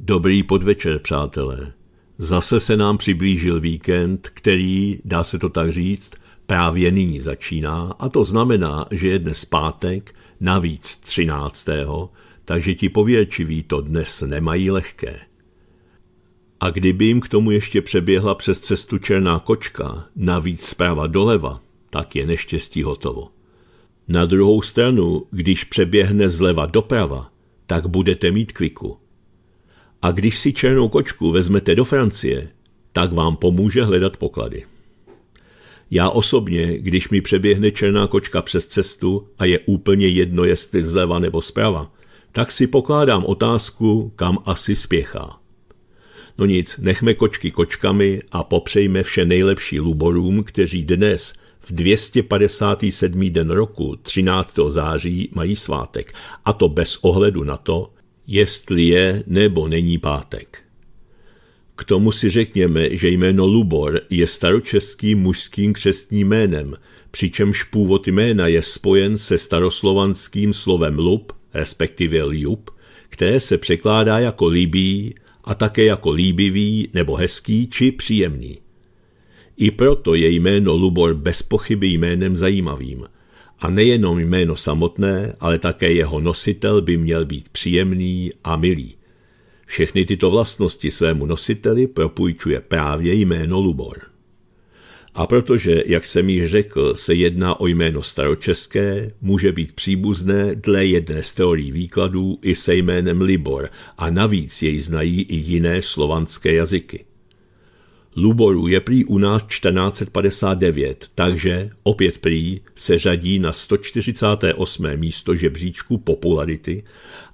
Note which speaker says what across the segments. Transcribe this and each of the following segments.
Speaker 1: Dobrý podvečer, přátelé. Zase se nám přiblížil víkend, který, dá se to tak říct, právě nyní začíná a to znamená, že je dnes pátek, navíc 13. takže ti pověrčiví to dnes nemají lehké. A kdyby jim k tomu ještě přeběhla přes cestu černá kočka, navíc zprava doleva, tak je neštěstí hotovo. Na druhou stranu, když přeběhne zleva doprava, tak budete mít kliku – a když si černou kočku vezmete do Francie, tak vám pomůže hledat poklady. Já osobně, když mi přeběhne černá kočka přes cestu a je úplně jedno, jestli zleva nebo zprava, tak si pokládám otázku, kam asi spěchá. No nic, nechme kočky kočkami a popřejme vše nejlepší Luborům, kteří dnes v 257. den roku 13. září mají svátek, a to bez ohledu na to, jestli je nebo není pátek. K tomu si řekněme, že jméno Lubor je staročeským mužským křestním jménem, přičemž původ jména je spojen se staroslovanským slovem lub, respektive ljub, které se překládá jako líbí a také jako líbivý nebo hezký či příjemný. I proto je jméno Lubor bez pochyby jménem zajímavým – a nejenom jméno samotné, ale také jeho nositel by měl být příjemný a milý. Všechny tyto vlastnosti svému nositeli propůjčuje právě jméno Lubor. A protože, jak jsem již řekl, se jedná o jméno staročeské, může být příbuzné dle jedné z teorií výkladů i se jménem Libor a navíc jej znají i jiné slovanské jazyky. Luboru je prý u nás 1459, takže opět prý se řadí na 148. místo žebříčku popularity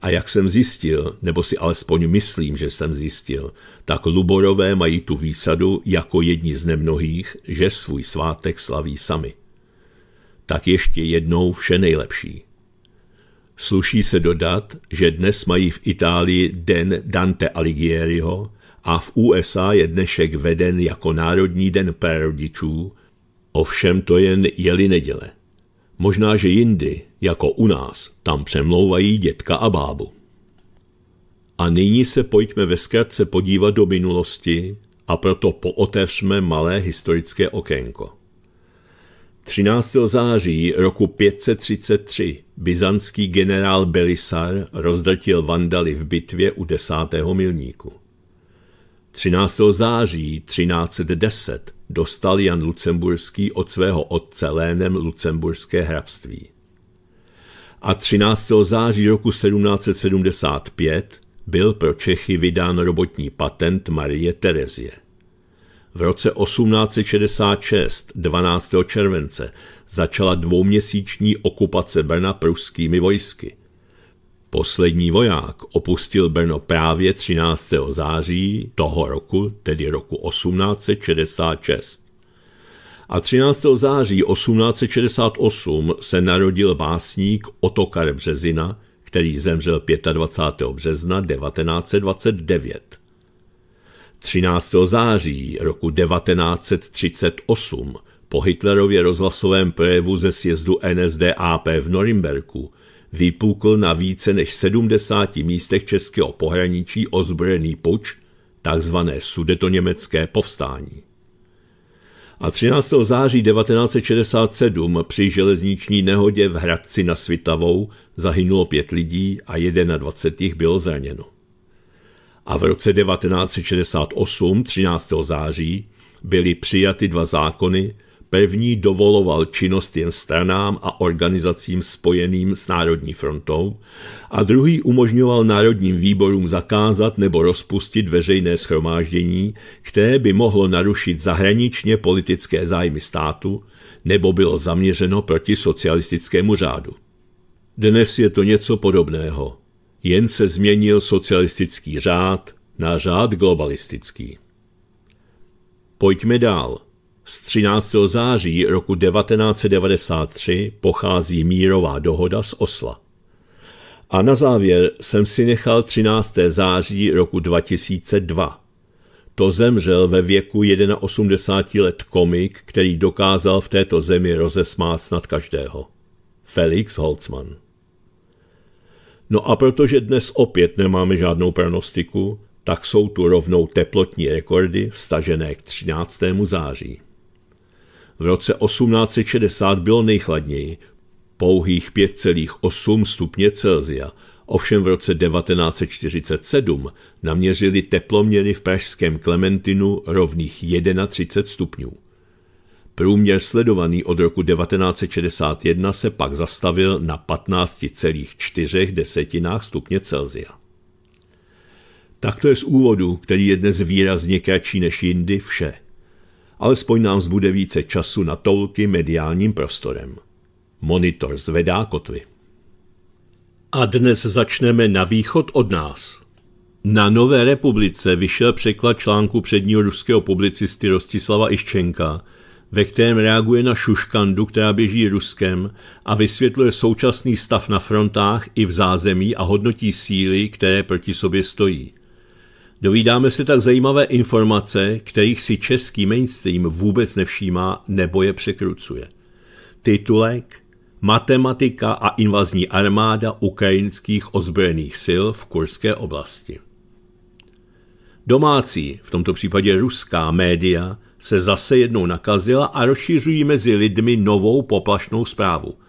Speaker 1: a jak jsem zjistil, nebo si alespoň myslím, že jsem zjistil, tak Luborové mají tu výsadu jako jedni z nemnohých, že svůj svátek slaví sami. Tak ještě jednou vše nejlepší. Sluší se dodat, že dnes mají v Itálii den Dante Alighieriho, a v USA je dnešek veden jako Národní den prarodičů, ovšem to jen jeli neděle. Možná, že jindy, jako u nás, tam přemlouvají dětka a bábu. A nyní se pojďme ve zkratce podívat do minulosti a proto pootevřme malé historické okénko. 13. září roku 533 byzantský generál Belisar rozdrtil vandaly v bitvě u desátého milníku. 13. září 1310 dostal Jan Lucemburský od svého otce Lénem Lucemburské hrabství. A 13. září roku 1775 byl pro Čechy vydán robotní patent Marie Terezie. V roce 1866, 12. července, začala dvouměsíční okupace Brna pruskými vojsky – Poslední voják opustil Brno právě 13. září toho roku, tedy roku 1866. A 13. září 1868 se narodil básník Otokar Březina, který zemřel 25. března 1929. 13. září roku 1938 po Hitlerově rozhlasovém projevu ze sjezdu NSDAP v Norimberku – vypukl na více než 70 místech českého pohraničí ozbrojený puč, takzvané sudetoněmecké povstání. A 13. září 1967 při železniční nehodě v Hradci na Svitavou zahynulo pět lidí a 21 jich bylo zraněno. A v roce 1968, 13. září, byly přijaty dva zákony, pevní dovoloval činnost jen stranám a organizacím spojeným s Národní frontou a druhý umožňoval národním výborům zakázat nebo rozpustit veřejné schromáždění, které by mohlo narušit zahraničně politické zájmy státu nebo bylo zaměřeno proti socialistickému řádu. Dnes je to něco podobného, jen se změnil socialistický řád na řád globalistický. Pojďme dál. Z 13. září roku 1993 pochází mírová dohoda z Osla. A na závěr jsem si nechal 13. září roku 2002. To zemřel ve věku 81 let komik, který dokázal v této zemi rozesmát snad každého. Felix Holzmann. No a protože dnes opět nemáme žádnou pronostiku, tak jsou tu rovnou teplotní rekordy vstažené k 13. září. V roce 1860 bylo nejchladněji, pouhých 5,8 stupně Celsia. Ovšem v roce 1947 naměřili teploměry v pražském Klementinu rovných 31 stupňů. Průměr sledovaný od roku 1961 se pak zastavil na 15,4 desetinách stupně Celsia. Takto je z úvodu, který je dnes výrazně kratší než jindy, vše – Alespoň nám zbude více času na toulky mediálním prostorem. Monitor zvedá kotvy. A dnes začneme na východ od nás. Na Nové republice vyšel překlad článku předního ruského publicisty Rostislava Iščenka, ve kterém reaguje na šuškandu, která běží Ruskem a vysvětluje současný stav na frontách i v zázemí a hodnotí síly, které proti sobě stojí. Dovídáme se tak zajímavé informace, kterých si český mainstream vůbec nevšímá nebo je překrucuje. Titulek Matematika a invazní armáda ukrajinských ozbrojených sil v kurské oblasti. Domácí, v tomto případě ruská média, se zase jednou nakazila a rozšířují mezi lidmi novou poplašnou zprávu –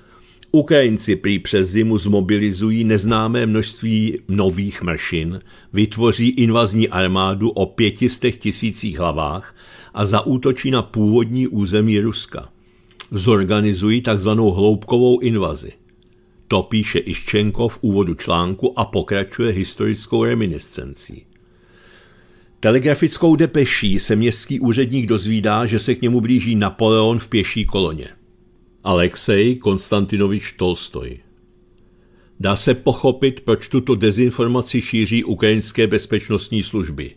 Speaker 1: Ukrajinci prý přes zimu zmobilizují neznámé množství nových mršin, vytvoří invazní armádu o pětistech tisících hlavách a zaútočí na původní území Ruska. Zorganizují takzvanou hloubkovou invazi. To píše Iščenko v úvodu článku a pokračuje historickou reminiscencí. Telegrafickou depeší se městský úředník dozvídá, že se k němu blíží Napoleon v pěší koloně – Alexej Konstantinovič Tolstoj. Dá se pochopit, proč tuto dezinformaci šíří ukrajinské bezpečnostní služby.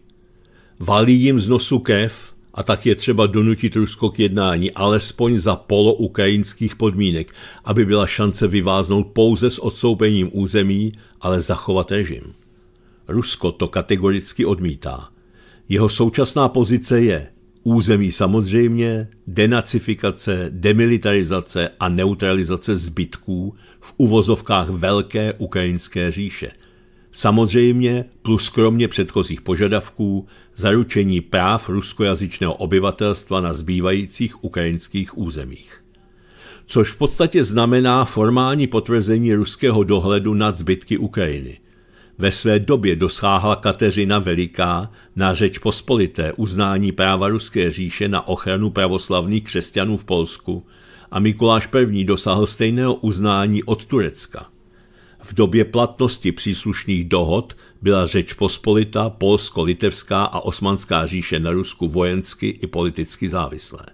Speaker 1: Valí jim z nosu kev a tak je třeba donutit Rusko k jednání, alespoň za poloukrajinských podmínek, aby byla šance vyváznout pouze s odsoupením území, ale zachovat režim. Rusko to kategoricky odmítá. Jeho současná pozice je – území samozřejmě, denacifikace, demilitarizace a neutralizace zbytků v uvozovkách Velké ukrajinské říše. Samozřejmě plus kromě předchozích požadavků zaručení práv ruskojazyčného obyvatelstva na zbývajících ukrajinských územích. Což v podstatě znamená formální potvrzení ruského dohledu nad zbytky Ukrajiny – ve své době dosáhla Kateřina Veliká na řeč pospolité uznání práva Ruské říše na ochranu pravoslavných křesťanů v Polsku a Mikuláš I. dosáhl stejného uznání od Turecka. V době platnosti příslušných dohod byla řeč pospolita, polsko-litevská a osmanská říše na Rusku vojensky i politicky závislé.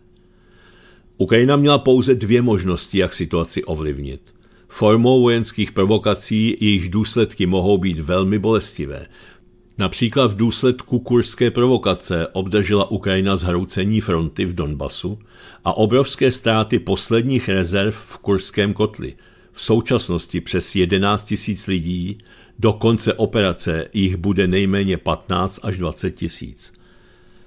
Speaker 1: Ukrajina měla pouze dvě možnosti, jak situaci ovlivnit formou vojenských provokací, jejich důsledky mohou být velmi bolestivé. Například v důsledku kurské provokace obdržela Ukrajina zhroucení fronty v Donbasu a obrovské ztráty posledních rezerv v kurském kotli. V současnosti přes 11 000 lidí, do konce operace jich bude nejméně 15 až 20 000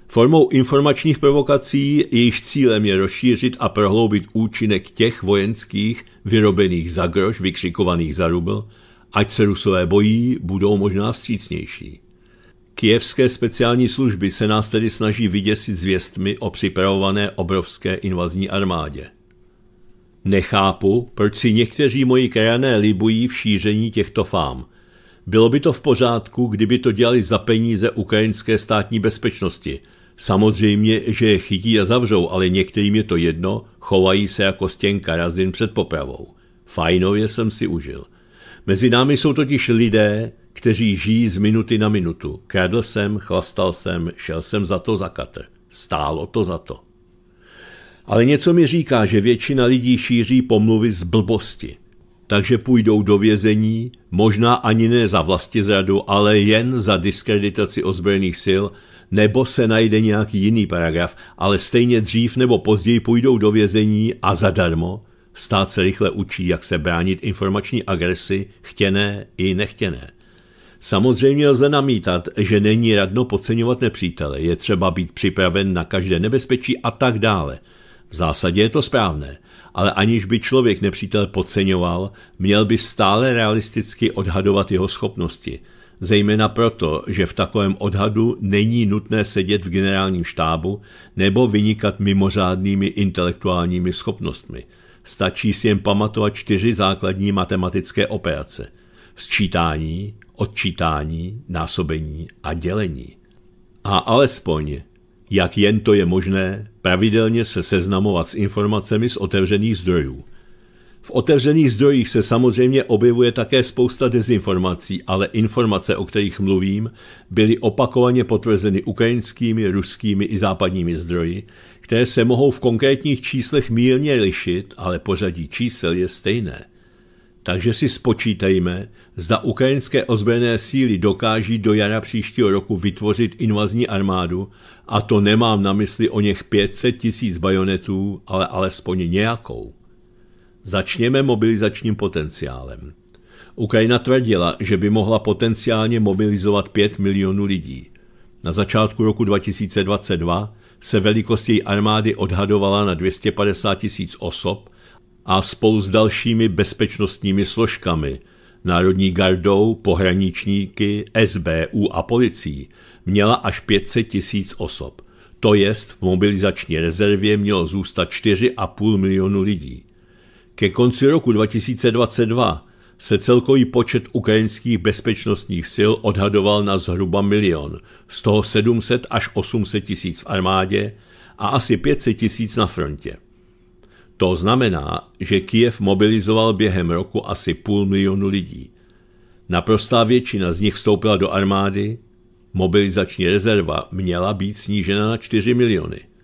Speaker 1: formou informačních provokací, jejich cílem je rozšířit a prohloubit účinek těch vojenských vyrobených za grož, vykřikovaných za rubl, ať se rusové bojí, budou možná vstřícnější. Kijevské speciální služby se nás tedy snaží vyděsit zvěstmi o připravované obrovské invazní armádě. Nechápu, proč si někteří moji krajané libují v šíření těchto fám. Bylo by to v pořádku, kdyby to dělali za peníze ukrajinské státní bezpečnosti – Samozřejmě, že je chytí a zavřou, ale některým je to jedno, chovají se jako stěnka razin před popravou. Fajnově jsem si užil. Mezi námi jsou totiž lidé, kteří žijí z minuty na minutu. Kradl jsem, chlastal jsem, šel jsem za to za katr. Stálo to za to. Ale něco mi říká, že většina lidí šíří pomluvy z blbosti. Takže půjdou do vězení, možná ani ne za vlastizradu, ale jen za diskreditaci ozbrojených sil nebo se najde nějaký jiný paragraf, ale stejně dřív nebo později půjdou do vězení a zadarmo. Stát se rychle učí, jak se bránit informační agresi, chtěné i nechtěné. Samozřejmě lze namítat, že není radno podceňovat nepřítele, je třeba být připraven na každé nebezpečí a tak dále. V zásadě je to správné, ale aniž by člověk nepřítel podceňoval, měl by stále realisticky odhadovat jeho schopnosti – zejména proto, že v takovém odhadu není nutné sedět v generálním štábu nebo vynikat mimořádnými intelektuálními schopnostmi. Stačí si jen pamatovat čtyři základní matematické operace. Sčítání, odčítání, násobení a dělení. A alespoň, jak jen to je možné, pravidelně se seznamovat s informacemi z otevřených zdrojů – v otevřených zdrojích se samozřejmě objevuje také spousta dezinformací, ale informace, o kterých mluvím, byly opakovaně potvrzeny ukrajinskými, ruskými i západními zdroji, které se mohou v konkrétních číslech mírně lišit, ale pořadí čísel je stejné. Takže si spočítejme, zda ukrajinské ozbrojené síly dokáží do jara příštího roku vytvořit invazní armádu, a to nemám na mysli o něch 500 tisíc bajonetů, ale alespoň nějakou. Začněme mobilizačním potenciálem. Ukrajina tvrdila, že by mohla potenciálně mobilizovat 5 milionů lidí. Na začátku roku 2022 se velikost její armády odhadovala na 250 tisíc osob a spolu s dalšími bezpečnostními složkami, Národní gardou, pohraničníky, SBU a policií, měla až 500 tisíc osob. To jest v mobilizační rezervě mělo zůstat 4,5 milionu lidí. Ke konci roku 2022 se celkový počet ukrajinských bezpečnostních sil odhadoval na zhruba milion, z toho 700 až 800 tisíc v armádě a asi 500 tisíc na frontě. To znamená, že Kiev mobilizoval během roku asi půl milionu lidí. Naprostá většina z nich vstoupila do armády, mobilizační rezerva měla být snížena na 4 miliony –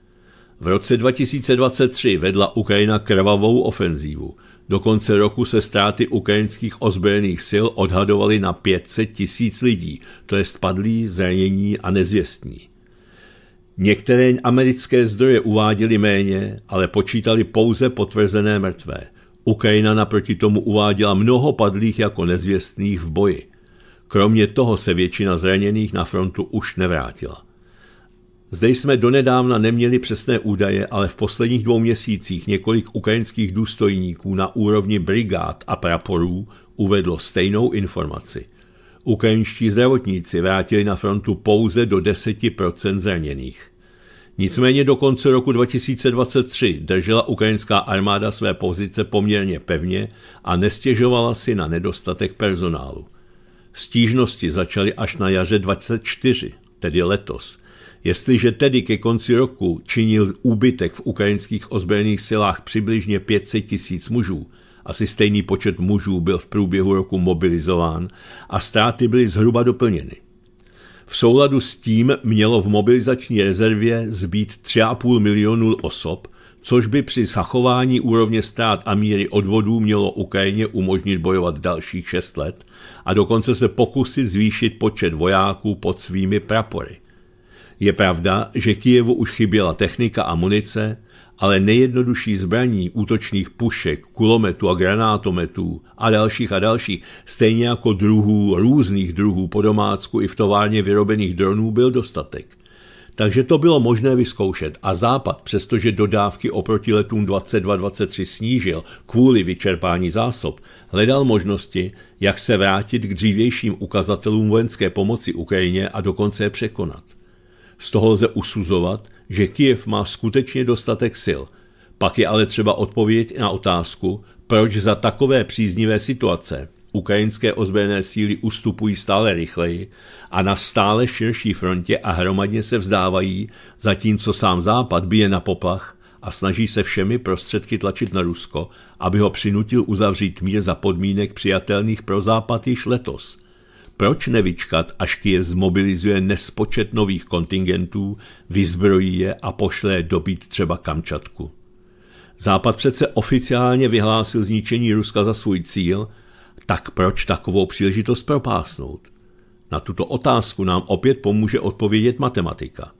Speaker 1: v roce 2023 vedla Ukrajina krvavou ofenzívu. Do konce roku se ztráty ukrajinských ozbrojených sil odhadovaly na 500 tisíc lidí, to je spadlí, zranění a nezvěstní. Některé americké zdroje uváděly méně, ale počítali pouze potvrzené mrtvé. Ukrajina naproti tomu uváděla mnoho padlých jako nezvěstných v boji. Kromě toho se většina zraněných na frontu už nevrátila. Zde jsme donedávna neměli přesné údaje, ale v posledních dvou měsících několik ukrajinských důstojníků na úrovni brigád a praporů uvedlo stejnou informaci. Ukrajinští zdravotníci vrátili na frontu pouze do 10% zraněných. Nicméně do konce roku 2023 držela ukrajinská armáda své pozice poměrně pevně a nestěžovala si na nedostatek personálu. Stížnosti začaly až na jaře 24, tedy letos – Jestliže tedy ke konci roku činil úbytek v ukrajinských ozbrojených silách přibližně 500 tisíc mužů, asi stejný počet mužů byl v průběhu roku mobilizován a ztráty byly zhruba doplněny. V souladu s tím mělo v mobilizační rezervě zbýt 3,5 milionu osob, což by při zachování úrovně stát a míry odvodů mělo Ukrajině umožnit bojovat dalších 6 let a dokonce se pokusit zvýšit počet vojáků pod svými prapory. Je pravda, že Kijevu už chyběla technika a munice, ale nejjednodušší zbraní útočných pušek, kulometů a granátometů a dalších a dalších, stejně jako druhů, různých druhů po domácku i v továrně vyrobených dronů byl dostatek. Takže to bylo možné vyzkoušet a Západ, přestože dodávky oproti letům 22-23 snížil kvůli vyčerpání zásob, hledal možnosti, jak se vrátit k dřívějším ukazatelům vojenské pomoci Ukrajině a dokonce je překonat. Z toho lze usuzovat, že Kiev má skutečně dostatek sil. Pak je ale třeba odpověď na otázku, proč za takové příznivé situace ukrajinské ozbrojené síly ustupují stále rychleji a na stále širší frontě a hromadně se vzdávají, zatímco sám Západ bije na poplach a snaží se všemi prostředky tlačit na Rusko, aby ho přinutil uzavřít mír za podmínek přijatelných pro Západ již letos – proč nevyčkat, až Kiev zmobilizuje nespočet nových kontingentů, vyzbrojí je a pošle dobít třeba Kamčatku? Západ přece oficiálně vyhlásil zničení Ruska za svůj cíl, tak proč takovou příležitost propásnout? Na tuto otázku nám opět pomůže odpovědět matematika.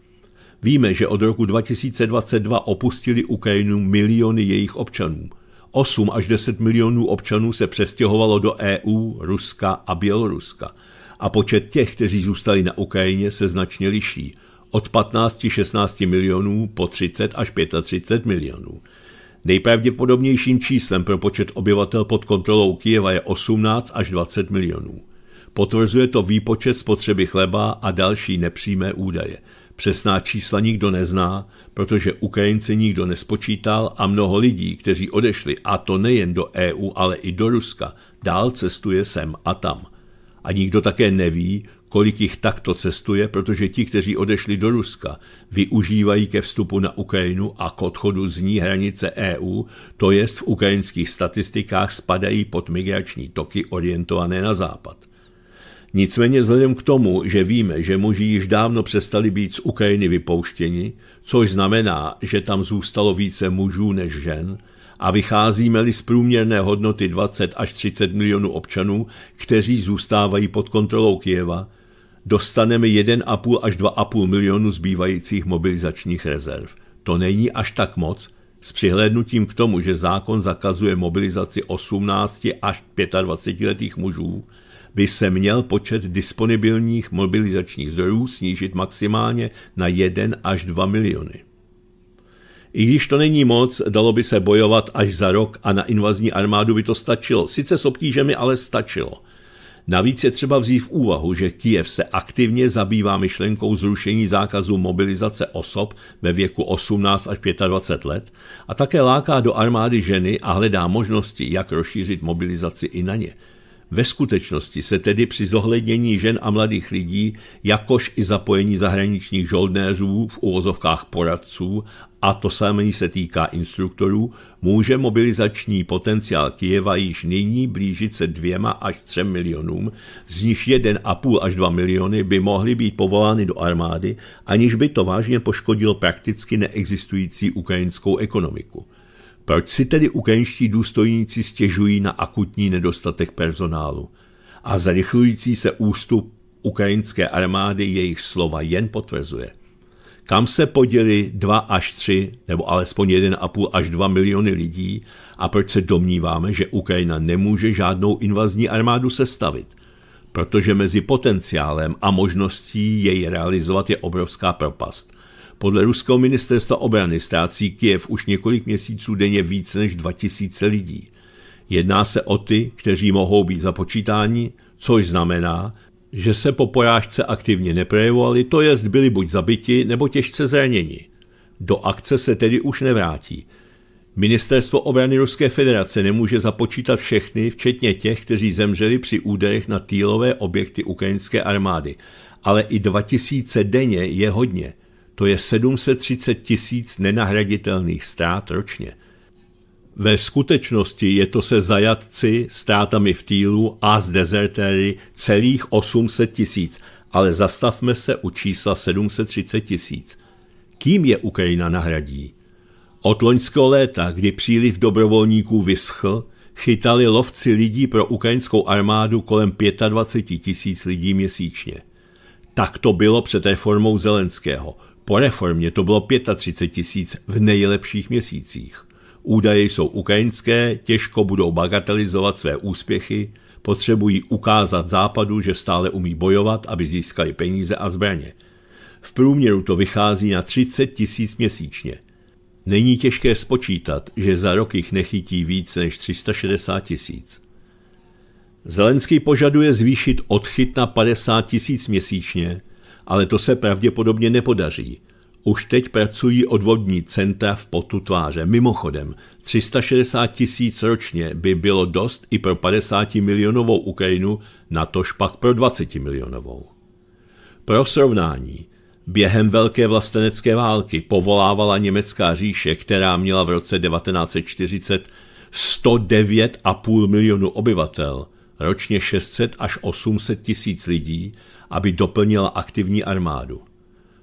Speaker 1: Víme, že od roku 2022 opustili Ukrajinu miliony jejich občanů. 8 až 10 milionů občanů se přestěhovalo do EU, Ruska a Běloruska – a počet těch, kteří zůstali na Ukrajině, se značně liší. Od 15-16 milionů po 30 až 35 milionů. Nejpravděpodobnějším číslem pro počet obyvatel pod kontrolou Kijeva je 18 až 20 milionů. Potvrzuje to výpočet spotřeby chleba a další nepřímé údaje. Přesná čísla nikdo nezná, protože Ukrajinci nikdo nespočítal a mnoho lidí, kteří odešli, a to nejen do EU, ale i do Ruska, dál cestuje sem a tam. A nikdo také neví, kolik jich takto cestuje, protože ti, kteří odešli do Ruska, využívají ke vstupu na Ukrajinu a k odchodu z ní hranice EU, to jest v ukrajinských statistikách spadají pod migrační toky orientované na západ. Nicméně vzhledem k tomu, že víme, že muži již dávno přestali být z Ukrajiny vypouštěni, což znamená, že tam zůstalo více mužů než žen, a vycházíme-li z průměrné hodnoty 20 až 30 milionů občanů, kteří zůstávají pod kontrolou Kijeva, dostaneme 1,5 až 2,5 milionu zbývajících mobilizačních rezerv. To není až tak moc, s přihlédnutím k tomu, že zákon zakazuje mobilizaci 18 až 25 letých mužů, by se měl počet disponibilních mobilizačních zdrojů snížit maximálně na 1 až 2 miliony. I když to není moc, dalo by se bojovat až za rok a na invazní armádu by to stačilo. Sice s obtížemi, ale stačilo. Navíc je třeba vzít v úvahu, že Kiev se aktivně zabývá myšlenkou zrušení zákazu mobilizace osob ve věku 18 až 25 let a také láká do armády ženy a hledá možnosti, jak rozšířit mobilizaci i na ně. Ve skutečnosti se tedy při zohlednění žen a mladých lidí, jakož i zapojení zahraničních žoldnéřů v uvozovkách poradců, a to samé se týká instruktorů, může mobilizační potenciál Kijeva již nyní blížit se dvěma až třem milionům, z nich jeden a půl až dva miliony by mohly být povolány do armády, aniž by to vážně poškodilo prakticky neexistující ukrajinskou ekonomiku. Proč si tedy ukrajinští důstojníci stěžují na akutní nedostatek personálu? A zrychlující se ústup ukrajinské armády jejich slova jen potvrzuje. Kam se poděli 2 až 3, nebo alespoň 1,5 až 2 miliony lidí a proč se domníváme, že Ukrajina nemůže žádnou invazní armádu sestavit? Protože mezi potenciálem a možností jej realizovat je obrovská propast – podle ruského ministerstva obrany ztrácí Kiev už několik měsíců denně víc než 2000 lidí. Jedná se o ty, kteří mohou být započítáni, což znamená, že se po porážce aktivně neprojevovali, to jest byli buď zabiti nebo těžce zraněni. Do akce se tedy už nevrátí. Ministerstvo obrany Ruské federace nemůže započítat všechny, včetně těch, kteří zemřeli při úderech na týlové objekty ukrajinské armády, ale i 2000 denně je hodně to je 730 tisíc nenahraditelných ztrát ročně. Ve skutečnosti je to se zajatci, ztrátami v týlu a s dezertéry celých 800 tisíc, ale zastavme se u čísla 730 tisíc. Kým je Ukrajina nahradí? Od loňského léta, kdy příliv dobrovolníků vyschl, chytali lovci lidí pro ukrajinskou armádu kolem 25 tisíc lidí měsíčně. Tak to bylo před reformou Zelenského – po reformě to bylo 35 tisíc v nejlepších měsících. Údaje jsou ukrajinské, těžko budou bagatelizovat své úspěchy, potřebují ukázat Západu, že stále umí bojovat, aby získali peníze a zbraně. V průměru to vychází na 30 tisíc měsíčně. Není těžké spočítat, že za rok jich nechytí víc než 360 tisíc. Zelenský požaduje zvýšit odchyt na 50 tisíc měsíčně, ale to se pravděpodobně nepodaří. Už teď pracují odvodní centra v potu tváře. Mimochodem, 360 tisíc ročně by bylo dost i pro 50 milionovou Ukrajinu, na to špak pro 20 milionovou. Pro srovnání, během Velké vlastenecké války povolávala německá říše, která měla v roce 1940 109,5 milionu obyvatel, ročně 600 až 800 tisíc lidí, aby doplnila aktivní armádu.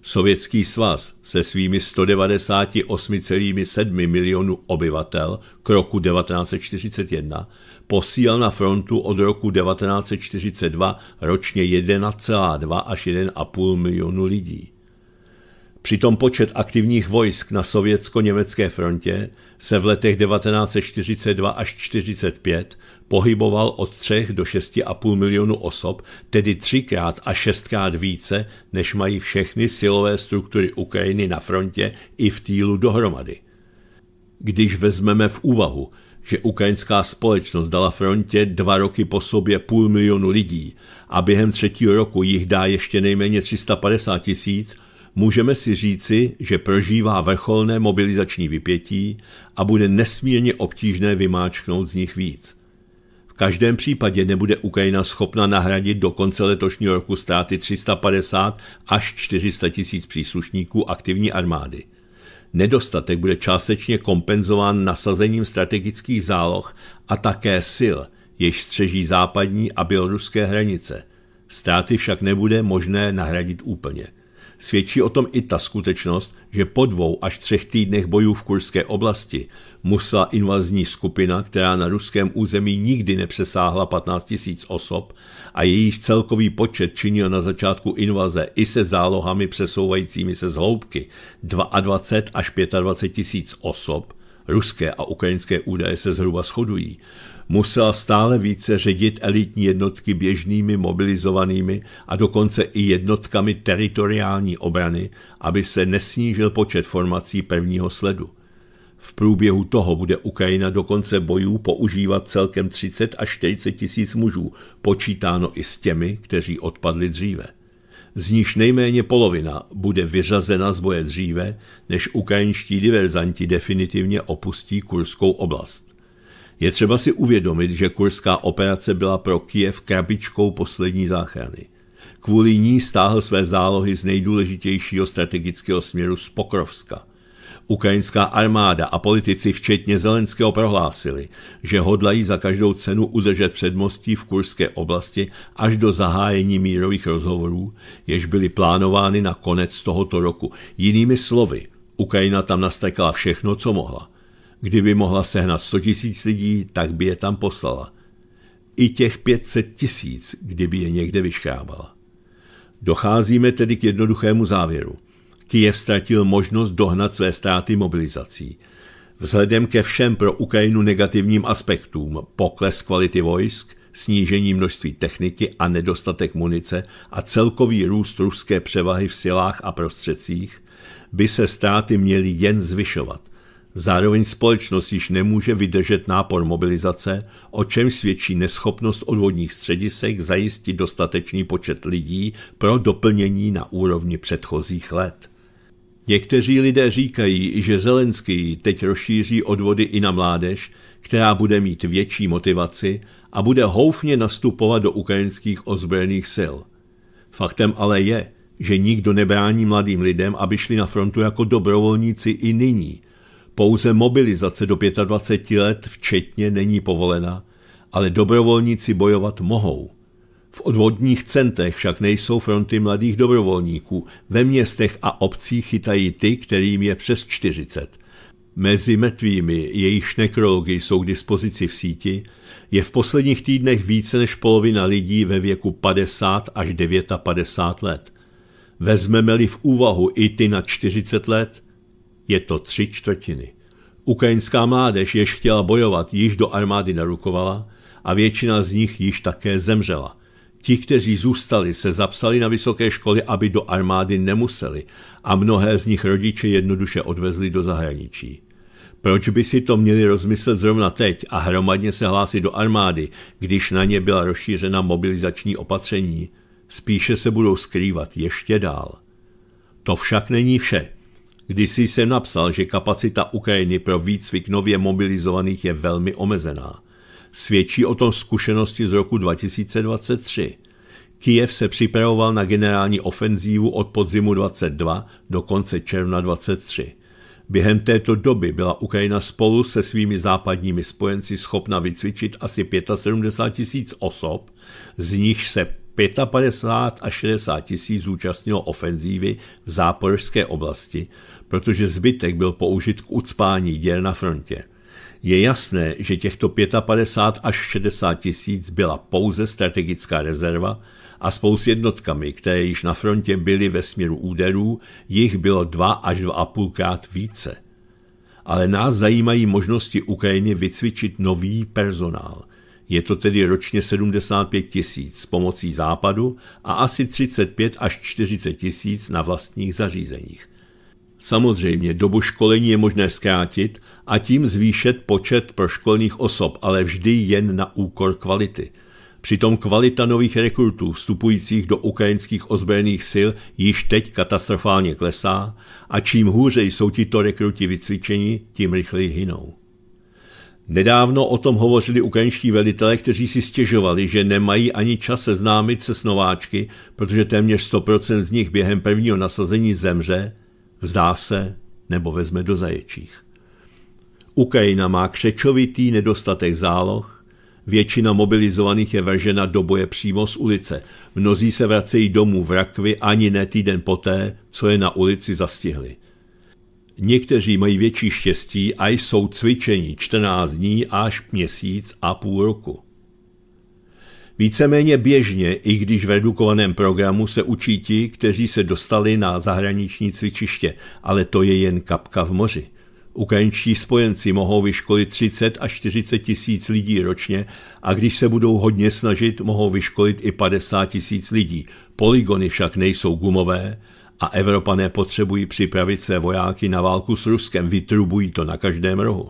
Speaker 1: Sovětský svaz se svými 198,7 milionů obyvatel k roku 1941 posílal na frontu od roku 1942 ročně 1,2 až 1,5 milionu lidí. Přitom počet aktivních vojsk na sovětsko-německé frontě se v letech 1942 až 1945 pohyboval od 3 do 6,5 milionu osob, tedy třikrát a šestkrát více, než mají všechny silové struktury Ukrajiny na frontě i v týlu dohromady. Když vezmeme v úvahu, že ukrajinská společnost dala frontě dva roky po sobě půl milionu lidí a během třetího roku jich dá ještě nejméně 350 tisíc, můžeme si říci, že prožívá vrcholné mobilizační vypětí a bude nesmírně obtížné vymáčknout z nich víc každém případě nebude Ukrajina schopna nahradit do konce letošního roku ztráty 350 až 400 tisíc příslušníků aktivní armády. Nedostatek bude částečně kompenzován nasazením strategických záloh a také sil, jež střeží západní a běloruské hranice. Ztráty však nebude možné nahradit úplně – Svědčí o tom i ta skutečnost, že po dvou až třech týdnech bojů v kurské oblasti musela invazní skupina, která na ruském území nikdy nepřesáhla 15 000 osob a jejíž celkový počet činil na začátku invaze i se zálohami přesouvajícími se z hloubky 22 až 25 000 osob, ruské a ukrajinské údaje se zhruba shodují, musela stále více ředit elitní jednotky běžnými mobilizovanými a dokonce i jednotkami teritoriální obrany, aby se nesnížil počet formací prvního sledu. V průběhu toho bude Ukrajina do konce bojů používat celkem 30 až 40 tisíc mužů, počítáno i s těmi, kteří odpadli dříve. Z níž nejméně polovina bude vyřazena z boje dříve, než ukrajinští diverzanti definitivně opustí kurskou oblast. Je třeba si uvědomit, že kurská operace byla pro Kiev krabičkou poslední záchrany. Kvůli ní stáhl své zálohy z nejdůležitějšího strategického směru z Pokrovska. Ukrajinská armáda a politici včetně Zelenského prohlásili, že hodlají za každou cenu udržet předmostí v kurské oblasti až do zahájení mírových rozhovorů, jež byly plánovány na konec tohoto roku. Jinými slovy, Ukrajina tam nastekala všechno, co mohla – Kdyby mohla sehnat 100 tisíc lidí, tak by je tam poslala. I těch 500 tisíc, kdyby je někde vyškábala. Docházíme tedy k jednoduchému závěru. Kyjev ztratil možnost dohnat své ztráty mobilizací. Vzhledem ke všem pro Ukrajinu negativním aspektům, pokles kvality vojsk, snížení množství techniky a nedostatek munice a celkový růst ruské převahy v silách a prostředcích, by se státy měly jen zvyšovat. Zároveň společnost již nemůže vydržet nápor mobilizace, o čem svědčí neschopnost odvodních středisek zajistit dostatečný počet lidí pro doplnění na úrovni předchozích let. Někteří lidé říkají, že Zelenský teď rozšíří odvody i na mládež, která bude mít větší motivaci a bude houfně nastupovat do ukrajinských ozbrojených sil. Faktem ale je, že nikdo nebrání mladým lidem, aby šli na frontu jako dobrovolníci i nyní – pouze mobilizace do 25 let včetně není povolena, ale dobrovolníci bojovat mohou. V odvodních centech však nejsou fronty mladých dobrovolníků, ve městech a obcích chytají ty, kterým je přes 40. Mezi mrtvými, jejichž nekrology jsou k dispozici v síti, je v posledních týdnech více než polovina lidí ve věku 50 až 59 let. Vezmeme-li v úvahu i ty na 40 let, je to tři čtvrtiny. Ukrajinská mládež, jež chtěla bojovat, již do armády narukovala a většina z nich již také zemřela. Ti, kteří zůstali, se zapsali na vysoké školy, aby do armády nemuseli a mnohé z nich rodiče jednoduše odvezli do zahraničí. Proč by si to měli rozmyslet zrovna teď a hromadně se hlásit do armády, když na ně byla rozšířena mobilizační opatření? Spíše se budou skrývat ještě dál. To však není vše si jsem napsal, že kapacita Ukrajiny pro výcvik nově mobilizovaných je velmi omezená. Svědčí o tom zkušenosti z roku 2023. Kijev se připravoval na generální ofenzívu od podzimu 22 do konce června 23. Během této doby byla Ukrajina spolu se svými západními spojenci schopna vycvičit asi 75 tisíc osob, z nichž se 55 až 60 tisíc zúčastnilo ofenzívy v záporské oblasti, protože zbytek byl použit k ucpání děl na frontě. Je jasné, že těchto 55 až 60 tisíc byla pouze strategická rezerva a spolu s jednotkami, které již na frontě byly ve směru úderů, jich bylo 2 až 2,5 krát více. Ale nás zajímají možnosti Ukrajiny vycvičit nový personál. Je to tedy ročně 75 tisíc s pomocí západu a asi 35 až 40 tisíc na vlastních zařízeních. Samozřejmě dobu školení je možné zkrátit a tím zvýšet počet proškolných osob, ale vždy jen na úkor kvality. Přitom kvalita nových rekrutů vstupujících do ukrajinských ozbrojených sil již teď katastrofálně klesá a čím hůře jsou tito rekruti vycvičeni, tím rychleji hynou. Nedávno o tom hovořili ukrajinští velitelé, kteří si stěžovali, že nemají ani čas seznámit se s nováčky, protože téměř 100% z nich během prvního nasazení zemře vzdá se nebo vezme do zaječích. Ukrajina má křečovitý nedostatek záloh, většina mobilizovaných je vržena do boje přímo z ulice, mnozí se vracejí domů v rakvi ani ne týden poté, co je na ulici zastihli. Někteří mají větší štěstí a jsou cvičení 14 dní až měsíc a půl roku. Víceméně běžně, i když v redukovaném programu se učí ti, kteří se dostali na zahraniční cvičiště, ale to je jen kapka v moři. Ukrajinští spojenci mohou vyškolit 30 až 40 tisíc lidí ročně a když se budou hodně snažit, mohou vyškolit i 50 tisíc lidí. Poligony však nejsou gumové a Evropané potřebují připravit své vojáky na válku s Ruskem, vytrubují to na každém rohu.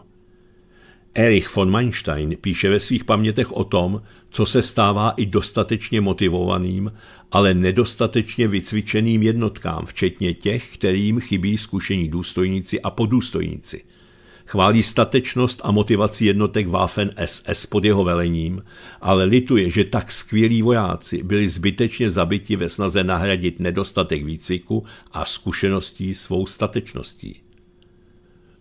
Speaker 1: Erich von Manstein píše ve svých pamětech o tom, co se stává i dostatečně motivovaným, ale nedostatečně vycvičeným jednotkám, včetně těch, kterým chybí zkušení důstojníci a podůstojníci. Chválí statečnost a motivaci jednotek Waffen SS pod jeho velením, ale lituje, že tak skvělí vojáci byli zbytečně zabiti ve snaze nahradit nedostatek výcviku a zkušeností svou statečností.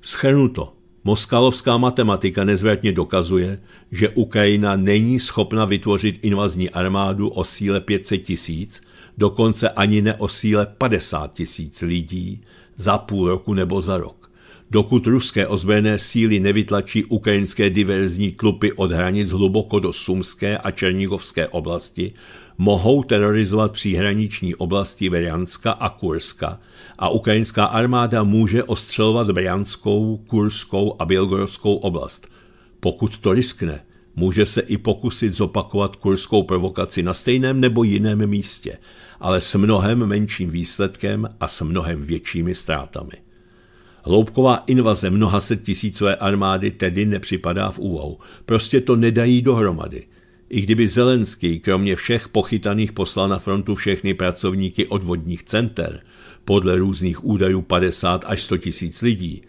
Speaker 1: Schrnuto, Moskalovská matematika nezvratně dokazuje, že Ukrajina není schopna vytvořit invazní armádu o síle 500 tisíc, dokonce ani ne o síle 50 tisíc lidí za půl roku nebo za rok. Dokud ruské ozbrojené síly nevytlačí ukrajinské diverzní tlupy od hranic hluboko do Sumské a Černigovské oblasti, mohou terorizovat příhraniční oblasti Brjanska a Kurska a ukrajinská armáda může ostřelovat Brjanskou, Kurskou a Bělgorovskou oblast. Pokud to riskne, může se i pokusit zopakovat kurskou provokaci na stejném nebo jiném místě, ale s mnohem menším výsledkem a s mnohem většími ztrátami. Hloubková invaze mnoha set tisícové armády tedy nepřipadá v úvahu. Prostě to nedají dohromady – i kdyby Zelenský kromě všech pochytaných poslal na frontu všechny pracovníky odvodních center, podle různých údajů 50 až 100 tisíc lidí,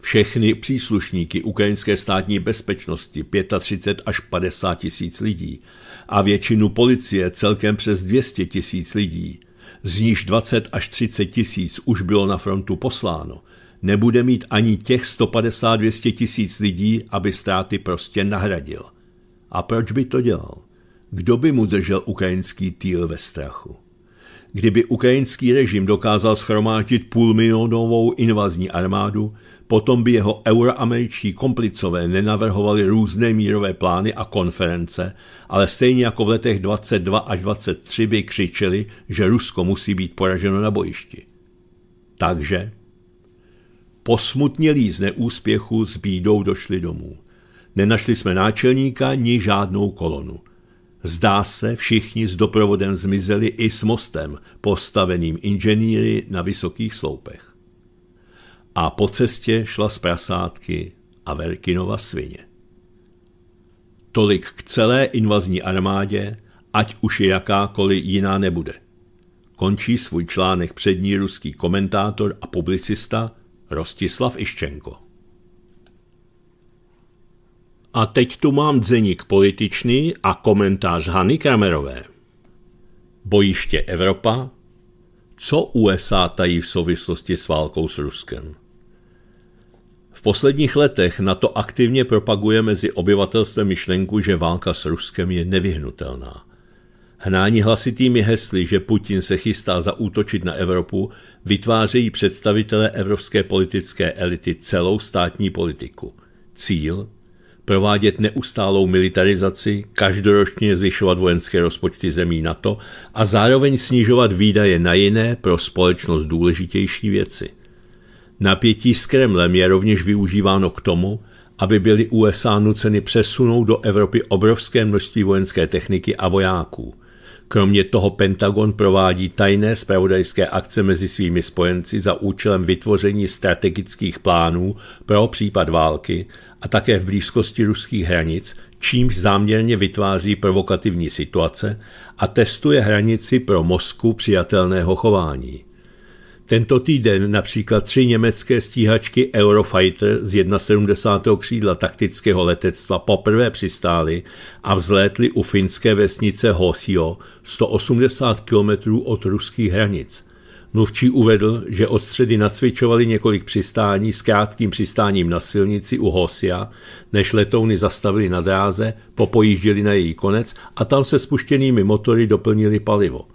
Speaker 1: všechny příslušníky ukrajinské státní bezpečnosti 35 až 50 tisíc lidí a většinu policie celkem přes 200 tisíc lidí, z níž 20 až 30 tisíc už bylo na frontu posláno, nebude mít ani těch 150-200 tisíc lidí, aby ztráty prostě nahradil – a proč by to dělal? Kdo by mu držel ukrajinský týl ve strachu? Kdyby ukrajinský režim dokázal schromáždit půlmilionovou invazní armádu, potom by jeho euroameričtí komplicové nenavrhovali různé mírové plány a konference, ale stejně jako v letech 22 až 23 by křičeli, že Rusko musí být poraženo na bojišti. Takže posmutnělí z neúspěchu s bídou došli domů. Nenašli jsme náčelníka ni žádnou kolonu. Zdá se, všichni s doprovodem zmizeli i s mostem, postaveným inženýry na vysokých sloupech. A po cestě šla z prasátky a velkinova svině. Tolik k celé invazní armádě, ať už je jakákoliv jiná nebude. Končí svůj článek přední ruský komentátor a publicista Rostislav Iščenko. A teď tu mám dzeník političný a komentář Hany Kramerové. Bojiště Evropa. Co USA tají v souvislosti s válkou s Ruskem? V posledních letech na to aktivně propaguje mezi obyvatelstvem myšlenku, že válka s Ruskem je nevyhnutelná. Hnání hlasitými hesly, že Putin se chystá zaútočit na Evropu, vytvářejí představitelé evropské politické elity celou státní politiku. Cíl provádět neustálou militarizaci, každoročně zvyšovat vojenské rozpočty zemí NATO a zároveň snižovat výdaje na jiné pro společnost důležitější věci. Napětí s Kremlem je rovněž využíváno k tomu, aby byly USA nuceny přesunout do Evropy obrovské množství vojenské techniky a vojáků – Kromě toho Pentagon provádí tajné spravodajské akce mezi svými spojenci za účelem vytvoření strategických plánů pro případ války a také v blízkosti ruských hranic, čímž záměrně vytváří provokativní situace a testuje hranici pro mozku přijatelného chování. Tento týden například tři německé stíhačky Eurofighter z 71. křídla taktického letectva poprvé přistály a vzlétly u finské vesnice Hosio 180 km od ruských hranic. Mluvčí uvedl, že od středy nacvičovali několik přistání s krátkým přistáním na silnici u Hosia, než letouny zastavili na dráze, popojížděli na její konec a tam se spuštěnými motory doplnili palivo –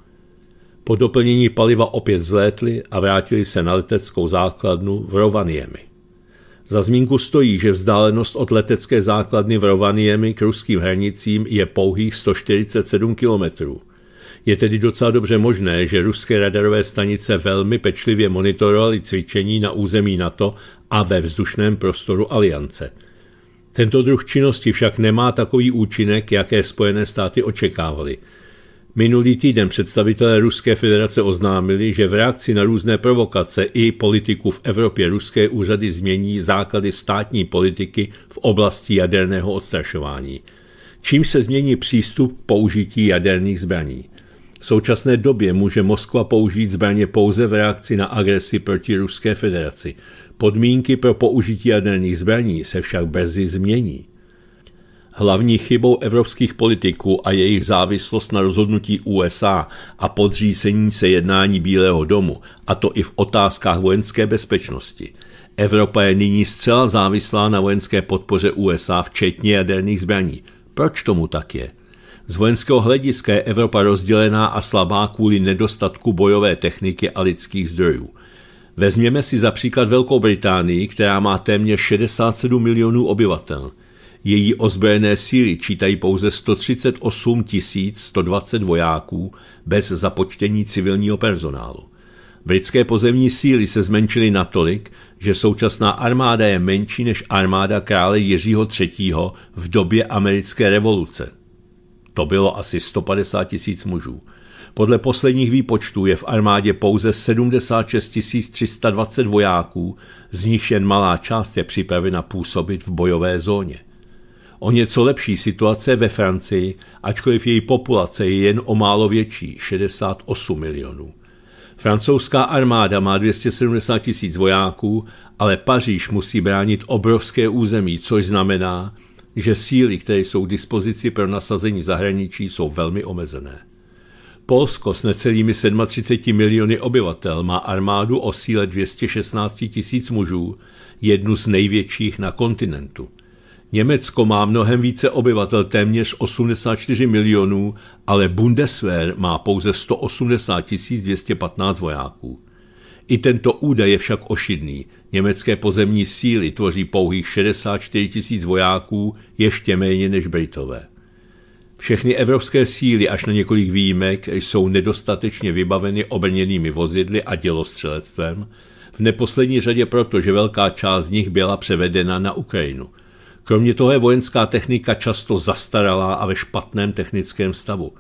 Speaker 1: po doplnění paliva opět vzlétli a vrátili se na leteckou základnu v Rovaniemi. Za zmínku stojí, že vzdálenost od letecké základny v Rovaniemi k ruským hranicím je pouhých 147 kilometrů. Je tedy docela dobře možné, že ruské radarové stanice velmi pečlivě monitorovaly cvičení na území NATO a ve vzdušném prostoru aliance. Tento druh činnosti však nemá takový účinek, jaké Spojené státy očekávaly – Minulý týden představitelé Ruské federace oznámili, že v reakci na různé provokace i politiku v Evropě ruské úřady změní základy státní politiky v oblasti jaderného odstrašování, čím se změní přístup k použití jaderných zbraní. V současné době může Moskva použít zbraně pouze v reakci na agresi proti Ruské federaci. Podmínky pro použití jaderných zbraní se však brzy změní. Hlavní chybou evropských politiků a jejich závislost na rozhodnutí USA a podřízení se jednání Bílého domu, a to i v otázkách vojenské bezpečnosti. Evropa je nyní zcela závislá na vojenské podpoře USA, včetně jaderných zbraní. Proč tomu tak je? Z vojenského hlediska je Evropa rozdělená a slabá kvůli nedostatku bojové techniky a lidských zdrojů. Vezměme si za příklad Velkou Británii, která má téměř 67 milionů obyvatel – její ozbrojené síly čítají pouze 138 120 vojáků bez započtení civilního personálu. Britské pozemní síly se zmenšily natolik, že současná armáda je menší než armáda krále Jiřího III. v době americké revoluce. To bylo asi 150 tisíc mužů. Podle posledních výpočtů je v armádě pouze 76 320 vojáků, z nichž jen malá část je připravena působit v bojové zóně. O něco lepší situace ve Francii, ačkoliv její populace je jen o málo větší, 68 milionů. Francouzská armáda má 270 tisíc vojáků, ale Paříž musí bránit obrovské území, což znamená, že síly, které jsou k dispozici pro nasazení v zahraničí, jsou velmi omezené. Polsko s necelými 37 miliony obyvatel má armádu o síle 216 tisíc mužů, jednu z největších na kontinentu – Německo má mnohem více obyvatel, téměř 84 milionů, ale Bundeswehr má pouze 180 215 vojáků. I tento údaj je však ošidný. Německé pozemní síly tvoří pouhých 64 tisíc vojáků, ještě méně než Britové. Všechny evropské síly, až na několik výjimek, jsou nedostatečně vybaveny obrněnými vozidly a dělostřelectvem, v neposlední řadě proto, že velká část z nich byla převedena na Ukrajinu – Kromě toho je vojenská technika často zastaralá a ve špatném technickém stavu.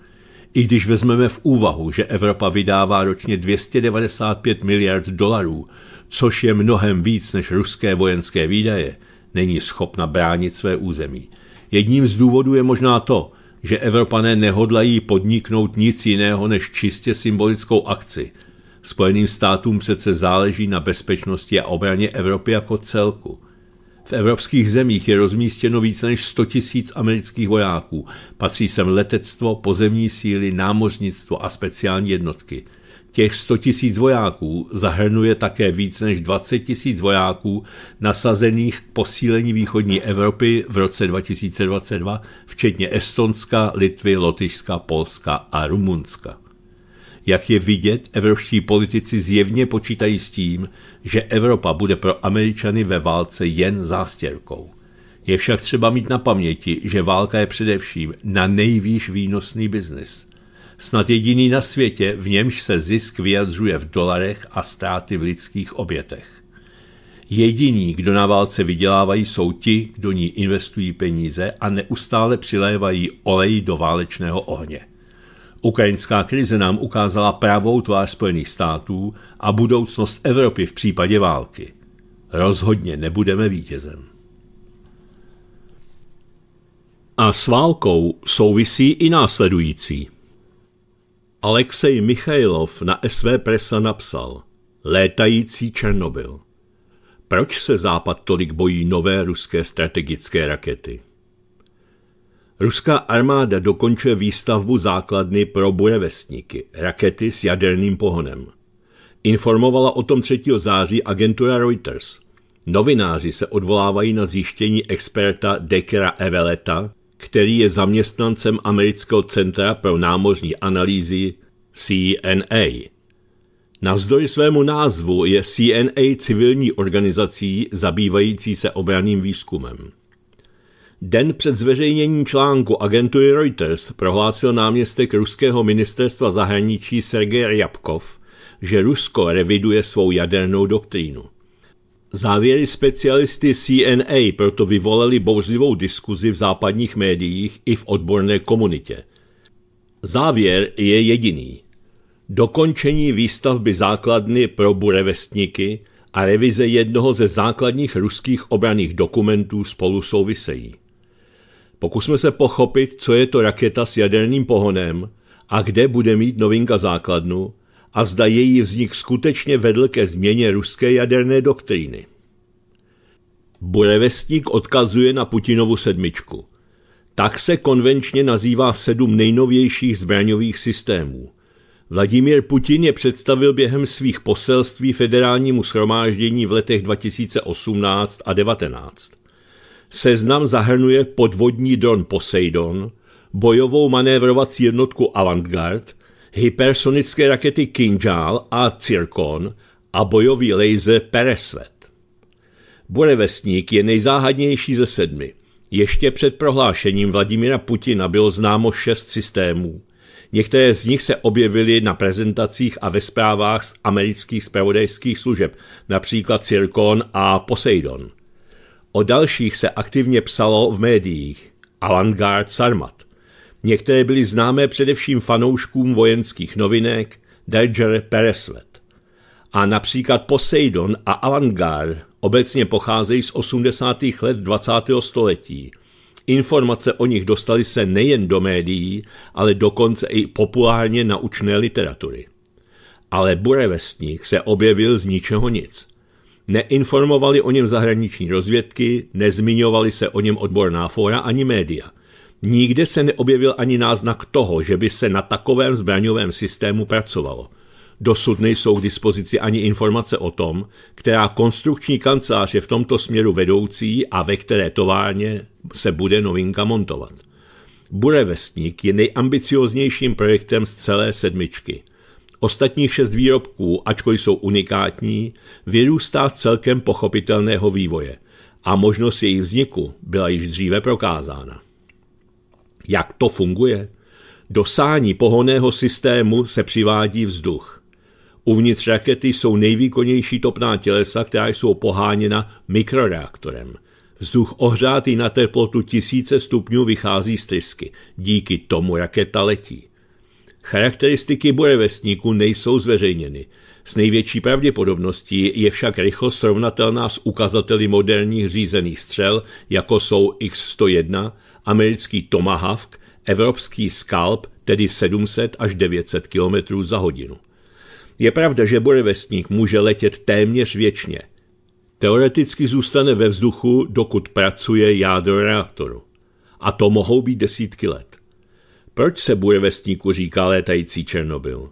Speaker 1: I když vezmeme v úvahu, že Evropa vydává ročně 295 miliard dolarů, což je mnohem víc než ruské vojenské výdaje, není schopna bránit své území. Jedním z důvodů je možná to, že Evropané nehodlají podniknout nic jiného než čistě symbolickou akci. Spojeným státům přece záleží na bezpečnosti a obraně Evropy jako celku – v evropských zemích je rozmístěno více než 100 000 amerických vojáků. Patří sem letectvo, pozemní síly, námořnictvo a speciální jednotky. Těch 100 000 vojáků zahrnuje také více než 20 000 vojáků nasazených k posílení východní Evropy v roce 2022, včetně Estonska, Litvy, Lotyšska, Polska a Rumunska. Jak je vidět, evropští politici zjevně počítají s tím, že Evropa bude pro Američany ve válce jen zástěrkou. Je však třeba mít na paměti, že válka je především na nejvýš výnosný biznis. Snad jediný na světě, v němž se zisk vyjadřuje v dolarech a ztráty v lidských obětech. Jediní, kdo na válce vydělávají, jsou ti, kdo ní investují peníze a neustále přilévají olej do válečného ohně. Ukrajinská krize nám ukázala pravou tvář Spojených států a budoucnost Evropy v případě války. Rozhodně nebudeme vítězem. A s válkou souvisí i následující. Alexej Michailov na SV Presa napsal Létající Černobyl. Proč se Západ tolik bojí nové ruské strategické rakety? Ruská armáda dokončuje výstavbu základny pro bojevestníky, rakety s jaderným pohonem. Informovala o tom 3. září agentura Reuters. Novináři se odvolávají na zjištění experta Dekera Eveleta, který je zaměstnancem Amerického centra pro námořní analýzy CNA. Navzdory svému názvu je CNA civilní organizací zabývající se obraným výzkumem. Den před zveřejněním článku agentury Reuters prohlásil náměstek ruského ministerstva zahraničí Sergej Ryabkov, že Rusko reviduje svou jadernou doktrínu. Závěry specialisty CNA proto vyvolaly bouřlivou diskuzi v západních médiích i v odborné komunitě. Závěr je jediný. Dokončení výstavby základny pro burevestníky a revize jednoho ze základních ruských obraných dokumentů spolu souvisejí. Pokusme se pochopit, co je to raketa s jaderným pohonem a kde bude mít novinka základnu a zda její vznik skutečně vedl ke změně ruské jaderné doktríny. Burevestník odkazuje na Putinovu sedmičku. Tak se konvenčně nazývá sedm nejnovějších zbraňových systémů. Vladimír Putin je představil během svých poselství federálnímu schromáždění v letech 2018 a 19. Seznam zahrnuje podvodní dron Poseidon, bojovou manévrovací jednotku Avantgarde, hypersonické rakety Kinjal a Cirkon a bojový laser Peresvet. Burevestník je nejzáhadnější ze sedmi. Ještě před prohlášením Vladimira Putina bylo známo šest systémů. Některé z nich se objevily na prezentacích a ve zprávách z amerických spravodajských služeb, například Cirkon a Poseidon. O dalších se aktivně psalo v médiích. Avantgarde Sarmat. Některé byly známé především fanouškům vojenských novinek Dajger Pereslet. A například Poseidon a Avantgarde obecně pocházejí z 80. let 20. století. Informace o nich dostaly se nejen do médií, ale dokonce i populárně naučné literatury. Ale burevestník se objevil z ničeho nic – Neinformovali o něm zahraniční rozvědky, nezmiňovali se o něm odborná fóra ani média. Nikde se neobjevil ani náznak toho, že by se na takovém zbraňovém systému pracovalo. Dosud nejsou k dispozici ani informace o tom, která konstrukční kancelář je v tomto směru vedoucí a ve které továrně se bude novinka montovat. Burevestník je nejambicioznějším projektem z celé sedmičky – Ostatních šest výrobků, ačkoliv jsou unikátní, vyrůstá z celkem pochopitelného vývoje a možnost jejich vzniku byla již dříve prokázána. Jak to funguje? Do sání pohoného systému se přivádí vzduch. Uvnitř rakety jsou nejvýkonnější topná tělesa, která jsou poháněna mikroreaktorem. Vzduch ohřátý na teplotu tisíce stupňů vychází z trysky. Díky tomu raketa letí. Charakteristiky burevestníků nejsou zveřejněny. S největší pravděpodobností je však rychlost srovnatelná s ukazateli moderních řízených střel, jako jsou X-101, americký Tomahawk, evropský Scalp, tedy 700 až 900 km za hodinu. Je pravda, že burevestník může letět téměř věčně. Teoreticky zůstane ve vzduchu, dokud pracuje jádro reaktoru. A to mohou být desítky let. Proč se burevestníku říká létající Černobyl?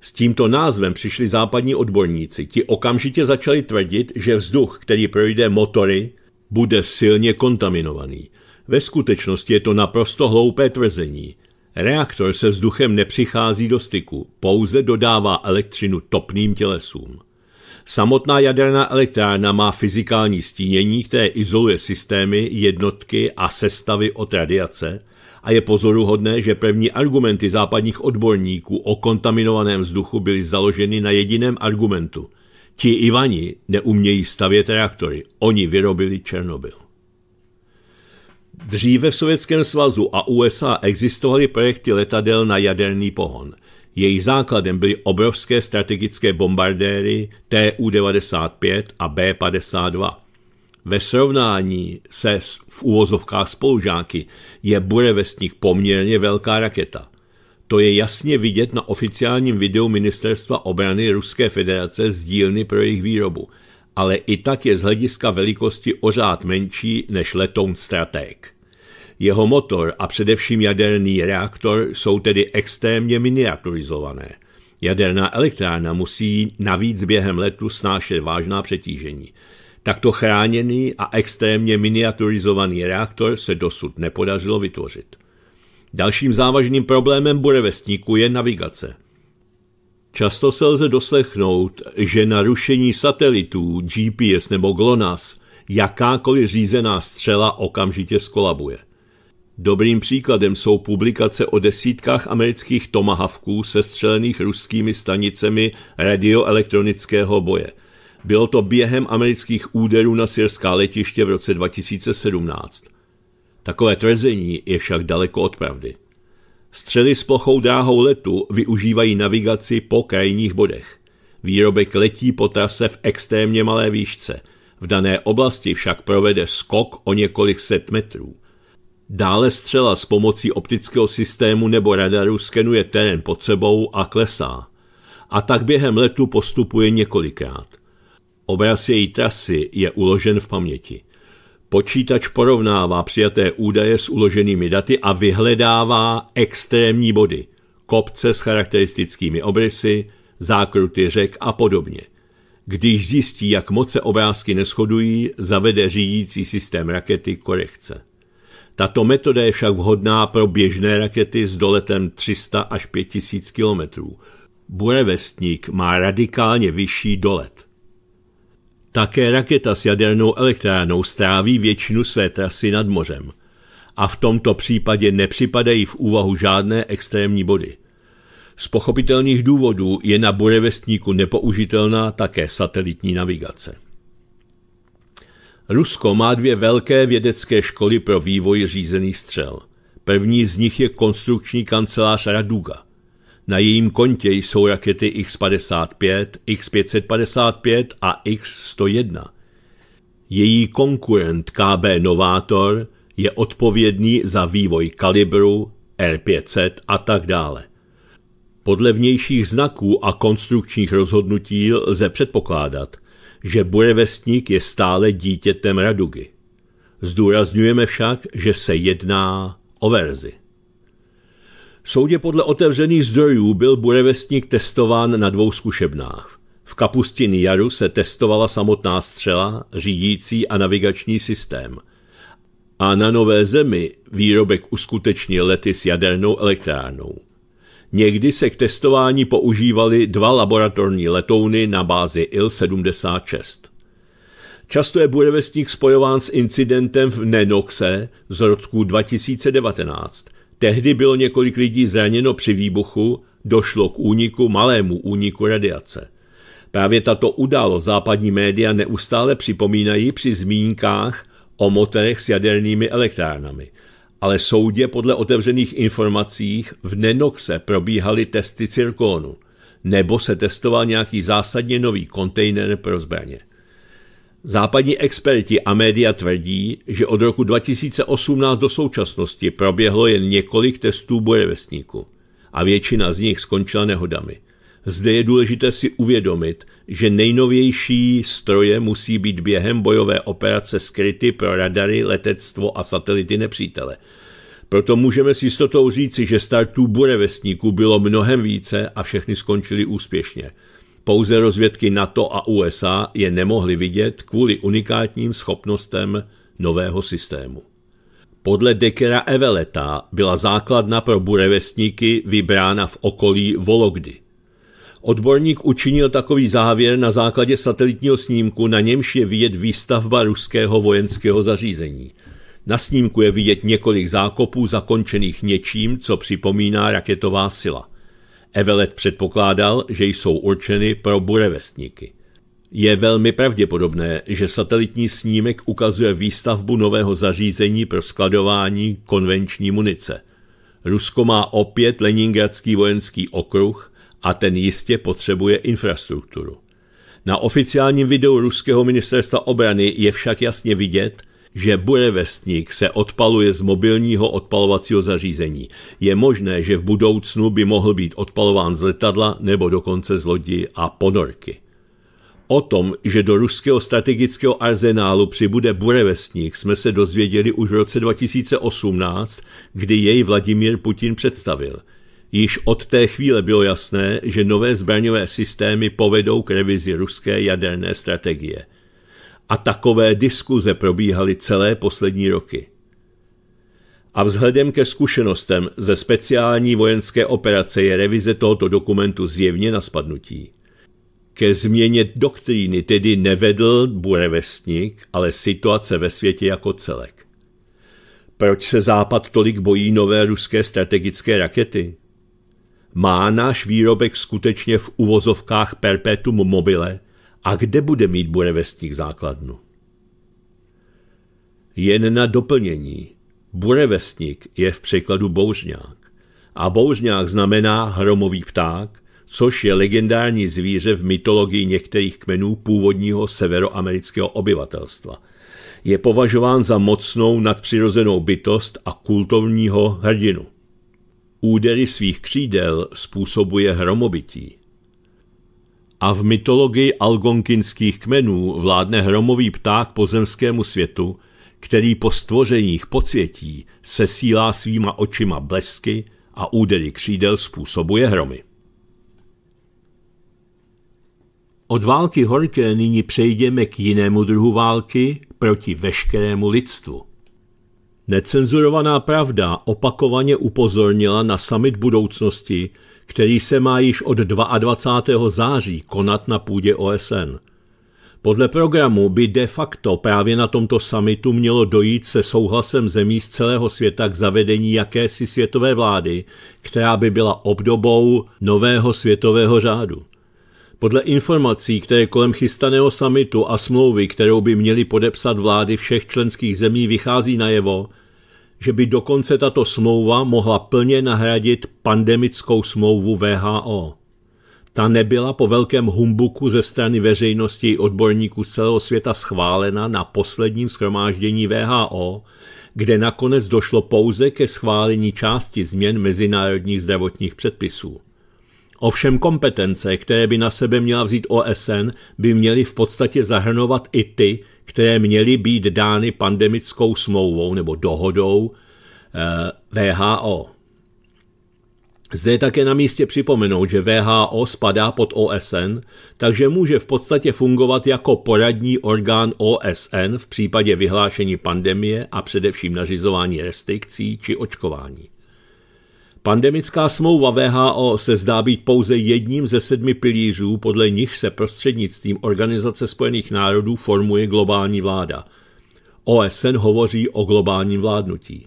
Speaker 1: S tímto názvem přišli západní odborníci. Ti okamžitě začali tvrdit, že vzduch, který projde motory, bude silně kontaminovaný. Ve skutečnosti je to naprosto hloupé tvrzení. Reaktor se vzduchem nepřichází do styku, pouze dodává elektřinu topným tělesům. Samotná jaderná elektrárna má fyzikální stínění, které izoluje systémy, jednotky a sestavy od radiace, a je pozoruhodné, že první argumenty západních odborníků o kontaminovaném vzduchu byly založeny na jediném argumentu. Ti Ivani neumějí stavět reaktory, oni vyrobili Černobyl. Dříve v Sovětském svazu a USA existovaly projekty letadel na jaderný pohon. Jejich základem byly obrovské strategické bombardéry Tu-95 a B-52. Ve srovnání se v úvozovkách spolužáky je burevestník poměrně velká raketa. To je jasně vidět na oficiálním videu Ministerstva obrany Ruské federace z dílny pro jejich výrobu, ale i tak je z hlediska velikosti ořád menší než letoun Strateg. Jeho motor a především jaderný reaktor jsou tedy extrémně miniaturizované. Jaderná elektrárna musí navíc během letu snášet vážná přetížení – Takto chráněný a extrémně miniaturizovaný reaktor se dosud nepodařilo vytvořit. Dalším závažným problémem burevestníku je navigace. Často se lze doslechnout, že narušení satelitů, GPS nebo GLONASS jakákoliv řízená střela okamžitě skolabuje. Dobrým příkladem jsou publikace o desítkách amerických tomahavků sestřelených ruskými stanicemi radioelektronického boje – bylo to během amerických úderů na syrská letiště v roce 2017. Takové tvrzení je však daleko od pravdy. Střely s plochou dráhou letu využívají navigaci po krajních bodech. Výrobek letí po trase v extrémně malé výšce, v dané oblasti však provede skok o několik set metrů. Dále střela s pomocí optického systému nebo radaru skenuje terén pod sebou a klesá. A tak během letu postupuje několikrát. Obraz její trasy je uložen v paměti. Počítač porovnává přijaté údaje s uloženými daty a vyhledává extrémní body, kopce s charakteristickými obrysy, zákruty řek a podobně. Když zjistí, jak moc se obrázky neschodují, zavede řídící systém rakety korekce. Tato metoda je však vhodná pro běžné rakety s doletem 300 až 5000 km. Burevestník má radikálně vyšší dolet. Také raketa s jadernou elektrárnou stráví většinu své trasy nad mořem a v tomto případě nepřipadají v úvahu žádné extrémní body. Z pochopitelných důvodů je na burevestníku nepoužitelná také satelitní navigace. Rusko má dvě velké vědecké školy pro vývoj řízených střel. První z nich je konstrukční kancelář Raduga – na jejím kontě jsou rakety X-55, X-555 a X-101. Její konkurent KB Novátor je odpovědný za vývoj kalibru, R500 a tak dále. Podle vnějších znaků a konstrukčních rozhodnutí lze předpokládat, že burevestník je stále dítětem Radugy. Zdůrazňujeme však, že se jedná o verzi. Soudě podle otevřených zdrojů byl burevestník testován na dvou zkušebnách. V kapustiny Jaru se testovala samotná střela, řídící a navigační systém. A na Nové zemi výrobek uskuteční lety s jadernou elektrárnou. Někdy se k testování používaly dva laboratorní letouny na bázi IL-76. Často je burevestník spojován s incidentem v Nenoxe z roku 2019– Tehdy bylo několik lidí zraněno při výbuchu, došlo k úniku, malému úniku radiace. Právě tato událost západní média neustále připomínají při zmínkách o motorech s jadernými elektrárnami. Ale soudě podle otevřených informacích v Nenoxe probíhaly testy cirkónu, nebo se testoval nějaký zásadně nový kontejner pro zbraně. Západní experti a média tvrdí, že od roku 2018 do současnosti proběhlo jen několik testů bojevesníku a většina z nich skončila nehodami. Zde je důležité si uvědomit, že nejnovější stroje musí být během bojové operace skryty pro radary, letectvo a satelity nepřítele. Proto můžeme s jistotou říci, že startů burevestníků bylo mnohem více a všechny skončily úspěšně – pouze rozvědky NATO a USA je nemohly vidět kvůli unikátním schopnostem nového systému. Podle Dekera Eveleta byla základna pro burevestníky vybrána v okolí Vologdy. Odborník učinil takový závěr na základě satelitního snímku, na němž je vidět výstavba ruského vojenského zařízení. Na snímku je vidět několik zákopů zakončených něčím, co připomíná raketová sila. Evelet předpokládal, že jsou určeny pro burevestníky. Je velmi pravděpodobné, že satelitní snímek ukazuje výstavbu nového zařízení pro skladování konvenční munice. Rusko má opět Leningradský vojenský okruh a ten jistě potřebuje infrastrukturu. Na oficiálním videu ruského ministerstva obrany je však jasně vidět, že burevestník se odpaluje z mobilního odpalovacího zařízení. Je možné, že v budoucnu by mohl být odpalován z letadla nebo dokonce z lodi a ponorky. O tom, že do ruského strategického arzenálu přibude burevestník, jsme se dozvěděli už v roce 2018, kdy jej Vladimír Putin představil. Již od té chvíle bylo jasné, že nové zbraňové systémy povedou k revizi ruské jaderné strategie. A takové diskuze probíhaly celé poslední roky. A vzhledem ke zkušenostem ze speciální vojenské operace je revize tohoto dokumentu zjevně na spadnutí. Ke změně doktríny tedy nevedl burevestník, ale situace ve světě jako celek. Proč se Západ tolik bojí nové ruské strategické rakety? Má náš výrobek skutečně v uvozovkách perpetuum mobile, a kde bude mít burevestník základnu? Jen na doplnění. Burevestník je v překladu bouřňák. A bouřňák znamená hromový pták, což je legendární zvíře v mytologii některých kmenů původního severoamerického obyvatelstva. Je považován za mocnou nadpřirozenou bytost a kultovního hrdinu. Údery svých křídel způsobuje hromobití a v mytologii algonkinských kmenů vládne hromový pták pozemskému světu, který po stvořeních pocvětí sesílá svýma očima blesky a údery křídel způsobuje hromy. Od války horké nyní přejdeme k jinému druhu války proti veškerému lidstvu. Necenzurovaná pravda opakovaně upozornila na summit budoucnosti, který se má již od 22. září konat na půdě OSN. Podle programu by de facto právě na tomto samitu mělo dojít se souhlasem zemí z celého světa k zavedení jakési světové vlády, která by byla obdobou nového světového řádu. Podle informací, které kolem chystaného samitu a smlouvy, kterou by měly podepsat vlády všech členských zemí, vychází najevo, že by dokonce tato smlouva mohla plně nahradit pandemickou smlouvu VHO. Ta nebyla po velkém humbuku ze strany veřejnosti i odborníků z celého světa schválena na posledním schromáždění VHO, kde nakonec došlo pouze ke schválení části změn mezinárodních zdravotních předpisů. Ovšem kompetence, které by na sebe měla vzít OSN, by měly v podstatě zahrnovat i ty, které měly být dány pandemickou smlouvou nebo dohodou eh, VHO. Zde je také na místě připomenout, že VHO spadá pod OSN, takže může v podstatě fungovat jako poradní orgán OSN v případě vyhlášení pandemie a především nařizování restrikcí či očkování. Pandemická smlouva VHO se zdá být pouze jedním ze sedmi pilířů, podle nich se prostřednictvím Organizace spojených národů formuje globální vláda. OSN hovoří o globálním vládnutí.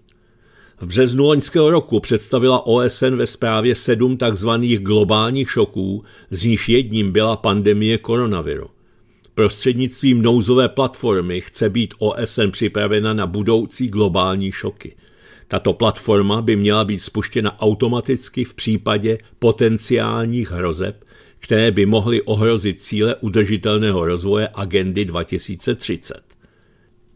Speaker 1: V březnu loňského roku představila OSN ve zprávě sedm takzvaných globálních šoků, z nich jedním byla pandemie koronaviru. Prostřednictvím nouzové platformy chce být OSN připravena na budoucí globální šoky – tato platforma by měla být spuštěna automaticky v případě potenciálních hrozeb, které by mohly ohrozit cíle udržitelného rozvoje agendy 2030.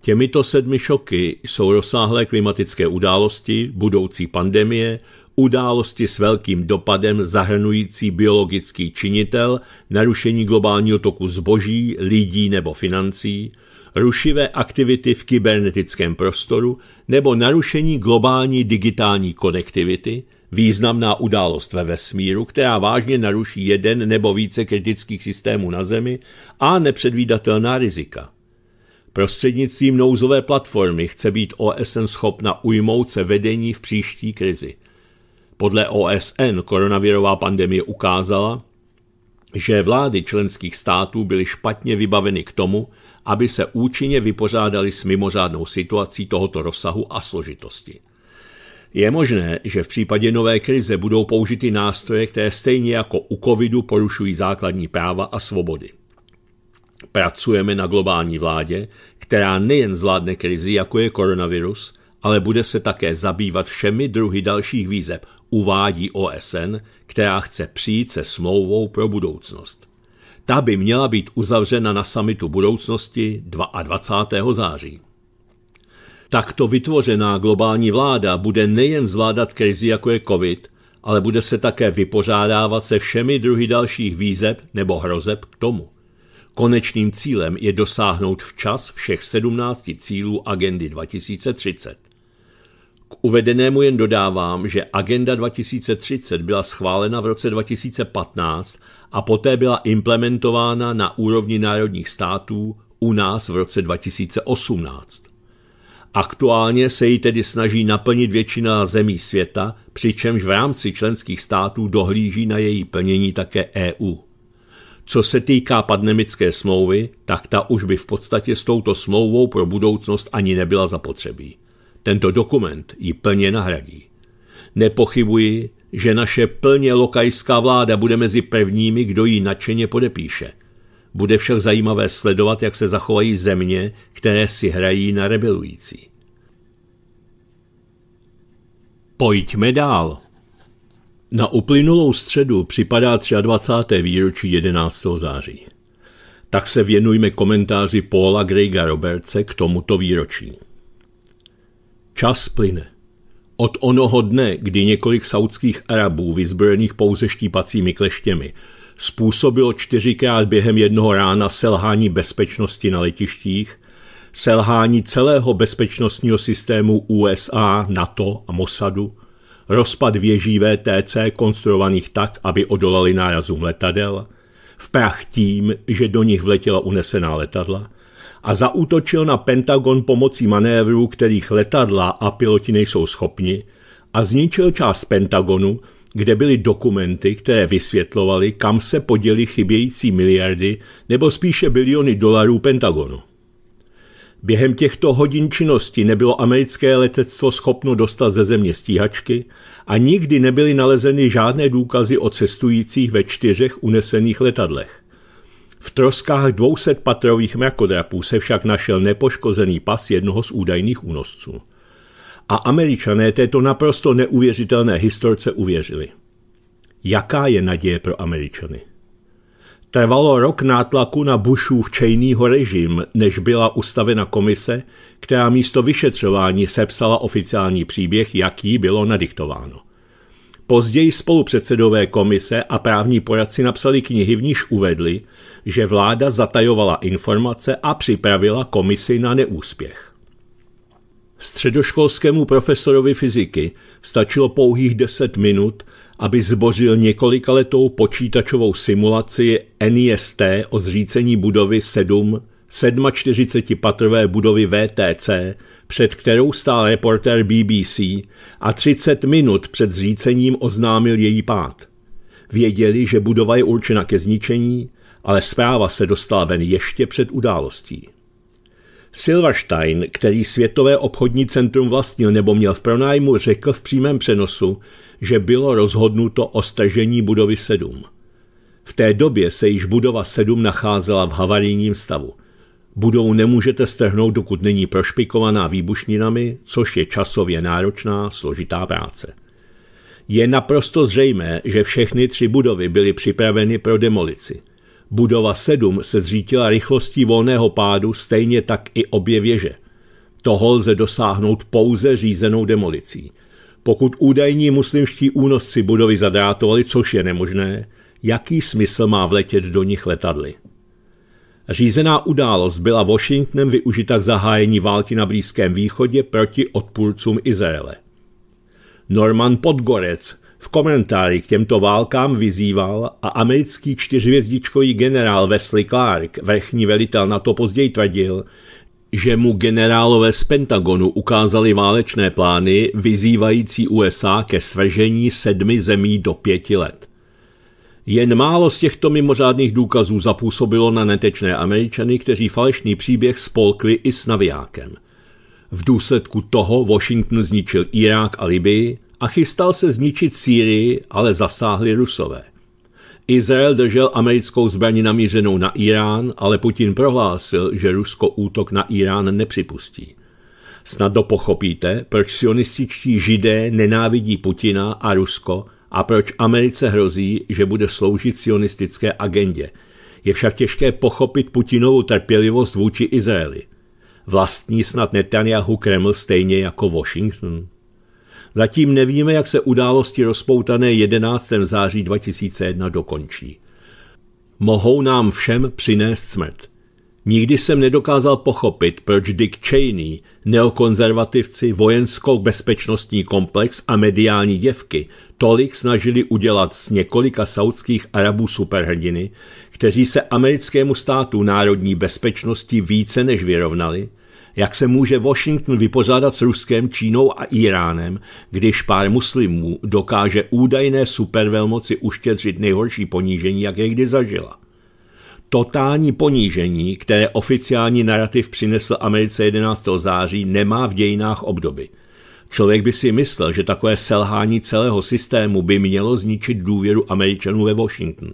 Speaker 1: Těmito sedmi šoky jsou rozsáhlé klimatické události, budoucí pandemie, události s velkým dopadem zahrnující biologický činitel, narušení globálního toku zboží, lidí nebo financí, rušivé aktivity v kybernetickém prostoru nebo narušení globální digitální konektivity, významná událost ve vesmíru, která vážně naruší jeden nebo více kritických systémů na Zemi a nepředvídatelná rizika. Prostřednictvím nouzové platformy chce být OSN schopna ujmout se vedení v příští krizi. Podle OSN koronavirová pandemie ukázala, že vlády členských států byly špatně vybaveny k tomu, aby se účinně vypořádali s mimořádnou situací tohoto rozsahu a složitosti. Je možné, že v případě nové krize budou použity nástroje, které stejně jako u covidu porušují základní práva a svobody. Pracujeme na globální vládě, která nejen zvládne krizi, jako je koronavirus, ale bude se také zabývat všemi druhy dalších výzeb, uvádí OSN, která chce přijít se smlouvou pro budoucnost. Ta by měla být uzavřena na samitu budoucnosti 22. září. Takto vytvořená globální vláda bude nejen zvládat krizi, jako je COVID, ale bude se také vypořádávat se všemi druhy dalších výzeb nebo hrozeb k tomu. Konečným cílem je dosáhnout včas všech 17 cílů agendy 2030. K uvedenému jen dodávám, že Agenda 2030 byla schválena v roce 2015 a poté byla implementována na úrovni národních států u nás v roce 2018. Aktuálně se ji tedy snaží naplnit většina zemí světa, přičemž v rámci členských států dohlíží na její plnění také EU. Co se týká pandemické smlouvy, tak ta už by v podstatě s touto smlouvou pro budoucnost ani nebyla zapotřebí. Tento dokument ji plně nahradí. Nepochybuji, že naše plně lokajská vláda bude mezi prvními, kdo ji nadšeně podepíše. Bude však zajímavé sledovat, jak se zachovají země, které si hrají na rebelující. Pojďme dál. Na uplynulou středu připadá 23. výročí 11. září. Tak se věnujme komentáři Paula Grega Robertse k tomuto výročí. Čas plyne. Od onoho dne, kdy několik saudských Arabů, vyzbrojených pouze štípacími kleštěmi, způsobilo čtyřikrát během jednoho rána selhání bezpečnosti na letištích, selhání celého bezpečnostního systému USA, NATO a Mossadu, rozpad věží VTC konstruovaných tak, aby odolali nárazům letadel, v prach tím, že do nich vletěla unesená letadla – a zaútočil na Pentagon pomocí manévrů, kterých letadla a piloti nejsou schopni, a zničil část Pentagonu, kde byly dokumenty, které vysvětlovaly, kam se poděly chybějící miliardy nebo spíše biliony dolarů Pentagonu. Během těchto hodin činnosti nebylo americké letectvo schopno dostat ze země stíhačky a nikdy nebyly nalezeny žádné důkazy o cestujících ve čtyřech unesených letadlech. V troskách 200 patrových mrakodrapů se však našel nepoškozený pas jednoho z údajných únosců. A američané této naprosto neuvěřitelné historce uvěřili. Jaká je naděje pro američany? Trvalo rok nátlaku na Bushův čejnýho režim, než byla ustavena komise, která místo vyšetřování sepsala oficiální příběh, jaký bylo nadiktováno. Později spolupředsedové komise a právní poradci napsali knihy, v níž uvedli, že vláda zatajovala informace a připravila komisi na neúspěch. Středoškolskému profesorovi fyziky stačilo pouhých 10 minut, aby zbořil několikaletou počítačovou simulaci NIST o zřícení budovy 7 47 patrové budovy VTC před kterou stál reporter BBC a 30 minut před zřícením oznámil její pád. Věděli, že budova je určena ke zničení, ale zpráva se dostala ven ještě před událostí. Silverstein, který Světové obchodní centrum vlastnil nebo měl v pronájmu, řekl v přímém přenosu, že bylo rozhodnuto o stažení budovy 7. V té době se již budova 7 nacházela v havarijním stavu – Budou nemůžete strhnout, dokud není prošpikovaná výbušninami, což je časově náročná, složitá práce. Je naprosto zřejmé, že všechny tři budovy byly připraveny pro demolici. Budova 7 se zřítila rychlostí volného pádu, stejně tak i obě věže. Toho lze dosáhnout pouze řízenou demolicí. Pokud údajní muslimští únosci budovy zadrátovali, což je nemožné, jaký smysl má vletět do nich letadly? Řízená událost byla Washingtonem využita k zahájení války na Blízkém východě proti odpůrcům Izraele. Norman Podgorec v komentáři k těmto válkám vyzýval a americký čtyřvězdičkový generál Wesley Clark, vrchní velitel na to později tvrdil, že mu generálové z Pentagonu ukázali válečné plány vyzývající USA ke svržení sedmi zemí do pěti let. Jen málo z těchto mimořádných důkazů zapůsobilo na netečné Američany, kteří falešný příběh spolkli i s navijákem. V důsledku toho Washington zničil Irák a Libii a chystal se zničit Sýrii, ale zasáhli Rusové. Izrael držel americkou zbraní namířenou na Irán, ale Putin prohlásil, že Rusko útok na Irán nepřipustí. Snad pochopíte, proč sionističtí židé nenávidí Putina a Rusko – a proč Americe hrozí, že bude sloužit sionistické agendě. Je však těžké pochopit Putinovu trpělivost vůči Izraeli. Vlastní snad Netanyahu Kreml stejně jako Washington. Zatím nevíme, jak se události rozpoutané 11. září 2001 dokončí. Mohou nám všem přinést smrt. Nikdy jsem nedokázal pochopit, proč Dick Cheney, neokonzervativci, vojenskou bezpečnostní komplex a mediální děvky tolik snažili udělat z několika saudských Arabů superhrdiny, kteří se americkému státu národní bezpečnosti více než vyrovnali, jak se může Washington vypořádat s Ruskem, Čínou a Iránem, když pár muslimů dokáže údajné supervelmoci uštědřit nejhorší ponížení, jaké kdy zažila. Totální ponížení, které oficiální narrativ přinesl Americe 11. září, nemá v dějinách obdoby. Člověk by si myslel, že takové selhání celého systému by mělo zničit důvěru Američanů ve Washington.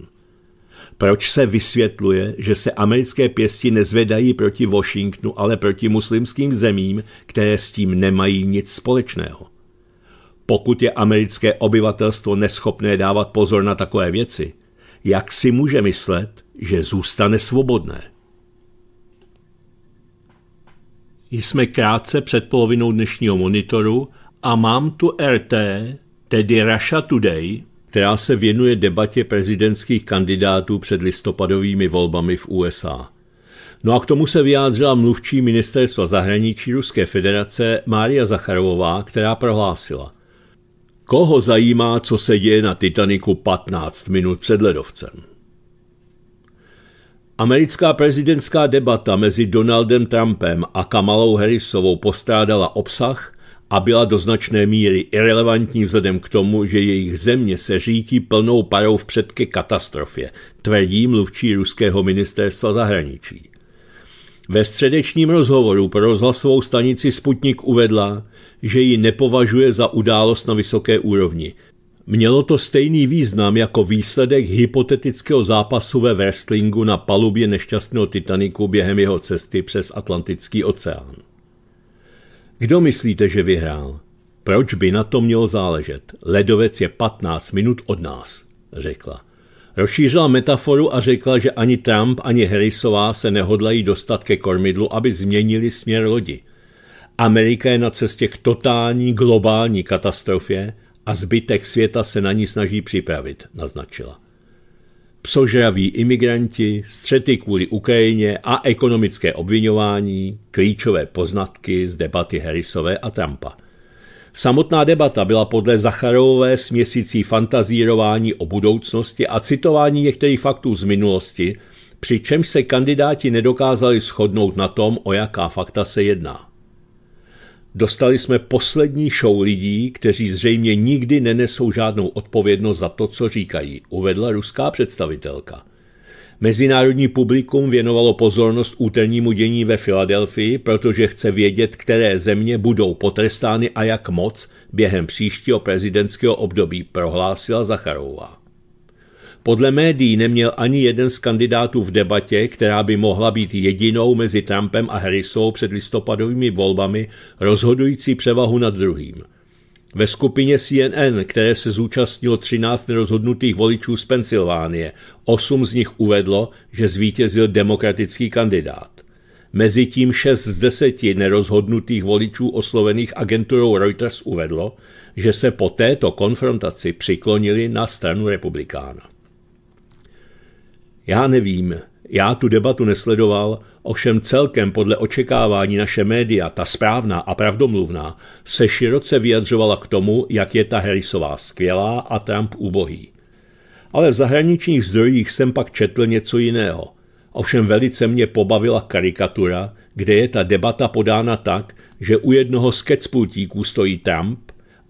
Speaker 1: Proč se vysvětluje, že se americké pěsti nezvedají proti Washingtonu, ale proti muslimským zemím, které s tím nemají nic společného? Pokud je americké obyvatelstvo neschopné dávat pozor na takové věci, jak si může myslet, že zůstane svobodné. Jsme krátce před polovinou dnešního monitoru a mám tu RT, tedy Russia Today, která se věnuje debatě prezidentských kandidátů před listopadovými volbami v USA. No a k tomu se vyjádřila mluvčí ministerstva zahraničí Ruské federace Mária Zacharová, která prohlásila – Koho zajímá, co se děje na Titaniku 15 minut před ledovcem? Americká prezidentská debata mezi Donaldem Trumpem a Kamalou Harrisovou postrádala obsah a byla do značné míry irrelevantní vzhledem k tomu, že jejich země se řítí plnou parou v předky katastrofě, tvrdí mluvčí ruského ministerstva zahraničí. Ve středečním rozhovoru pro rozhlasovou stanici Sputnik uvedla, že ji nepovažuje za událost na vysoké úrovni. Mělo to stejný význam jako výsledek hypotetického zápasu ve wrestlingu na palubě nešťastného Titaniku během jeho cesty přes Atlantický oceán. Kdo myslíte, že vyhrál? Proč by na to mělo záležet? Ledovec je 15 minut od nás, řekla. Rozšířila metaforu a řekla, že ani Trump, ani Harrisová se nehodlají dostat ke kormidlu, aby změnili směr lodi – Amerika je na cestě k totální globální katastrofě a zbytek světa se na ní snaží připravit, naznačila. Psožraví imigranti, střety kvůli Ukrajině a ekonomické obvinování, klíčové poznatky z debaty Harrisové a Trumpa. Samotná debata byla podle Zacharové směsící fantazírování o budoucnosti a citování některých faktů z minulosti, přičemž se kandidáti nedokázali shodnout na tom, o jaká fakta se jedná. Dostali jsme poslední show lidí, kteří zřejmě nikdy nenesou žádnou odpovědnost za to, co říkají, uvedla ruská představitelka. Mezinárodní publikum věnovalo pozornost úternímu dění ve Filadelfii, protože chce vědět, které země budou potrestány a jak moc během příštího prezidentského období, prohlásila Zacharová. Podle médií neměl ani jeden z kandidátů v debatě, která by mohla být jedinou mezi Trumpem a Harrisou před listopadovými volbami, rozhodující převahu nad druhým. Ve skupině CNN, které se zúčastnilo 13 nerozhodnutých voličů z Pensylvánie, 8 z nich uvedlo, že zvítězil demokratický kandidát. Mezitím 6 z 10 nerozhodnutých voličů oslovených agenturou Reuters uvedlo, že se po této konfrontaci přiklonili na stranu republikána. Já nevím, já tu debatu nesledoval, ovšem celkem podle očekávání naše média, ta správná a pravdomluvná, se široce vyjadřovala k tomu, jak je ta Harrisová skvělá a Trump ubohý. Ale v zahraničních zdrojích jsem pak četl něco jiného. Ovšem velice mě pobavila karikatura, kde je ta debata podána tak, že u jednoho z kecpultíků stojí Trump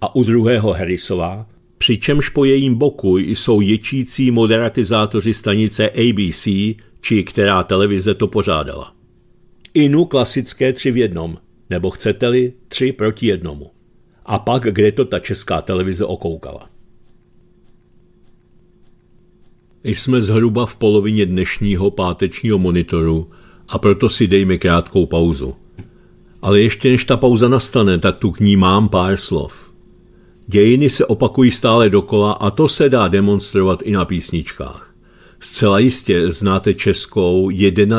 Speaker 1: a u druhého Harrisová přičemž po jejím boku jsou ječící moderatizátoři stanice ABC, či která televize to pořádala. Inu klasické tři v jednom, nebo chcete-li tři proti jednomu. A pak, kde to ta česká televize okoukala. Jsme zhruba v polovině dnešního pátečního monitoru a proto si dejme krátkou pauzu. Ale ještě než ta pauza nastane, tak tu k ní mám pár slov. Dějiny se opakují stále dokola a to se dá demonstrovat i na písničkách. Zcela jistě znáte českou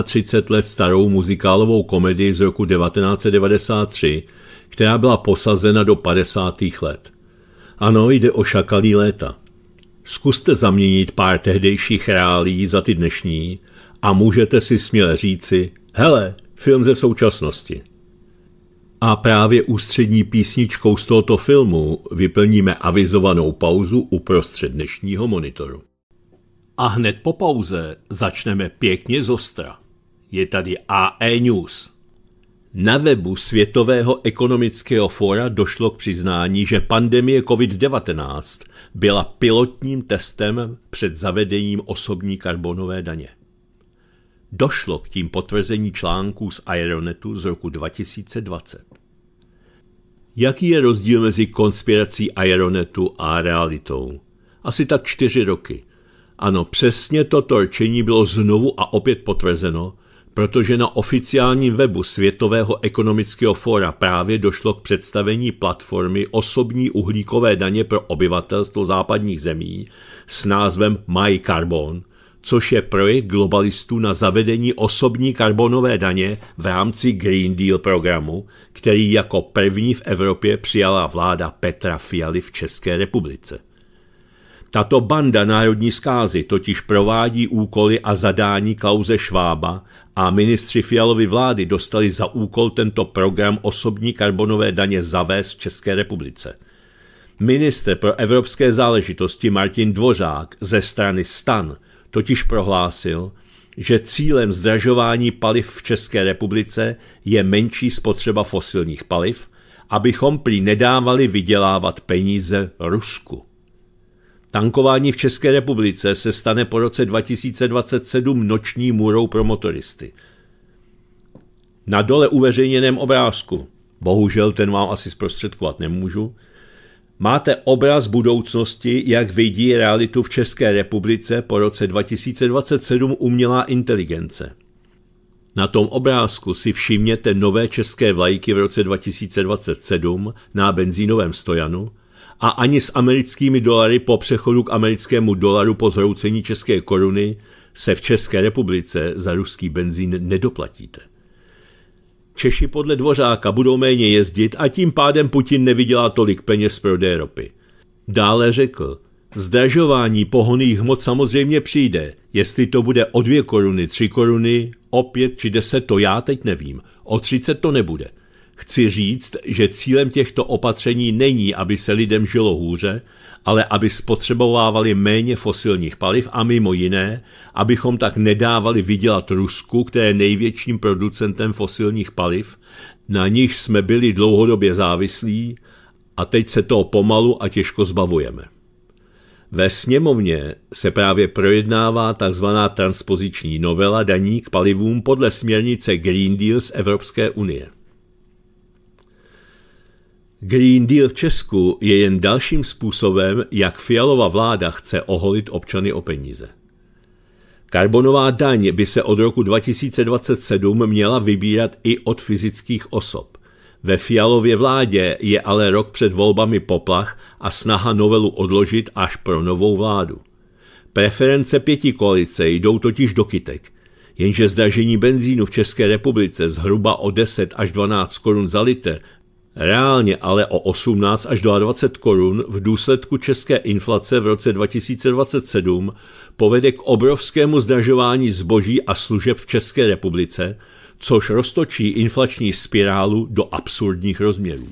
Speaker 1: 31 let starou muzikálovou komedii z roku 1993, která byla posazena do 50. let. Ano, jde o šakalí léta. Zkuste zaměnit pár tehdejších reálí za ty dnešní a můžete si směle říci, hele, film ze současnosti. A právě ústřední písničkou z tohoto filmu vyplníme avizovanou pauzu uprostřed dnešního monitoru. A hned po pauze začneme pěkně zostra. Je tady AE News. Na webu Světového ekonomického fóra došlo k přiznání, že pandemie COVID-19 byla pilotním testem před zavedením osobní karbonové daně. Došlo k tím potvrzení článků z Aeronetu z roku 2020. Jaký je rozdíl mezi konspirací Aeronetu a realitou? Asi tak čtyři roky. Ano, přesně toto rčení bylo znovu a opět potvrzeno, protože na oficiálním webu Světového ekonomického fóra právě došlo k představení platformy osobní uhlíkové daně pro obyvatelstvo západních zemí s názvem My Carbon – což je projekt globalistů na zavedení osobní karbonové daně v rámci Green Deal programu, který jako první v Evropě přijala vláda Petra Fialy v České republice. Tato banda národní skázy totiž provádí úkoly a zadání Klauze Švába a ministři Fialovy vlády dostali za úkol tento program osobní karbonové daně zavést v České republice. Minister pro evropské záležitosti Martin Dvořák ze strany STAN – totiž prohlásil, že cílem zdražování paliv v České republice je menší spotřeba fosilních paliv, abychom prý nedávali vydělávat peníze Rusku. Tankování v České republice se stane po roce 2027 noční můrou pro motoristy. Na dole uveřejněném obrázku, bohužel ten vám asi zprostředkovat nemůžu, Máte obraz budoucnosti, jak vidí realitu v České republice po roce 2027 umělá inteligence. Na tom obrázku si všimněte nové české vlajky v roce 2027 na benzínovém stojanu a ani s americkými dolary po přechodu k americkému dolaru po zhroucení české koruny se v České republice za ruský benzín nedoplatíte. Češi podle Dvořáka budou méně jezdit a tím pádem Putin nevydělá tolik peněz z prodeje ropy. Dále řekl, zdražování pohoných hmot samozřejmě přijde, jestli to bude o dvě koruny, tři koruny, o pět či deset, to já teď nevím, o třicet to nebude. Chci říct, že cílem těchto opatření není, aby se lidem žilo hůře, ale aby spotřebovávali méně fosilních paliv a mimo jiné, abychom tak nedávali vydělat Rusku, které je největším producentem fosilních paliv, na nich jsme byli dlouhodobě závislí a teď se toho pomalu a těžko zbavujeme. Ve sněmovně se právě projednává tzv. transpoziční novela daní k palivům podle směrnice Green Deal z Evropské unie. Green Deal v Česku je jen dalším způsobem, jak fialová vláda chce oholit občany o peníze. Karbonová daň by se od roku 2027 měla vybírat i od fyzických osob. Ve fialově vládě je ale rok před volbami poplach a snaha novelu odložit až pro novou vládu. Preference pěti koalice jdou totiž do kytek, jenže zdražení benzínu v České republice zhruba o 10 až 12 korun za liter Reálně ale o 18 až 22 korun v důsledku české inflace v roce 2027 povede k obrovskému zdražování zboží a služeb v České republice, což roztočí inflační spirálu do absurdních rozměrů.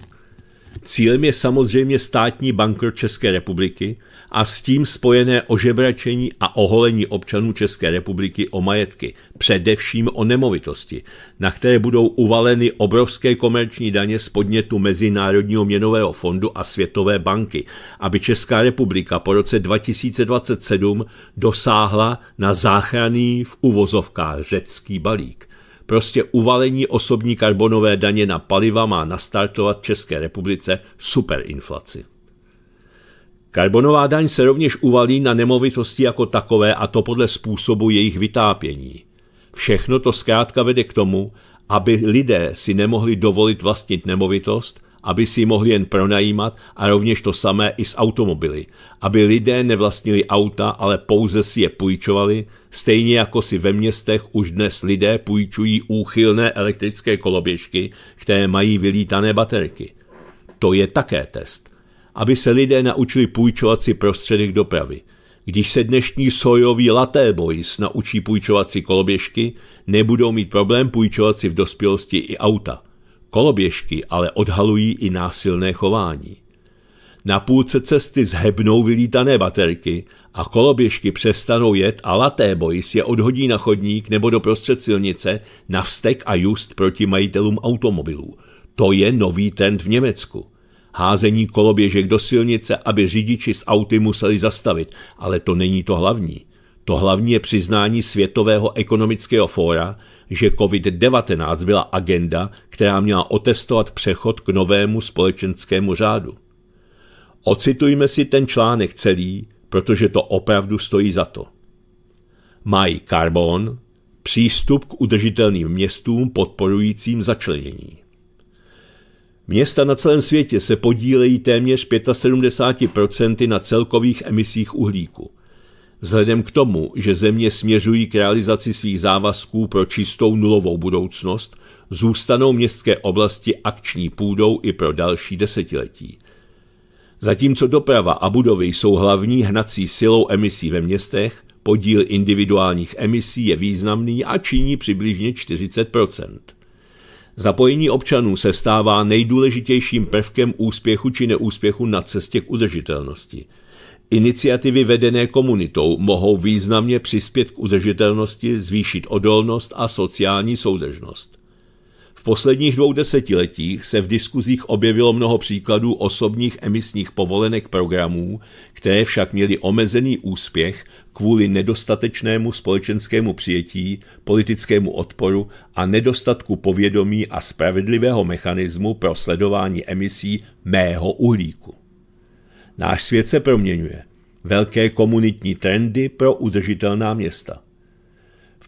Speaker 1: Cílem je samozřejmě státní bankrot České republiky a s tím spojené ožebračení a oholení občanů České republiky o majetky, především o nemovitosti, na které budou uvaleny obrovské komerční daně z podnětu Mezinárodního měnového fondu a Světové banky, aby Česká republika po roce 2027 dosáhla na záchranný v uvozovkách řecký balík. Prostě uvalení osobní karbonové daně na paliva má nastartovat v České republice superinflaci. Karbonová daň se rovněž uvalí na nemovitosti jako takové a to podle způsobu jejich vytápění. Všechno to zkrátka vede k tomu, aby lidé si nemohli dovolit vlastnit nemovitost, aby si ji mohli jen pronajímat a rovněž to samé i s automobily, aby lidé nevlastnili auta, ale pouze si je půjčovali, Stejně jako si ve městech už dnes lidé půjčují úchylné elektrické koloběžky, které mají vylítané baterky. To je také test. Aby se lidé naučili půjčovat si prostředek dopravy. Když se dnešní sojoví laté boys naučí půjčovat si koloběžky, nebudou mít problém půjčovat si v dospělosti i auta. Koloběžky ale odhalují i násilné chování na půlce cesty zhebnou vylítané baterky a koloběžky přestanou jet a laté bojis je odhodí na chodník nebo do prostřed silnice na vstek a just proti majitelům automobilů. To je nový trend v Německu. Házení koloběžek do silnice, aby řidiči z auty museli zastavit, ale to není to hlavní. To hlavní je přiznání Světového ekonomického fóra, že COVID-19 byla agenda, která měla otestovat přechod k novému společenskému řádu. Ocitujme si ten článek celý, protože to opravdu stojí za to. Mají karbon, přístup k udržitelným městům podporujícím začlenění. Města na celém světě se podílejí téměř 75% na celkových emisích uhlíku. Vzhledem k tomu, že země směřují k realizaci svých závazků pro čistou nulovou budoucnost, zůstanou městské oblasti akční půdou i pro další desetiletí. Zatímco doprava a budovy jsou hlavní hnací silou emisí ve městech, podíl individuálních emisí je významný a činí přibližně 40 Zapojení občanů se stává nejdůležitějším prvkem úspěchu či neúspěchu na cestě k udržitelnosti. Iniciativy vedené komunitou mohou významně přispět k udržitelnosti, zvýšit odolnost a sociální soudržnost. V posledních dvou desetiletích se v diskuzích objevilo mnoho příkladů osobních emisních povolenek programů, které však měly omezený úspěch kvůli nedostatečnému společenskému přijetí, politickému odporu a nedostatku povědomí a spravedlivého mechanismu pro sledování emisí mého uhlíku. Náš svět se proměňuje. Velké komunitní trendy pro udržitelná města –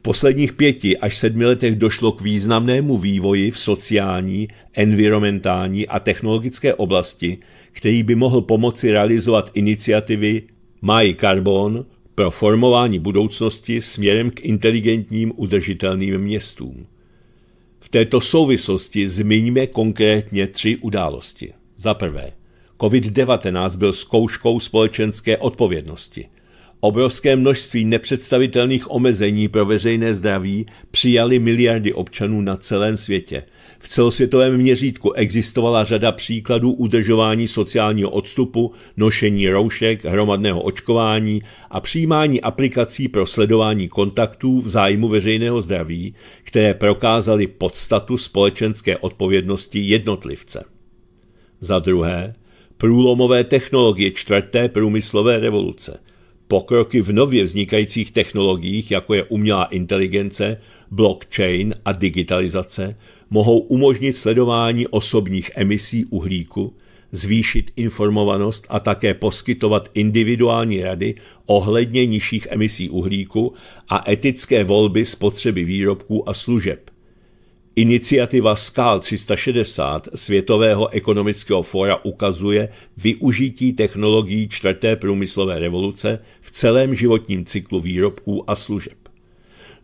Speaker 1: posledních pěti až sedmi letech došlo k významnému vývoji v sociální, environmentální a technologické oblasti, který by mohl pomoci realizovat iniciativy My Carbon pro formování budoucnosti směrem k inteligentním udržitelným městům. V této souvislosti zmiňme konkrétně tři události. Za prvé, COVID-19 byl zkouškou společenské odpovědnosti – obrovské množství nepředstavitelných omezení pro veřejné zdraví přijali miliardy občanů na celém světě. V celosvětovém měřítku existovala řada příkladů udržování sociálního odstupu, nošení roušek, hromadného očkování a přijímání aplikací pro sledování kontaktů v zájmu veřejného zdraví, které prokázaly podstatu společenské odpovědnosti jednotlivce. Za druhé, průlomové technologie čtvrté průmyslové revoluce. Pokroky v nově vznikajících technologiích, jako je umělá inteligence, blockchain a digitalizace, mohou umožnit sledování osobních emisí uhlíku, zvýšit informovanost a také poskytovat individuální rady ohledně nižších emisí uhlíku a etické volby spotřeby výrobků a služeb. Iniciativa SKAL 360 Světového ekonomického fóra ukazuje využití technologií čtvrté průmyslové revoluce v celém životním cyklu výrobků a služeb.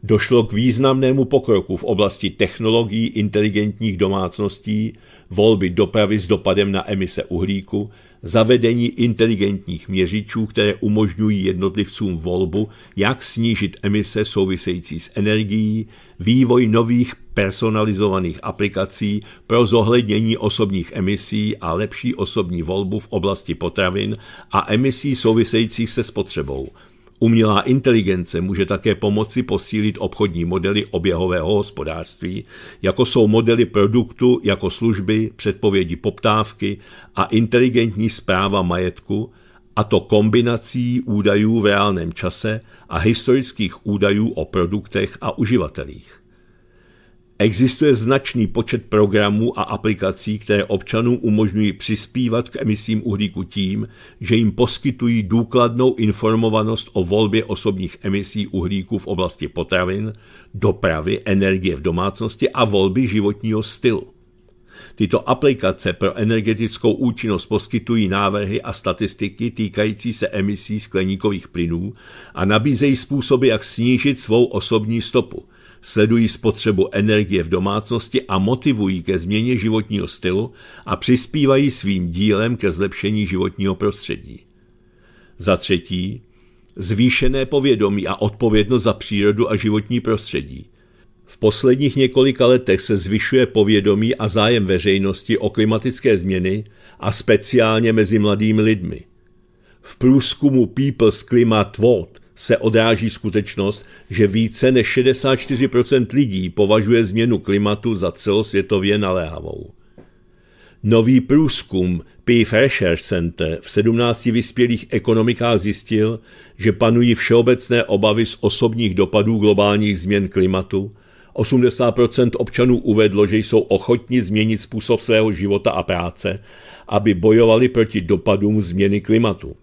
Speaker 1: Došlo k významnému pokroku v oblasti technologií inteligentních domácností, volby dopravy s dopadem na emise uhlíku, zavedení inteligentních měřičů, které umožňují jednotlivcům volbu, jak snížit emise související s energií, vývoj nových personalizovaných aplikací pro zohlednění osobních emisí a lepší osobní volbu v oblasti potravin a emisí souvisejících se spotřebou – Umělá inteligence může také pomoci posílit obchodní modely oběhového hospodářství, jako jsou modely produktu jako služby, předpovědi poptávky a inteligentní zpráva majetku, a to kombinací údajů v reálném čase a historických údajů o produktech a uživatelích. Existuje značný počet programů a aplikací, které občanům umožňují přispívat k emisím uhlíku tím, že jim poskytují důkladnou informovanost o volbě osobních emisí uhlíku v oblasti potravin, dopravy, energie v domácnosti a volby životního stylu. Tyto aplikace pro energetickou účinnost poskytují návrhy a statistiky týkající se emisí skleníkových plynů a nabízejí způsoby, jak snížit svou osobní stopu – sledují spotřebu energie v domácnosti a motivují ke změně životního stylu a přispívají svým dílem ke zlepšení životního prostředí. Za třetí, zvýšené povědomí a odpovědnost za přírodu a životní prostředí. V posledních několika letech se zvyšuje povědomí a zájem veřejnosti o klimatické změny a speciálně mezi mladými lidmi. V průzkumu People's Climate Vote se odráží skutečnost, že více než 64% lidí považuje změnu klimatu za celosvětově naléhavou. Nový průzkum Peace Research Center v 17 vyspělých ekonomikách zjistil, že panují všeobecné obavy z osobních dopadů globálních změn klimatu. 80% občanů uvedlo, že jsou ochotni změnit způsob svého života a práce, aby bojovali proti dopadům změny klimatu.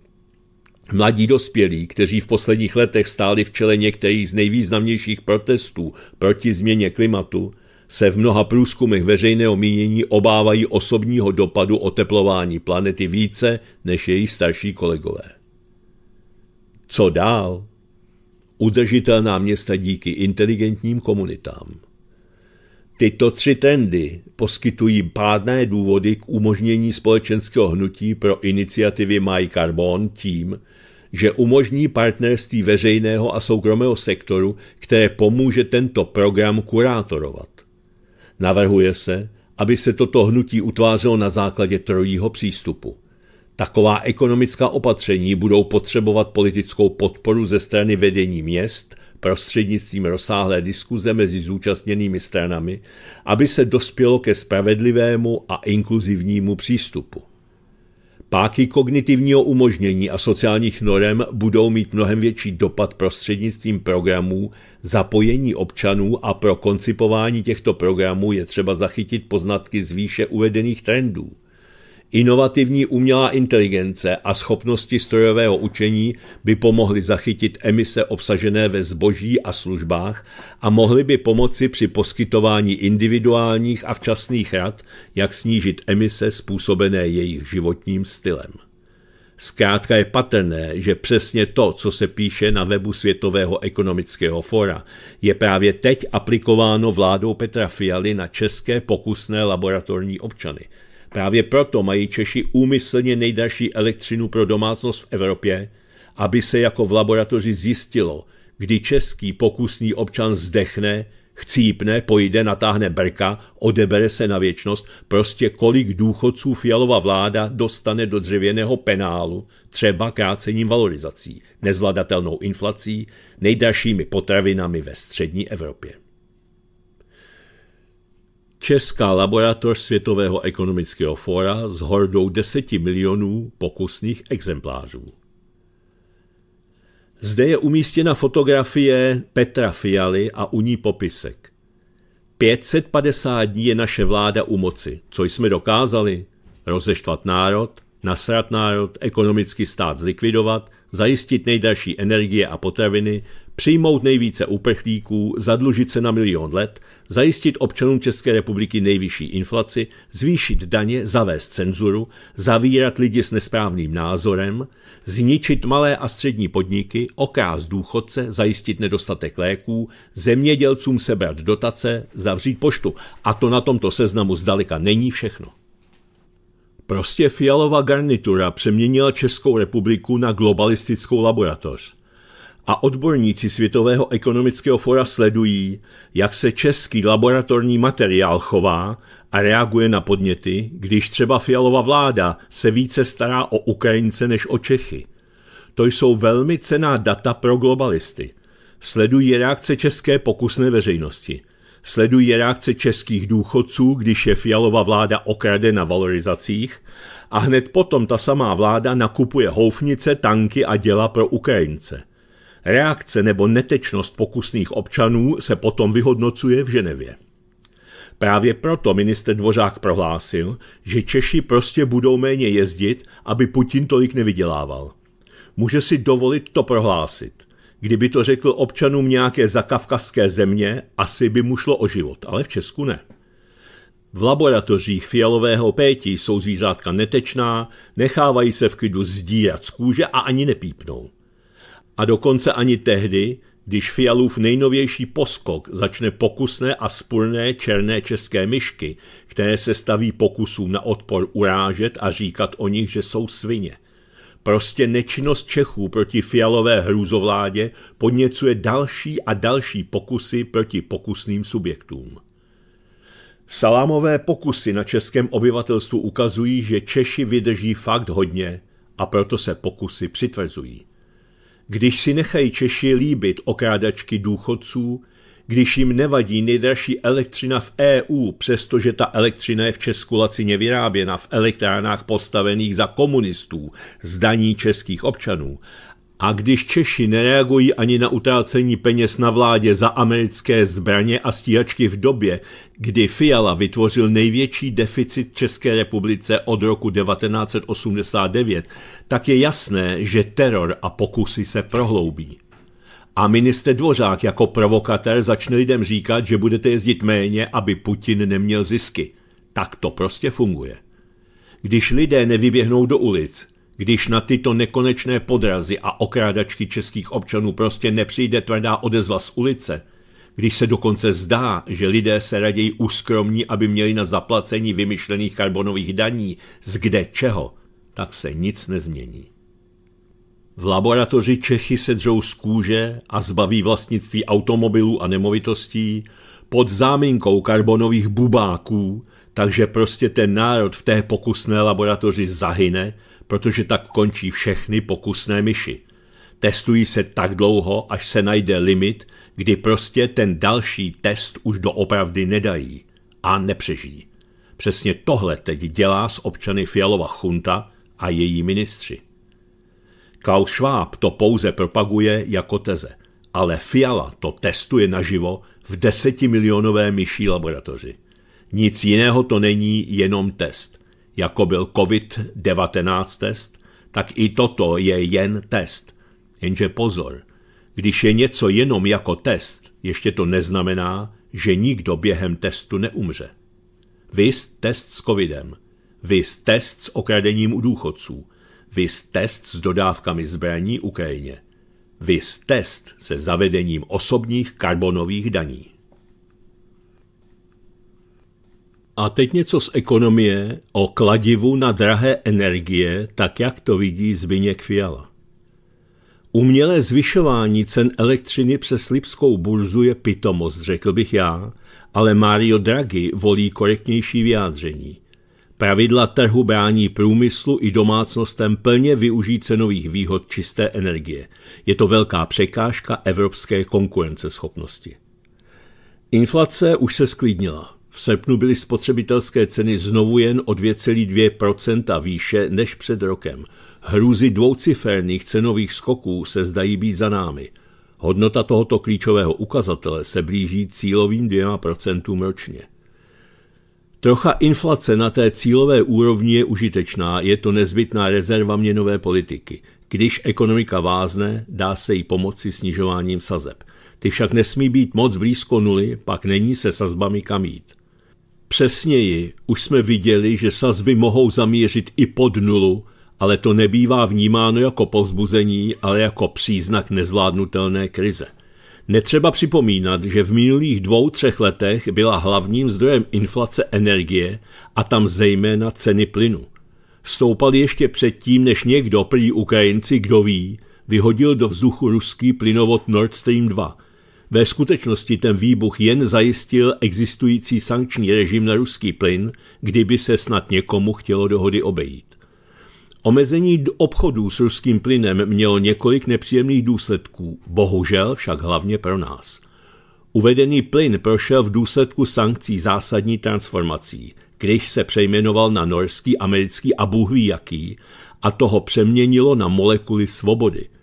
Speaker 1: Mladí dospělí, kteří v posledních letech stáli v čele některých z nejvýznamnějších protestů proti změně klimatu, se v mnoha průzkumech veřejného mínění obávají osobního dopadu oteplování planety více než její starší kolegové. Co dál? Udržitelná města díky inteligentním komunitám. Tyto tři trendy poskytují pádné důvody k umožnění společenského hnutí pro iniciativy My Carbon tím, že umožní partnerství veřejného a soukromého sektoru, které pomůže tento program kurátorovat. Navrhuje se, aby se toto hnutí utvářelo na základě trojího přístupu. Taková ekonomická opatření budou potřebovat politickou podporu ze strany vedení měst, prostřednictvím rozsáhlé diskuze mezi zúčastněnými stranami, aby se dospělo ke spravedlivému a inkluzivnímu přístupu. Páky kognitivního umožnění a sociálních norem budou mít mnohem větší dopad prostřednictvím programů, zapojení občanů a pro koncipování těchto programů je třeba zachytit poznatky z výše uvedených trendů – Inovativní umělá inteligence a schopnosti strojového učení by pomohly zachytit emise obsažené ve zboží a službách a mohly by pomoci při poskytování individuálních a včasných rad, jak snížit emise způsobené jejich životním stylem. Zkrátka je patrné, že přesně to, co se píše na webu Světového ekonomického fora, je právě teď aplikováno vládou Petra Fialy na české pokusné laboratorní občany – Právě proto mají Češi úmyslně nejdražší elektřinu pro domácnost v Evropě, aby se jako v laboratoři zjistilo, kdy český pokusný občan zdechne, chcípne, pojde, natáhne brka, odebere se na věčnost, prostě kolik důchodců fialová vláda dostane do dřevěného penálu, třeba krácením valorizací, nezvladatelnou inflací, nejdražšími potravinami ve střední Evropě. Česká laboratoř Světového ekonomického fóra s hordou 10 milionů pokusných exemplářů. Zde je umístěna fotografie Petra Fialy a u ní popisek. 550 dní je naše vláda u moci. Co jsme dokázali? Rozeštvat národ, nasrat národ, ekonomický stát zlikvidovat, zajistit nejdražší energie a potraviny, přijmout nejvíce uprchlíků, zadlužit se na milion let, zajistit občanům České republiky nejvyšší inflaci, zvýšit daně, zavést cenzuru, zavírat lidi s nesprávným názorem, zničit malé a střední podniky, okrást důchodce, zajistit nedostatek léků, zemědělcům sebrat dotace, zavřít poštu. A to na tomto seznamu zdaleka není všechno. Prostě fialová garnitura přeměnila Českou republiku na globalistickou laboratoř a odborníci Světového ekonomického fora sledují, jak se český laboratorní materiál chová a reaguje na podněty, když třeba fialová vláda se více stará o Ukrajince než o Čechy. To jsou velmi cená data pro globalisty. Sledují reakce české pokusné veřejnosti. Sledují reakce českých důchodců, když je fialová vláda okrade na valorizacích a hned potom ta samá vláda nakupuje houfnice, tanky a děla pro Ukrajince. Reakce nebo netečnost pokusných občanů se potom vyhodnocuje v Ženevě. Právě proto minister Dvořák prohlásil, že Češi prostě budou méně jezdit, aby Putin tolik nevydělával. Může si dovolit to prohlásit. Kdyby to řekl občanům nějaké zakavkazské země, asi by mu šlo o život, ale v Česku ne. V laboratořích fialového pétí jsou zvířátka netečná, nechávají se v klidu zdírat z kůže a ani nepípnou a dokonce ani tehdy, když Fialův nejnovější poskok začne pokusné a spurné černé české myšky, které se staví pokusům na odpor urážet a říkat o nich, že jsou svině. Prostě nečinnost Čechů proti fialové hrůzovládě podněcuje další a další pokusy proti pokusným subjektům. Salámové pokusy na českém obyvatelstvu ukazují, že Češi vydrží fakt hodně a proto se pokusy přitvrzují. Když si nechají Češi líbit okrádačky důchodců, když jim nevadí nejdražší elektřina v EU, přestože ta elektřina je v Česku lacině vyráběna v elektrárnách postavených za komunistů, zdaní českých občanů, a když Češi nereagují ani na utrácení peněz na vládě za americké zbraně a stíhačky v době, kdy Fiala vytvořil největší deficit České republice od roku 1989, tak je jasné, že teror a pokusy se prohloubí. A minister Dvořák jako provokatér začne lidem říkat, že budete jezdit méně, aby Putin neměl zisky. Tak to prostě funguje. Když lidé nevyběhnou do ulic, když na tyto nekonečné podrazy a okrádačky českých občanů prostě nepřijde tvrdá odezva z ulice, když se dokonce zdá, že lidé se raději uskromní, aby měli na zaplacení vymyšlených karbonových daní z kde čeho, tak se nic nezmění. V laboratoři Čechy se dřou z kůže a zbaví vlastnictví automobilů a nemovitostí pod záminkou karbonových bubáků, takže prostě ten národ v té pokusné laboratoři zahyne protože tak končí všechny pokusné myši. Testují se tak dlouho, až se najde limit, kdy prostě ten další test už doopravdy nedají a nepřežijí. Přesně tohle teď dělá s občany Fialova chunta a její ministři. Klaus Schwab to pouze propaguje jako teze, ale Fiala to testuje naživo v desetimilionové myší laboratoři. Nic jiného to není, jenom test jako byl COVID-19 test, tak i toto je jen test. Jenže pozor, když je něco jenom jako test, ještě to neznamená, že nikdo během testu neumře. Vys test s covidem, vys test s okradením u důchodců, vys test s dodávkami zbraní Ukrajině, vys test se zavedením osobních karbonových daní. A teď něco z ekonomie o kladivu na drahé energie, tak jak to vidí Zbyněk Fiala. Umělé zvyšování cen elektřiny přes Lipskou burzu je pitomost, řekl bych já, ale Mario Draghi volí korektnější vyjádření. Pravidla trhu brání průmyslu i domácnostem plně využít cenových výhod čisté energie. Je to velká překážka evropské konkurenceschopnosti. Inflace už se sklidnila. V srpnu byly spotřebitelské ceny znovu jen o 2,2 výše než před rokem. Hrůzy dvouciferných cenových skoků se zdají být za námi. Hodnota tohoto klíčového ukazatele se blíží cílovým 2% ročně. Trocha inflace na té cílové úrovni je užitečná, je to nezbytná rezerva měnové politiky. Když ekonomika vázne, dá se jí pomoci snižováním sazeb. Ty však nesmí být moc blízko nuly, pak není se sazbami kam jít. Přesněji, už jsme viděli, že sazby mohou zamířit i pod nulu, ale to nebývá vnímáno jako povzbuzení, ale jako příznak nezvládnutelné krize. Netřeba připomínat, že v minulých dvou, třech letech byla hlavním zdrojem inflace energie a tam zejména ceny plynu. Stoupaly ještě předtím, než někdo, prý Ukrajinci, kdo ví, vyhodil do vzduchu ruský plynovod Nord Stream 2 – ve skutečnosti ten výbuch jen zajistil existující sankční režim na ruský plyn, kdyby se snad někomu chtělo dohody obejít. Omezení obchodů s ruským plynem mělo několik nepříjemných důsledků, bohužel však hlavně pro nás. Uvedený plyn prošel v důsledku sankcí zásadní transformací, když se přejmenoval na norský, americký a bůh jaký, a toho přeměnilo na molekuly svobody –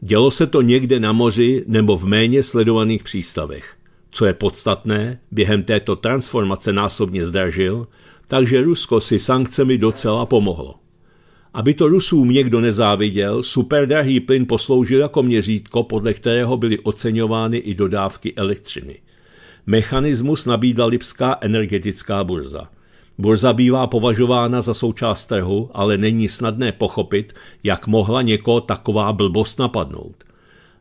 Speaker 1: Dělo se to někde na moři nebo v méně sledovaných přístavech. Co je podstatné, během této transformace násobně zdražil, takže Rusko si sankcemi docela pomohlo. Aby to Rusům někdo nezáviděl, superdrahý plyn posloužil jako měřítko, podle kterého byly oceňovány i dodávky elektřiny. Mechanismus nabídla Lipská energetická burza – Burza bývá považována za součást trhu, ale není snadné pochopit, jak mohla někoho taková blbost napadnout.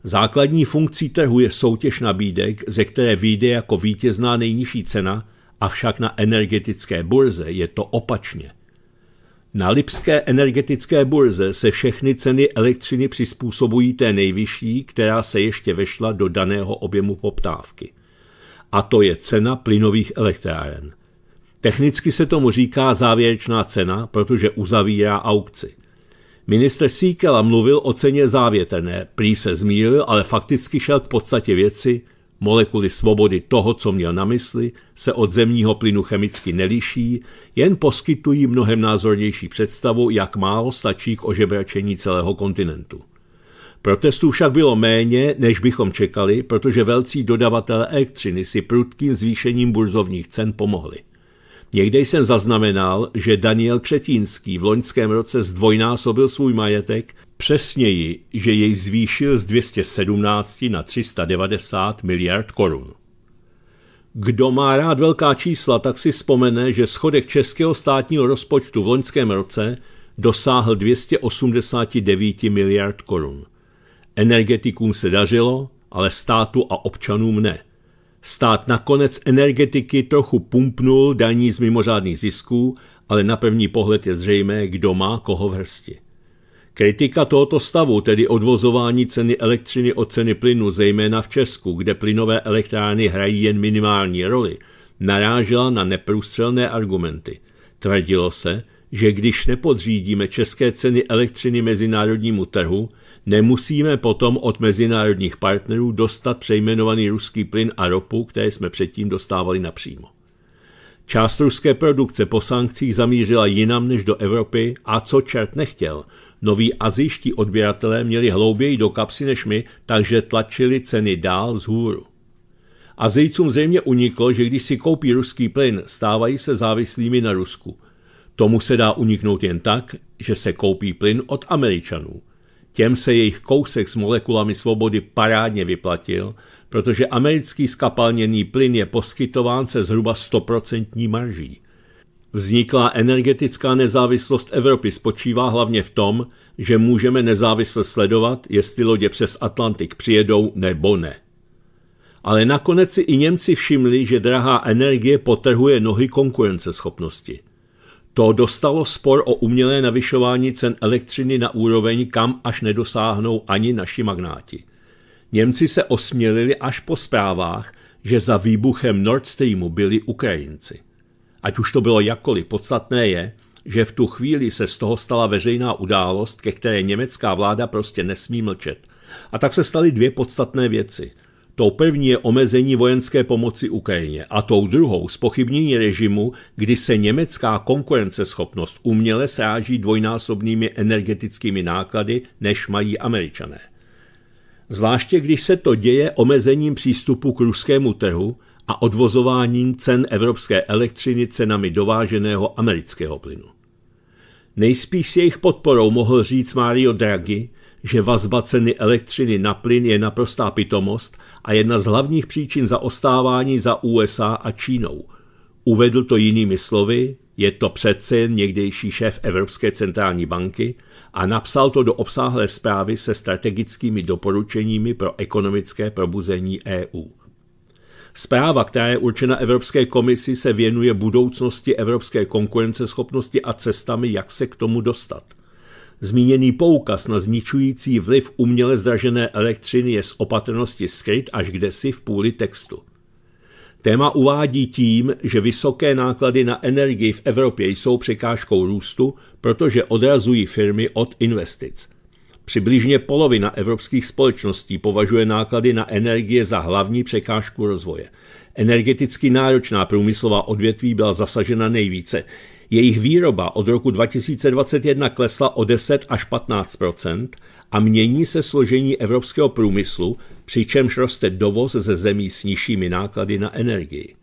Speaker 1: Základní funkcí trhu je soutěž nabídek, ze které vyjde jako vítězná nejnižší cena, avšak na energetické burze je to opačně. Na Lipské energetické burze se všechny ceny elektřiny přizpůsobují té nejvyšší, která se ještě vešla do daného objemu poptávky. A to je cena plynových elektráren. Technicky se tomu říká závěrečná cena, protože uzavírá aukci. Minister Sikela mluvil o ceně závětrné, prý se zmílil, ale fakticky šel k podstatě věci, molekuly svobody toho, co měl na mysli, se od zemního plynu chemicky neliší, jen poskytují mnohem názornější představu, jak málo stačí k ožebračení celého kontinentu. Protestů však bylo méně, než bychom čekali, protože velcí dodavatelé elektřiny si prudkým zvýšením burzovních cen pomohli. Někde jsem zaznamenal, že Daniel Křetínský v loňském roce zdvojnásobil svůj majetek, přesněji, že jej zvýšil z 217 na 390 miliard korun. Kdo má rád velká čísla, tak si vzpomene, že schodek českého státního rozpočtu v loňském roce dosáhl 289 miliard korun. Energetikům se dařilo, ale státu a občanům ne. Stát nakonec energetiky trochu pumpnul daní z mimořádných zisků, ale na první pohled je zřejmé, kdo má koho v hrsti. Kritika tohoto stavu, tedy odvozování ceny elektřiny od ceny plynu, zejména v Česku, kde plynové elektrárny hrají jen minimální roli, narážela na neprůstřelné argumenty. Tvrdilo se, že když nepodřídíme české ceny elektřiny mezinárodnímu trhu, nemusíme potom od mezinárodních partnerů dostat přejmenovaný ruský plyn a ropu, které jsme předtím dostávali napřímo. Část ruské produkce po sankcích zamířila jinam než do Evropy a co čert nechtěl, noví azijští odběratelé měli hlouběji do kapsy než my, takže tlačili ceny dál vzhůru. Azijcům zřejmě uniklo, že když si koupí ruský plyn, stávají se závislými na Rusku. Tomu se dá uniknout jen tak, že se koupí plyn od Američanů. Těm se jejich kousek s molekulami svobody parádně vyplatil, protože americký skapalněný plyn je poskytován se zhruba 100% marží. Vzniklá energetická nezávislost Evropy spočívá hlavně v tom, že můžeme nezávisle sledovat, jestli lodě přes Atlantik přijedou nebo ne. Ale nakonec si i Němci všimli, že drahá energie potrhuje nohy konkurenceschopnosti. To dostalo spor o umělé navyšování cen elektřiny na úroveň, kam až nedosáhnou ani naši magnáti. Němci se osmělili až po zprávách, že za výbuchem Nord Streamu byli Ukrajinci. Ať už to bylo jakkoliv, podstatné je, že v tu chvíli se z toho stala veřejná událost, ke které německá vláda prostě nesmí mlčet. A tak se staly dvě podstatné věci – Tou první je omezení vojenské pomoci Ukrajině a tou druhou spochybnění režimu, kdy se německá konkurenceschopnost uměle sráží dvojnásobnými energetickými náklady, než mají američané. Zvláště když se to děje omezením přístupu k ruskému trhu a odvozováním cen evropské elektřiny cenami dováženého amerického plynu. Nejspíš s jejich podporou mohl říct Mario Draghi, že vazba ceny elektřiny na plyn je naprostá pitomost a jedna z hlavních příčin zaostávání za USA a Čínou. Uvedl to jinými slovy, je to přece někdejší šéf Evropské centrální banky a napsal to do obsáhlé zprávy se strategickými doporučeními pro ekonomické probuzení EU. Zpráva, která je určena Evropské komisi, se věnuje budoucnosti evropské konkurenceschopnosti a cestami, jak se k tomu dostat – Zmíněný poukaz na zničující vliv uměle zdražené elektřiny je z opatrnosti skryt až kdesi v půli textu. Téma uvádí tím, že vysoké náklady na energii v Evropě jsou překážkou růstu, protože odrazují firmy od investic. Přibližně polovina evropských společností považuje náklady na energie za hlavní překážku rozvoje. Energeticky náročná průmyslová odvětví byla zasažena nejvíce. Jejich výroba od roku 2021 klesla o 10 až 15 a mění se složení evropského průmyslu, přičemž roste dovoz ze zemí s nižšími náklady na energii.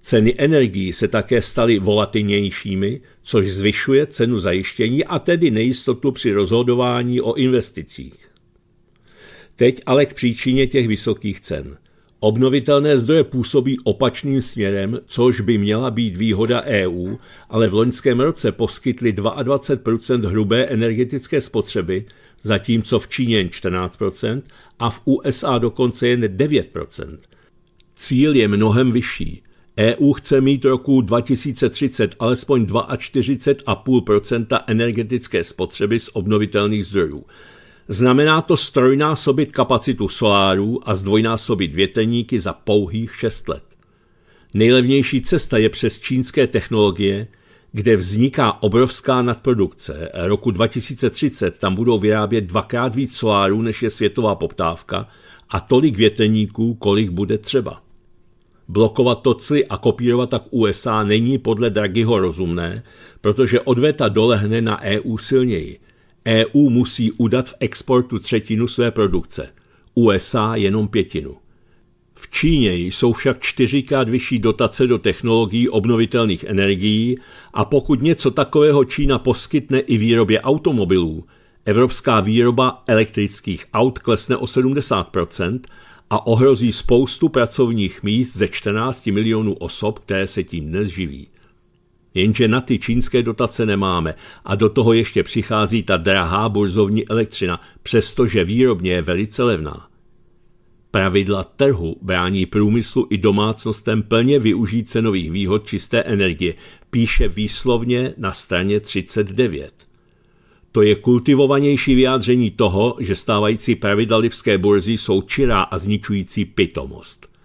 Speaker 1: Ceny energií se také staly volatilnějšími, což zvyšuje cenu zajištění a tedy nejistotu při rozhodování o investicích. Teď ale k příčině těch vysokých cen – Obnovitelné zdroje působí opačným směrem, což by měla být výhoda EU, ale v loňském roce poskytly 22 hrubé energetické spotřeby, zatímco v Číně jen 14 a v USA dokonce jen 9 Cíl je mnohem vyšší. EU chce mít roku 2030 alespoň 42,5 energetické spotřeby z obnovitelných zdrojů. Znamená to strojnásobit kapacitu solárů a zdvojnásobit větrníky za pouhých 6 let. Nejlevnější cesta je přes čínské technologie, kde vzniká obrovská nadprodukce. Roku 2030 tam budou vyrábět dvakrát víc solárů, než je světová poptávka a tolik větrníků, kolik bude třeba. Blokovat to cly a kopírovat tak USA není podle Draghiho rozumné, protože odveta dolehne na EU silněji – EU musí udat v exportu třetinu své produkce, USA jenom pětinu. V Číně jsou však čtyřikrát vyšší dotace do technologií obnovitelných energií a pokud něco takového Čína poskytne i výrobě automobilů, evropská výroba elektrických aut klesne o 70 a ohrozí spoustu pracovních míst ze 14 milionů osob, které se tím dnes živí. Jenže na ty čínské dotace nemáme a do toho ještě přichází ta drahá burzovní elektřina, přestože výrobně je velice levná. Pravidla trhu brání průmyslu i domácnostem plně využít cenových výhod čisté energie, píše výslovně na straně 39. To je kultivovanější vyjádření toho, že stávající pravidla Lipské burzy jsou čirá a zničující pitomost.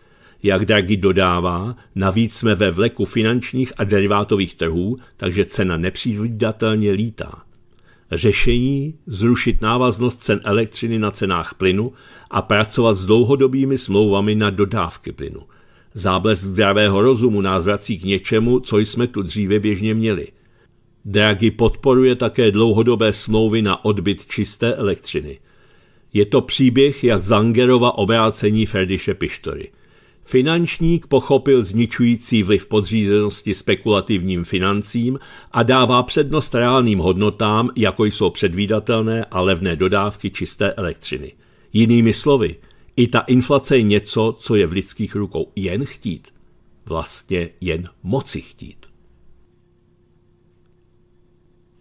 Speaker 1: Jak Draghi dodává, navíc jsme ve vleku finančních a derivátových trhů, takže cena nepředvídatelně lítá. Řešení zrušit návaznost cen elektřiny na cenách plynu a pracovat s dlouhodobými smlouvami na dodávky plynu. Záblesk zdravého rozumu nás vrací k něčemu, co jsme tu dříve běžně měli. Draghi podporuje také dlouhodobé smlouvy na odbyt čisté elektřiny. Je to příběh jak Zangerova obrácení Ferdiše Pištory – Finančník pochopil zničující vliv podřízenosti spekulativním financím a dává přednost reálným hodnotám, jako jsou předvídatelné a levné dodávky čisté elektřiny. Jinými slovy, i ta inflace je něco, co je v lidských rukou jen chtít. Vlastně jen moci chtít.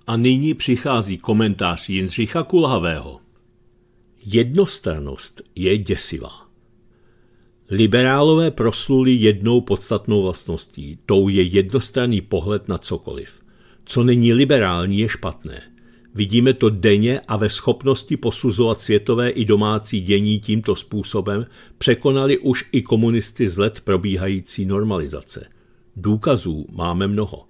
Speaker 1: A nyní přichází komentář Jindřicha Kulhavého. Jednostrannost je děsivá. Liberálové prosluli jednou podstatnou vlastností, tou je jednostranný pohled na cokoliv. Co není liberální, je špatné. Vidíme to denně a ve schopnosti posuzovat světové i domácí dění tímto způsobem překonali už i komunisty z let probíhající normalizace. Důkazů máme mnoho.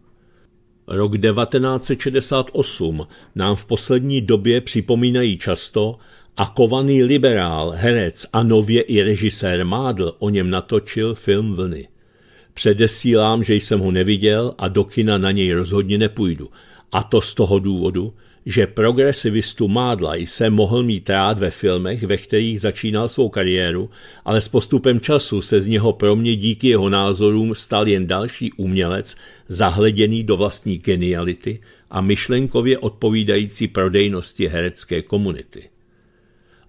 Speaker 1: Rok 1968 nám v poslední době připomínají často, a kovaný liberál, herec a nově i režisér Mádl o něm natočil film Vlny. Předesílám, že jsem ho neviděl a do kina na něj rozhodně nepůjdu. A to z toho důvodu, že progresivistu Mádla jsem mohl mít rád ve filmech, ve kterých začínal svou kariéru, ale s postupem času se z něho pro mě díky jeho názorům stal jen další umělec, zahleděný do vlastní geniality a myšlenkově odpovídající prodejnosti herecké komunity.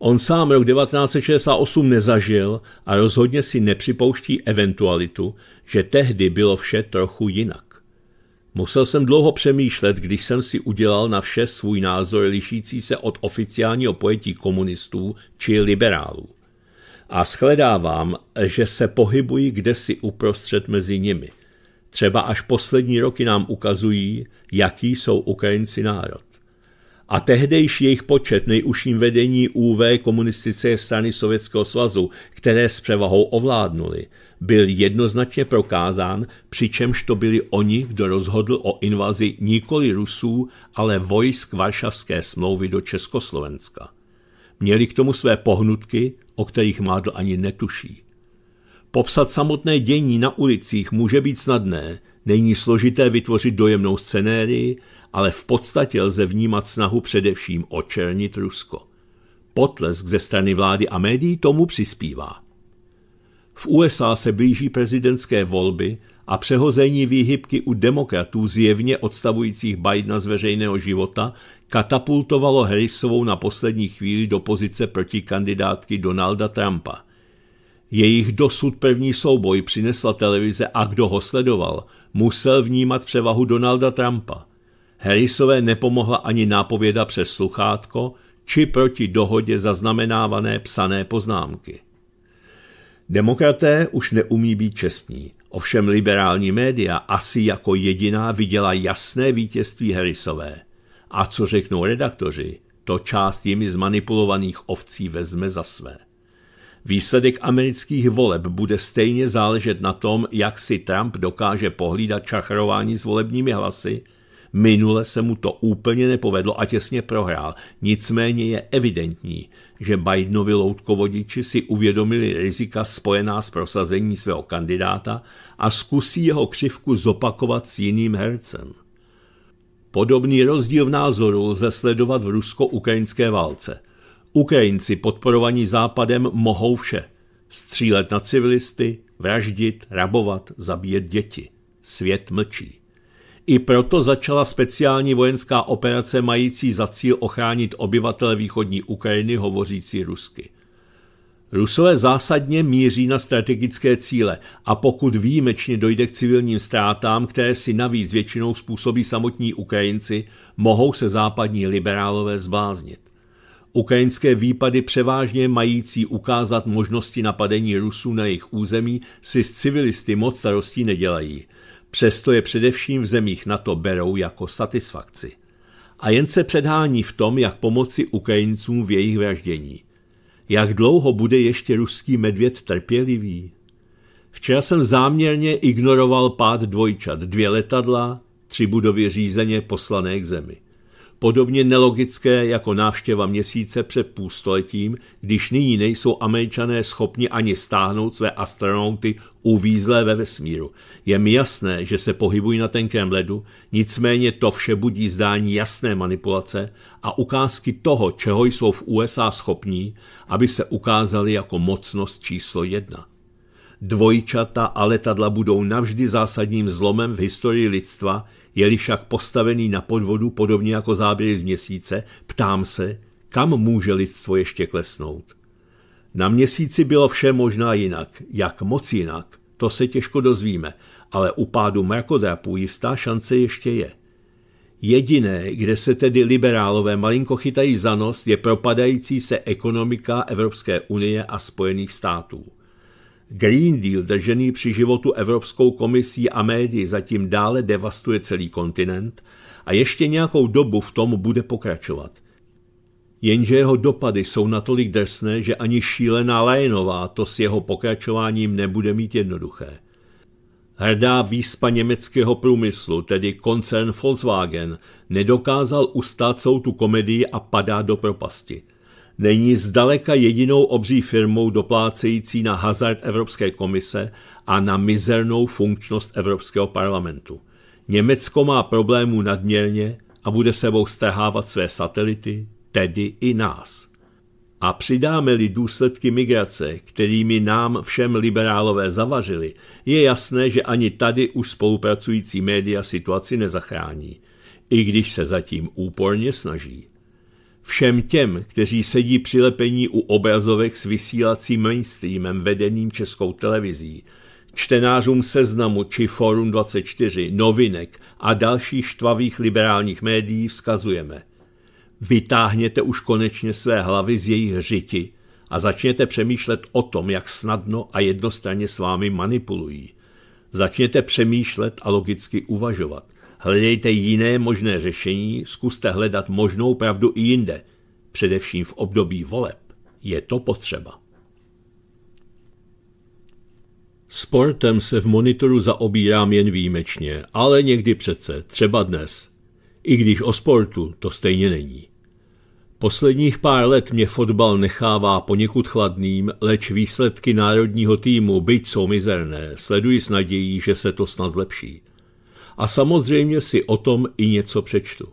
Speaker 1: On sám rok 1968 nezažil a rozhodně si nepřipouští eventualitu, že tehdy bylo vše trochu jinak. Musel jsem dlouho přemýšlet, když jsem si udělal na vše svůj názor lišící se od oficiálního pojetí komunistů či liberálů. A shledávám, že se pohybují kdesi uprostřed mezi nimi. Třeba až poslední roky nám ukazují, jaký jsou Ukrajinci národ a tehdejší jejich počet nejužším vedení UV komunistické strany Sovětského svazu, které s převahou ovládnuli, byl jednoznačně prokázán, přičemž to byli oni, kdo rozhodl o invazi nikoli Rusů, ale vojsk Varšavské smlouvy do Československa. Měli k tomu své pohnutky, o kterých Mádl ani netuší. Popsat samotné dění na ulicích může být snadné, Není složité vytvořit dojemnou scenérii, ale v podstatě lze vnímat snahu především očernit Rusko. Potlesk ze strany vlády a médií tomu přispívá. V USA se blíží prezidentské volby a přehození výhybky u demokratů zjevně odstavujících Bidena z veřejného života katapultovalo Harrisovou na poslední chvíli do pozice proti kandidátky Donalda Trumpa. Jejich dosud první souboj přinesla televize a kdo ho sledoval – musel vnímat převahu Donalda Trumpa. Harrisové nepomohla ani nápověda přes sluchátko či proti dohodě zaznamenávané psané poznámky. Demokraté už neumí být čestní, ovšem liberální média asi jako jediná viděla jasné vítězství Harrisové. A co řeknou redaktoři, to část jimi zmanipulovaných ovcí vezme za své. Výsledek amerických voleb bude stejně záležet na tom, jak si Trump dokáže pohlídat čachrování s volebními hlasy. Minule se mu to úplně nepovedlo a těsně prohrál. Nicméně je evidentní, že Bidenovi loutkovodiči si uvědomili rizika spojená s prosazení svého kandidáta a zkusí jeho křivku zopakovat s jiným hercem. Podobný rozdíl v názoru lze sledovat v rusko-ukrajinské válce – Ukrajinci podporovaní Západem mohou vše. Střílet na civilisty, vraždit, rabovat, zabíjet děti. Svět mlčí. I proto začala speciální vojenská operace mající za cíl ochránit obyvatele východní Ukrajiny hovořící rusky. Rusové zásadně míří na strategické cíle a pokud výjimečně dojde k civilním ztrátám, které si navíc většinou způsobí samotní Ukrajinci, mohou se západní liberálové zbláznit. Ukrajinské výpady převážně mající ukázat možnosti napadení Rusů na jejich území si s civilisty moc starostí nedělají. Přesto je především v zemích NATO berou jako satisfakci. A jen se předhání v tom, jak pomoci Ukrajincům v jejich vraždění. Jak dlouho bude ještě ruský medvěd trpělivý? Včera jsem záměrně ignoroval pád dvojčat, dvě letadla, tři budovy řízeně poslané k zemi podobně nelogické jako návštěva měsíce před půstoletím, když nyní nejsou američané schopni ani stáhnout své astronauty uvízlé ve vesmíru. Je mi jasné, že se pohybují na tenkém ledu, nicméně to vše budí zdání jasné manipulace a ukázky toho, čeho jsou v USA schopní, aby se ukázali jako mocnost číslo jedna. Dvojčata a letadla budou navždy zásadním zlomem v historii lidstva, je-li však postavený na podvodu podobně jako záběry z měsíce, ptám se, kam může lidstvo ještě klesnout. Na měsíci bylo vše možná jinak, jak moc jinak, to se těžko dozvíme, ale u pádu mrakodrapů jistá šance ještě je. Jediné, kde se tedy liberálové malinko chytají za nos, je propadající se ekonomika Evropské unie a Spojených států. Green Deal držený při životu Evropskou komisí a médií, zatím dále devastuje celý kontinent a ještě nějakou dobu v tom bude pokračovat. Jenže jeho dopady jsou natolik drsné, že ani šílená Lajenová to s jeho pokračováním nebude mít jednoduché. Hrdá výspa německého průmyslu, tedy koncern Volkswagen, nedokázal ustát tu komedii a padá do propasti – není zdaleka jedinou obří firmou doplácející na hazard Evropské komise a na mizernou funkčnost Evropského parlamentu. Německo má problémů nadměrně a bude sebou strhávat své satelity, tedy i nás. A přidáme-li důsledky migrace, kterými nám všem liberálové zavařili, je jasné, že ani tady už spolupracující média situaci nezachrání, i když se zatím úporně snaží. Všem těm, kteří sedí přilepení u obrazovek s vysílacím mainstreamem vedeným českou televizí, čtenářům seznamu či Forum 24, novinek a dalších štvavých liberálních médií vzkazujeme. Vytáhněte už konečně své hlavy z jejich řiti a začněte přemýšlet o tom, jak snadno a jednostranně s vámi manipulují. Začněte přemýšlet a logicky uvažovat – Hledejte jiné možné řešení, zkuste hledat možnou pravdu i jinde, především v období voleb. Je to potřeba. Sportem se v monitoru zaobírám jen výjimečně, ale někdy přece, třeba dnes. I když o sportu to stejně není. Posledních pár let mě fotbal nechává poněkud chladným, leč výsledky národního týmu, byť jsou mizerné, sleduji s nadějí, že se to snad zlepší a samozřejmě si o tom i něco přečtu.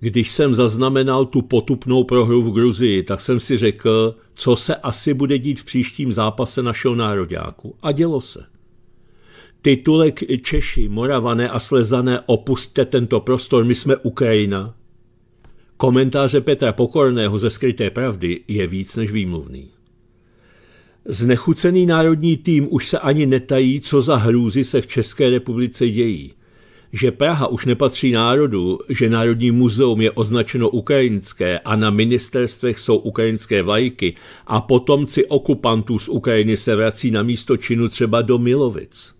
Speaker 1: Když jsem zaznamenal tu potupnou prohru v Gruzii, tak jsem si řekl, co se asi bude dít v příštím zápase našeho nároďáku. A dělo se. Titulek Češi, Moravané a Slezané opustte tento prostor, my jsme Ukrajina. Komentáře Petra Pokorného ze Skryté pravdy je víc než výmluvný. Znechucený národní tým už se ani netají, co za hrůzy se v České republice dějí. Že Praha už nepatří národu, že Národní muzeum je označeno ukrajinské a na ministerstvech jsou ukrajinské vlajky a potomci okupantů z Ukrajiny se vrací na místo činu třeba do Milovic.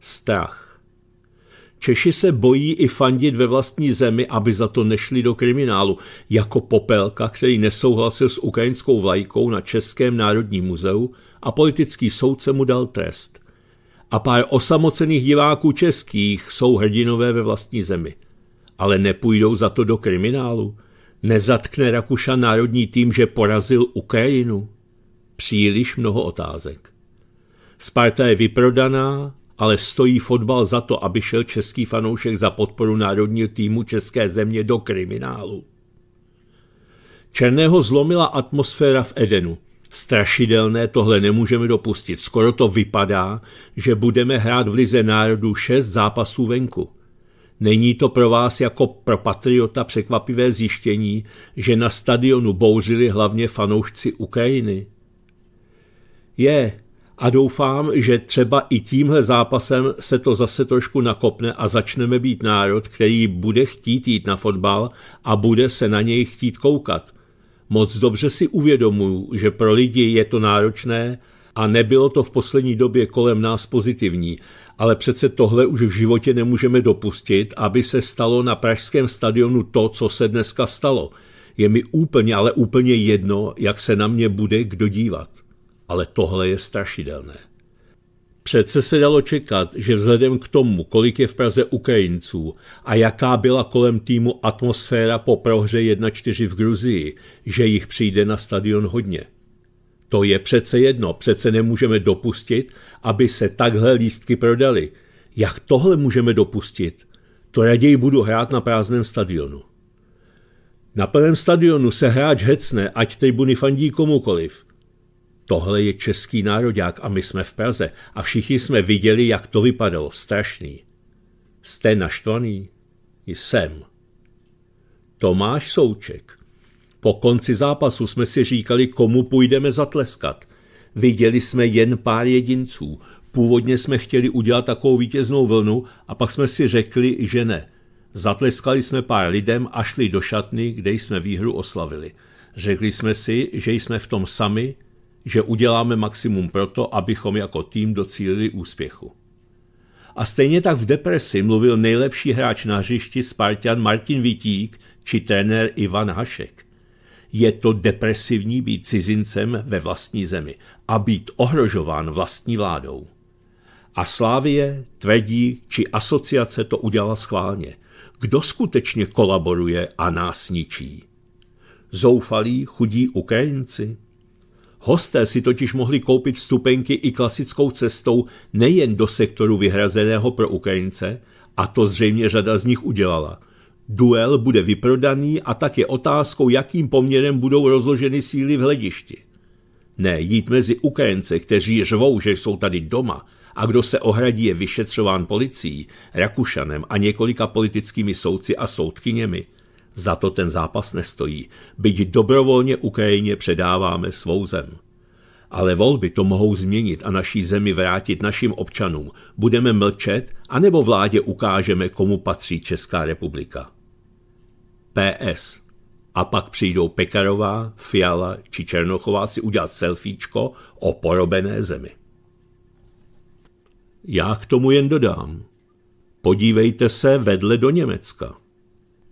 Speaker 1: Strach. Češi se bojí i fandit ve vlastní zemi, aby za to nešli do kriminálu, jako Popelka, který nesouhlasil s ukrajinskou vlajkou na Českém národním muzeu a politický soudce mu dal trest. A pár osamocených diváků českých jsou hrdinové ve vlastní zemi. Ale nepůjdou za to do kriminálu. Nezatkne Rakuša národní tým, že porazil Ukrajinu? Příliš mnoho otázek. Sparta je vyprodaná, ale stojí fotbal za to, aby šel český fanoušek za podporu národního týmu České země do kriminálu. Černého zlomila atmosféra v Edenu. Strašidelné tohle nemůžeme dopustit. Skoro to vypadá, že budeme hrát v Lize národů šest zápasů venku. Není to pro vás jako pro patriota překvapivé zjištění, že na stadionu bouřili hlavně fanoušci Ukrajiny? Je, a doufám, že třeba i tímhle zápasem se to zase trošku nakopne a začneme být národ, který bude chtít jít na fotbal a bude se na něj chtít koukat. Moc dobře si uvědomuju, že pro lidi je to náročné a nebylo to v poslední době kolem nás pozitivní, ale přece tohle už v životě nemůžeme dopustit, aby se stalo na pražském stadionu to, co se dneska stalo. Je mi úplně, ale úplně jedno, jak se na mě bude kdo dívat ale tohle je strašidelné. Přece se dalo čekat, že vzhledem k tomu, kolik je v Praze Ukrajinců a jaká byla kolem týmu atmosféra po prohře 1-4 v Gruzii, že jich přijde na stadion hodně. To je přece jedno, přece nemůžeme dopustit, aby se takhle lístky prodali. Jak tohle můžeme dopustit? To raději budu hrát na prázdném stadionu. Na plném stadionu se hráč hecne, ať tribuny fandí komukoliv – Tohle je český nároďák a my jsme v Praze a všichni jsme viděli, jak to vypadalo. Strašný. Jste naštvaný? Jsem. Tomáš Souček. Po konci zápasu jsme si říkali, komu půjdeme zatleskat. Viděli jsme jen pár jedinců. Původně jsme chtěli udělat takovou vítěznou vlnu a pak jsme si řekli, že ne. Zatleskali jsme pár lidem a šli do šatny, kde jsme výhru oslavili. Řekli jsme si, že jsme v tom sami že uděláme maximum proto, abychom jako tým docílili úspěchu. A stejně tak v depresi mluvil nejlepší hráč na hřišti Spartan Martin Vitík či trenér Ivan Hašek. Je to depresivní být cizincem ve vlastní zemi a být ohrožován vlastní vládou. A Slávie, tvrdí či asociace to udělala schválně. Kdo skutečně kolaboruje a nás ničí? Zoufalí, chudí Ukrajinci? Hosté si totiž mohli koupit vstupenky i klasickou cestou nejen do sektoru vyhrazeného pro Ukrajince, a to zřejmě řada z nich udělala. Duel bude vyprodaný a tak je otázkou, jakým poměrem budou rozloženy síly v hledišti. Ne, jít mezi Ukrajince, kteří žvou, že jsou tady doma, a kdo se ohradí je vyšetřován policií, Rakušanem a několika politickými soudci a soudkyněmi – za to ten zápas nestojí, byť dobrovolně Ukrajině předáváme svou zem. Ale volby to mohou změnit a naší zemi vrátit našim občanům. Budeme mlčet, anebo vládě ukážeme, komu patří Česká republika. PS. A pak přijdou Pekarová, Fiala či Černochová si udělat selfiečko o porobené zemi. Já k tomu jen dodám. Podívejte se vedle do Německa.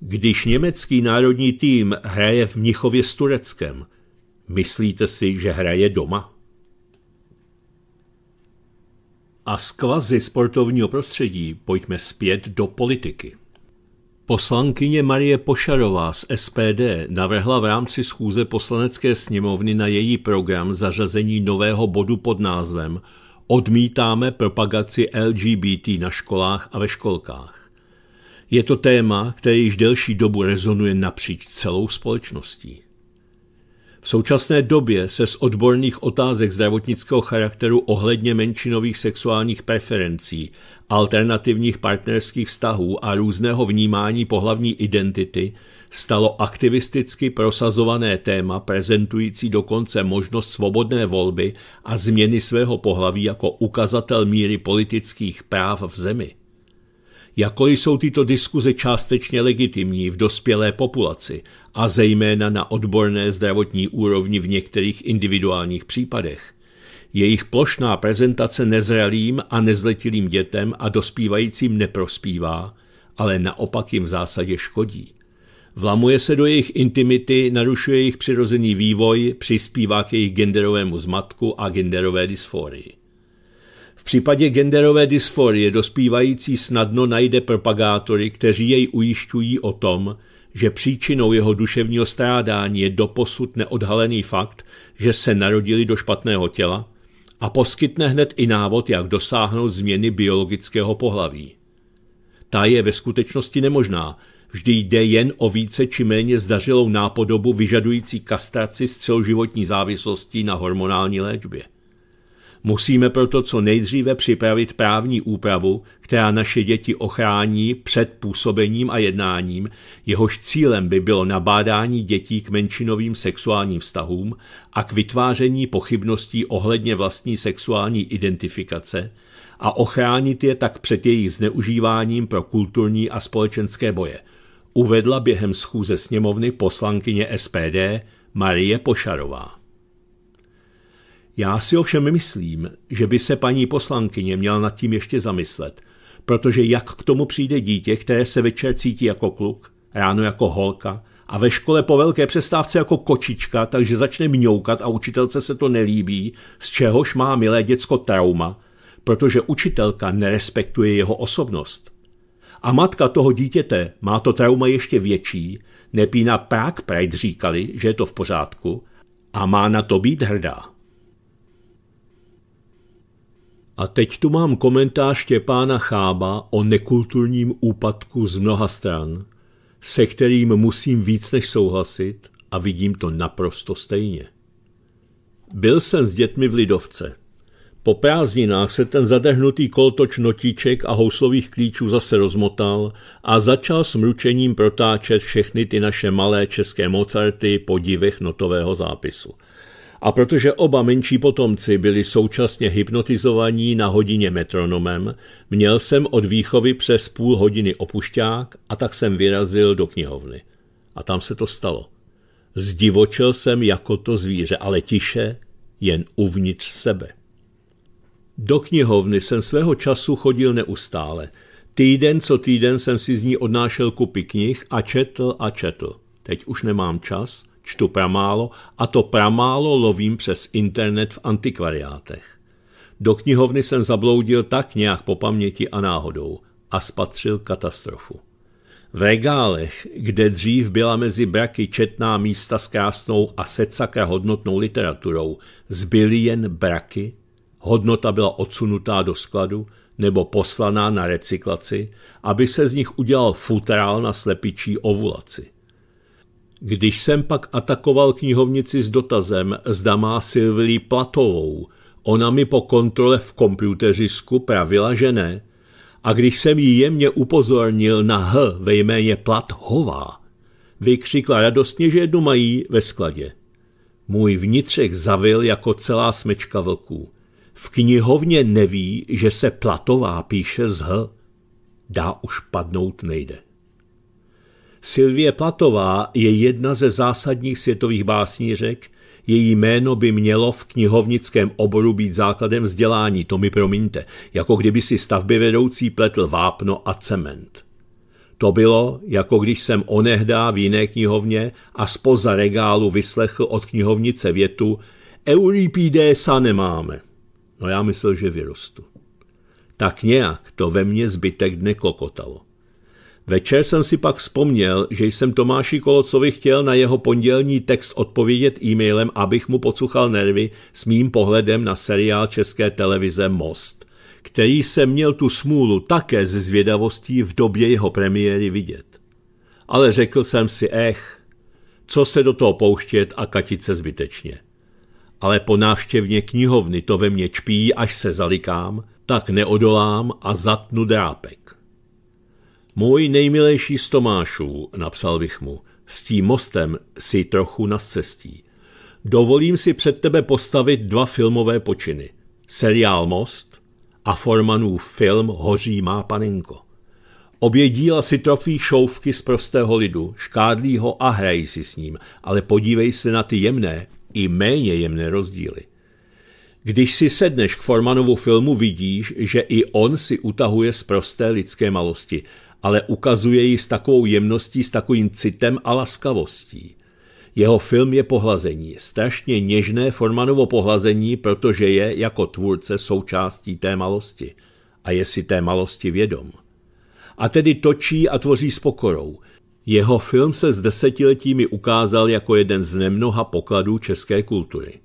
Speaker 1: Když německý národní tým hraje v Mnichově s Tureckem, myslíte si, že hraje doma? A z kvazi sportovního prostředí pojďme zpět do politiky. Poslankyně Marie Pošarová z SPD navrhla v rámci schůze poslanecké sněmovny na její program zařazení nového bodu pod názvem Odmítáme propagaci LGBT na školách a ve školkách. Je to téma, které již delší dobu rezonuje napříč celou společností. V současné době se z odborných otázek zdravotnického charakteru ohledně menšinových sexuálních preferencí, alternativních partnerských vztahů a různého vnímání pohlavní identity stalo aktivisticky prosazované téma prezentující dokonce možnost svobodné volby a změny svého pohlaví jako ukazatel míry politických práv v zemi jako jsou tyto diskuze částečně legitimní v dospělé populaci a zejména na odborné zdravotní úrovni v některých individuálních případech. Jejich plošná prezentace nezralým a nezletilým dětem a dospívajícím neprospívá, ale naopak jim v zásadě škodí. Vlamuje se do jejich intimity, narušuje jejich přirozený vývoj, přispívá k jejich genderovému zmatku a genderové dysforii. V případě genderové dysforie dospívající snadno najde propagátory, kteří jej ujišťují o tom, že příčinou jeho duševního strádání je doposud neodhalený fakt, že se narodili do špatného těla a poskytne hned i návod, jak dosáhnout změny biologického pohlaví. Ta je ve skutečnosti nemožná, vždy jde jen o více či méně zdařilou nápodobu vyžadující kastraci s celoživotní závislostí na hormonální léčbě. Musíme proto co nejdříve připravit právní úpravu, která naše děti ochrání před působením a jednáním, jehož cílem by bylo nabádání dětí k menšinovým sexuálním vztahům a k vytváření pochybností ohledně vlastní sexuální identifikace a ochránit je tak před jejich zneužíváním pro kulturní a společenské boje, uvedla během schůze sněmovny poslankyně SPD Marie Pošarová. Já si ovšem myslím, že by se paní poslankyně měla nad tím ještě zamyslet, protože jak k tomu přijde dítě, které se večer cítí jako kluk, ráno jako holka a ve škole po velké přestávce jako kočička, takže začne mňoukat a učitelce se to nelíbí, z čehož má milé děcko trauma, protože učitelka nerespektuje jeho osobnost. A matka toho dítěte má to trauma ještě větší, nepína prák Pride říkali, že je to v pořádku, a má na to být hrdá. A teď tu mám komentář Štěpána Chába o nekulturním úpadku z mnoha stran, se kterým musím víc než souhlasit a vidím to naprosto stejně. Byl jsem s dětmi v Lidovce. Po prázdninách se ten zadehnutý koltoč notíček a houslových klíčů zase rozmotal a začal s mručením protáčet všechny ty naše malé české Mozarty po divech notového zápisu. A protože oba menší potomci byli současně hypnotizovaní na hodině metronomem, měl jsem od výchovy přes půl hodiny opušťák a tak jsem vyrazil do knihovny. A tam se to stalo. Zdivočil jsem jako to zvíře, ale tiše, jen uvnitř sebe. Do knihovny jsem svého času chodil neustále. Týden co týden jsem si z ní odnášel kupy knih a četl a četl. Teď už nemám čas – čtu pramálo a to pramálo lovím přes internet v antikvariátech. Do knihovny jsem zabloudil tak nějak po paměti a náhodou a spatřil katastrofu. V regálech, kde dřív byla mezi braky četná místa s krásnou a secaka hodnotnou literaturou, zbyly jen braky, hodnota byla odsunutá do skladu nebo poslaná na recyklaci, aby se z nich udělal futrál na slepičí ovulaci. Když jsem pak atakoval knihovnici s dotazem, zda má Sylvie platovou, ona mi po kontrole v komputeřisku pravila, že ne. A když jsem jí jemně upozornil na H ve jméně Plathová, vykřikla radostně, že jednu mají ve skladě. Můj vnitřek zavil jako celá smečka vlků. V knihovně neví, že se Platová píše z H. Dá už padnout nejde. Silvie Platová je jedna ze zásadních světových básnířek, její jméno by mělo v knihovnickém oboru být základem vzdělání, to mi promiňte, jako kdyby si stavby vedoucí pletl vápno a cement. To bylo, jako když jsem onehdá v jiné knihovně a spoza regálu vyslechl od knihovnice větu Euripidesa nemáme. No já myslel, že vyrostu. Tak nějak to ve mně zbytek dne kokotalo. Večer jsem si pak vzpomněl, že jsem Tomáši Kolocovi chtěl na jeho pondělní text odpovědět e-mailem, abych mu pocuchal nervy s mým pohledem na seriál české televize Most, který jsem měl tu smůlu také ze zvědavostí v době jeho premiéry vidět. Ale řekl jsem si, ech, co se do toho pouštět a katit se zbytečně. Ale po návštěvně knihovny to ve mně čpí, až se zalikám, tak neodolám a zatnu drápek. Můj nejmilejší z Tomášů, napsal bych mu, s tím mostem si trochu na cestí. Dovolím si před tebe postavit dva filmové počiny. Seriál Most a Formanův film Hoří má panenko. Obě díla si trofí šouvky z prostého lidu, škádlí ho a hrají si s ním, ale podívej se na ty jemné i méně jemné rozdíly. Když si sedneš k Formanovu filmu, vidíš, že i on si utahuje z prosté lidské malosti ale ukazuje ji s takovou jemností, s takovým citem a laskavostí. Jeho film je pohlazení, strašně něžné Formanovo pohlazení, protože je jako tvůrce součástí té malosti a je si té malosti vědom. A tedy točí a tvoří s pokorou. Jeho film se s desetiletími ukázal jako jeden z nemnoha pokladů české kultury.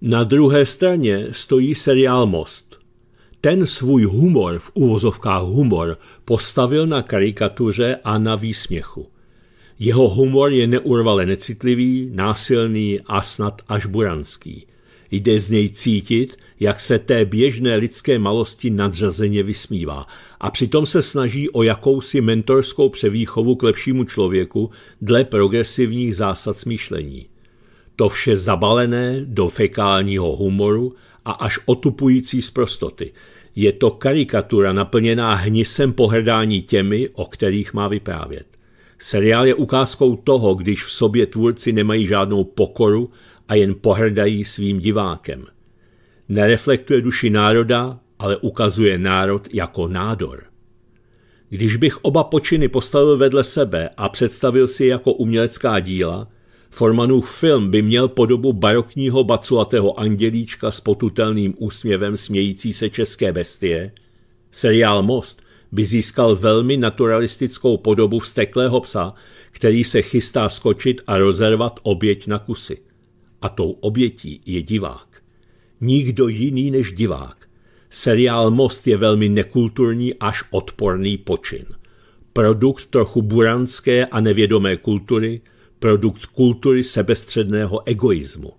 Speaker 1: Na druhé straně stojí seriál Most, ten svůj humor, v uvozovkách humor, postavil na karikatuře a na výsměchu. Jeho humor je neurvale necitlivý, násilný a snad až buranský. Jde z něj cítit, jak se té běžné lidské malosti nadřazeně vysmívá a přitom se snaží o jakousi mentorskou převýchovu k lepšímu člověku dle progresivních zásad smýšlení. To vše zabalené do fekálního humoru a až otupující z prostoty. Je to karikatura naplněná hnisem pohrdání těmi, o kterých má vyprávět. Seriál je ukázkou toho, když v sobě tvůrci nemají žádnou pokoru a jen pohrdají svým divákem. Nereflektuje duši národa, ale ukazuje národ jako nádor. Když bych oba počiny postavil vedle sebe a představil si je jako umělecká díla, Formanův film by měl podobu barokního baculatého andělíčka s potutelným úsměvem smějící se české bestie, seriál Most by získal velmi naturalistickou podobu vzteklého psa, který se chystá skočit a rozervat oběť na kusy. A tou obětí je divák. Nikdo jiný než divák. Seriál Most je velmi nekulturní až odporný počin. Produkt trochu buranské a nevědomé kultury – produkt kultury sebestředného egoismu.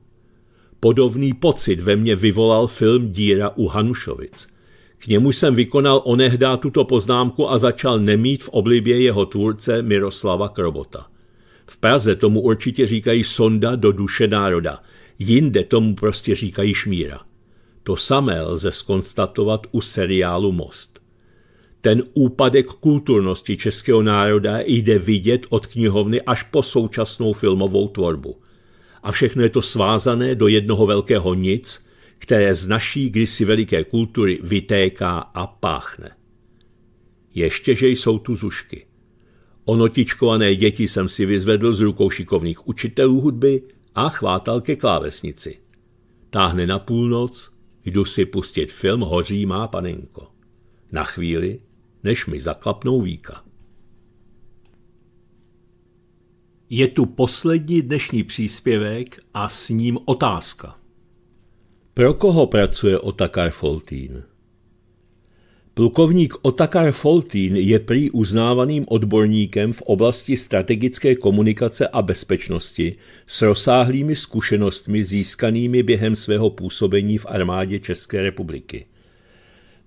Speaker 1: Podobný pocit ve mně vyvolal film Díra u Hanušovic. K němu jsem vykonal onehdá tuto poznámku a začal nemít v oblibě jeho tvůrce Miroslava Krobota. V Praze tomu určitě říkají sonda do duše národa, jinde tomu prostě říkají šmíra. To samé lze skonstatovat u seriálu Most. Ten úpadek kulturnosti českého národa jde vidět od knihovny až po současnou filmovou tvorbu. A všechno je to svázané do jednoho velkého nic, které z naší kdysi veliké kultury vytéká a páchne. Ještě, že jsou tu zušky. Onotičkované děti jsem si vyzvedl z rukou šikovných učitelů hudby a chvátal ke klávesnici. Táhne na půlnoc, jdu si pustit film Hoří má panenko. Na chvíli než mi zaklapnou víka. Je tu poslední dnešní příspěvek a s ním otázka. Pro koho pracuje Otakar Foltín? Plukovník Otakar Foltín je prý uznávaným odborníkem v oblasti strategické komunikace a bezpečnosti s rozsáhlými zkušenostmi získanými během svého působení v armádě České republiky –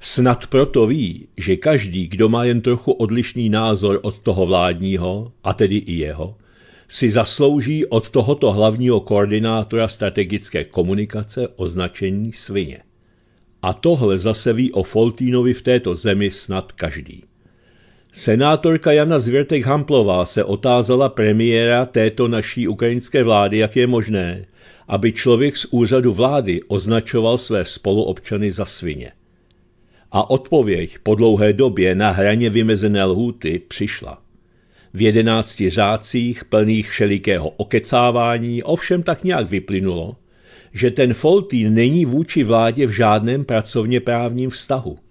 Speaker 1: Snad proto ví, že každý, kdo má jen trochu odlišný názor od toho vládního, a tedy i jeho, si zaslouží od tohoto hlavního koordinátora strategické komunikace označení svině. A tohle zase ví o Foltínovi v této zemi snad každý. Senátorka Jana Zvěrtek-Hamplová se otázala premiéra této naší ukrajinské vlády, jak je možné, aby člověk z úřadu vlády označoval své spoluobčany za svině a odpověď po dlouhé době na hraně vymezené lhůty přišla. V jedenácti řádcích plných všelikého okecávání ovšem tak nějak vyplynulo, že ten Foltín není vůči vládě v žádném pracovně právním vztahu –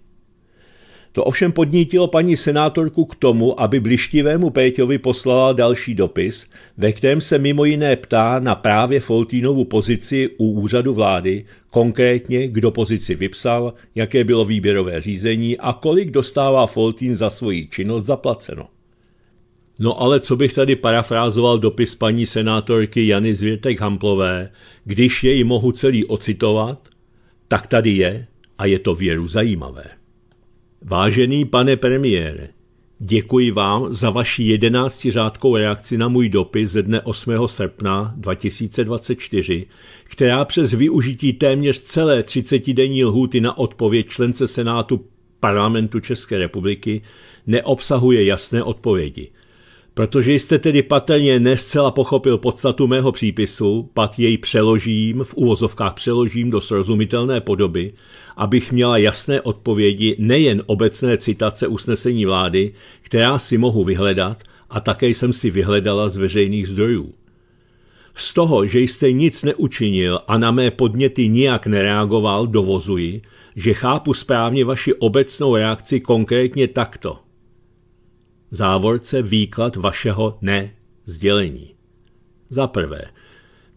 Speaker 1: to ovšem podnítilo paní senátorku k tomu, aby blištivému Péťovi poslala další dopis, ve kterém se mimo jiné ptá na právě Foltínovu pozici u úřadu vlády, konkrétně kdo pozici vypsal, jaké bylo výběrové řízení a kolik dostává Foltín za svoji činnost zaplaceno. No ale co bych tady parafrázoval dopis paní senátorky Jany Zvěrtek-Hamplové, když jej mohu celý ocitovat, tak tady je a je to věru zajímavé. Vážený pane premiére, děkuji vám za vaši jedenáctiřádkou reakci na můj dopis ze dne 8. srpna 2024, která přes využití téměř celé 30-denní lhůty na odpověď člence Senátu parlamentu České republiky neobsahuje jasné odpovědi – Protože jste tedy patrně nescela pochopil podstatu mého přípisu, pak jej přeložím, v uvozovkách přeložím do srozumitelné podoby, abych měla jasné odpovědi nejen obecné citace usnesení vlády, která si mohu vyhledat, a také jsem si vyhledala z veřejných zdrojů. Z toho, že jste nic neučinil a na mé podněty nijak nereagoval, dovozuji, že chápu správně vaši obecnou reakci konkrétně takto – závorce výklad vašeho ne sdělení. Za prvé,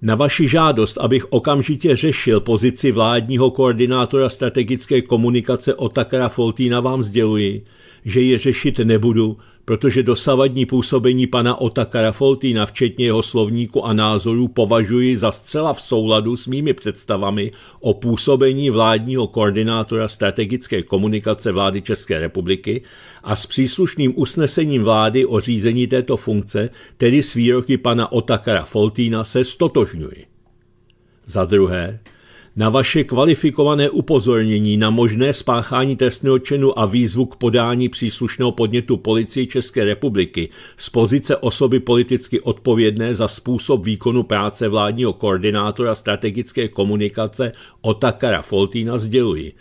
Speaker 1: na vaši žádost, abych okamžitě řešil pozici vládního koordinátora strategické komunikace Otakara Foltína, vám sděluji, že ji řešit nebudu protože dosavadní působení pana Otakara Foltýna, včetně jeho slovníku a názorů, považuji za zcela v souladu s mými představami o působení vládního koordinátora strategické komunikace vlády České republiky a s příslušným usnesením vlády o řízení této funkce, tedy s výroky pana Otakara Foltýna, se stotožňuji. Za druhé, na vaše kvalifikované upozornění na možné spáchání trestného činu a výzvu k podání příslušného podnětu Policii České republiky z pozice osoby politicky odpovědné za způsob výkonu práce vládního koordinátora strategické komunikace Otakara Foltína sděluji,